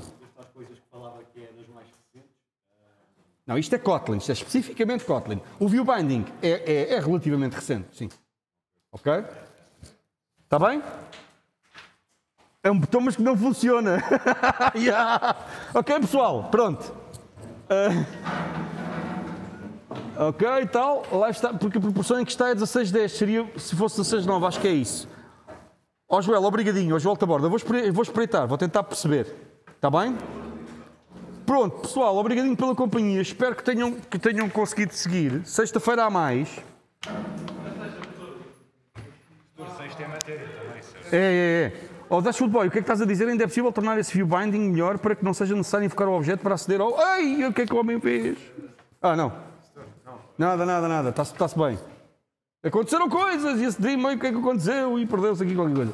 Não, isto é Kotlin, isto é especificamente Kotlin. O viewbinding é, é, é relativamente recente, sim. Ok? Está bem? É um botão, mas que não funciona. yeah. Ok, pessoal, pronto. Uh, ok, e tal. Lá está, porque a proporção em que está é 16,10. Seria, se fosse 16,9, acho que é isso. Ó oh, Joel, obrigadinho. Ó oh, Joel borda. vou, espre vou espreitar, vou tentar perceber. Está bem? Pronto, pessoal, obrigadinho pela companhia. Espero que tenham, que tenham conseguido seguir. Sexta-feira há mais. É, é, é. Ou oh, Football, o que é que estás a dizer? Ainda é possível tornar esse viewbinding melhor para que não seja necessário invocar o objeto para aceder ao. Ai, o que é que o homem fez? Ah, não. Nada, nada, nada. Está-se bem. Aconteceram coisas e esse dia o que é que aconteceu e perdeu-se aqui qualquer coisa.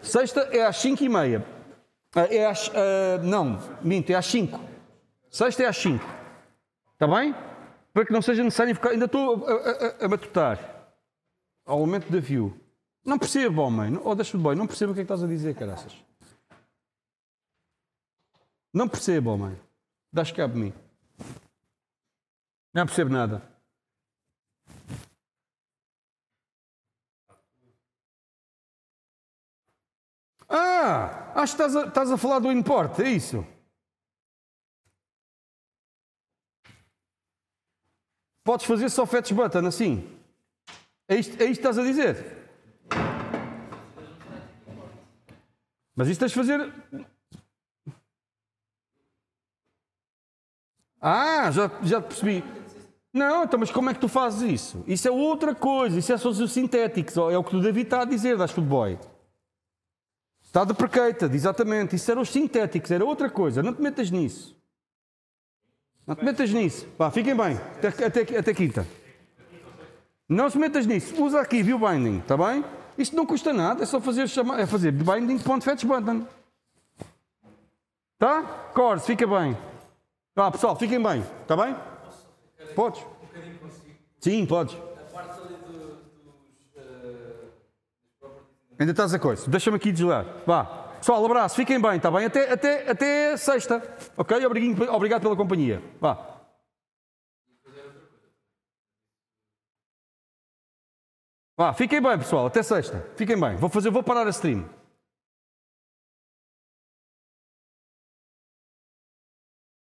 Sexta é às 5 e meia. Ah, é às. Uh, não, minto, é às 5. Sexta é às 5. Está bem? Para que não seja necessário invocar. Ainda estou a, a, a, a matutar. Aumento da view. Não percebo, homem. Ou oh, deixa de Não percebo o que é que estás a dizer, caraças. Não percebo, homem. Dás cabo de mim. Não percebo nada. Ah, acho que estás a, estás a falar do importe, é isso? Podes fazer só fetch button, assim. É isto, é isto que estás a dizer? Mas isso tens de fazer. Ah, já, já te percebi. Não, então, mas como é que tu fazes isso? Isso é outra coisa, isso é só os sintéticos, é o que o David está a dizer, das boy. Está de prequeita, exatamente. Isso eram os sintéticos, era outra coisa. Não te metas nisso. Não te metas nisso. Vá, fiquem bem. Até, até, até quinta. Não se metas nisso. Usa aqui, viu, binding, está bem? Isto não custa nada, é só fazer, é fazer binding.fetchButton. Tá? Cores, fica bem. Ah, pessoal, fiquem bem. Está bem? Podes? Um bocadinho consigo. Sim, podes. A parte ali dos. Ainda estás a coisa. Deixa-me aqui desligar. Vá. Pessoal, abraço. Fiquem bem, está bem? Até, até, até sexta. Ok? obrigado pela companhia. Vá. Vá, fiquem bem, pessoal. Até sexta. Fiquem bem. Vou, fazer, vou parar a stream.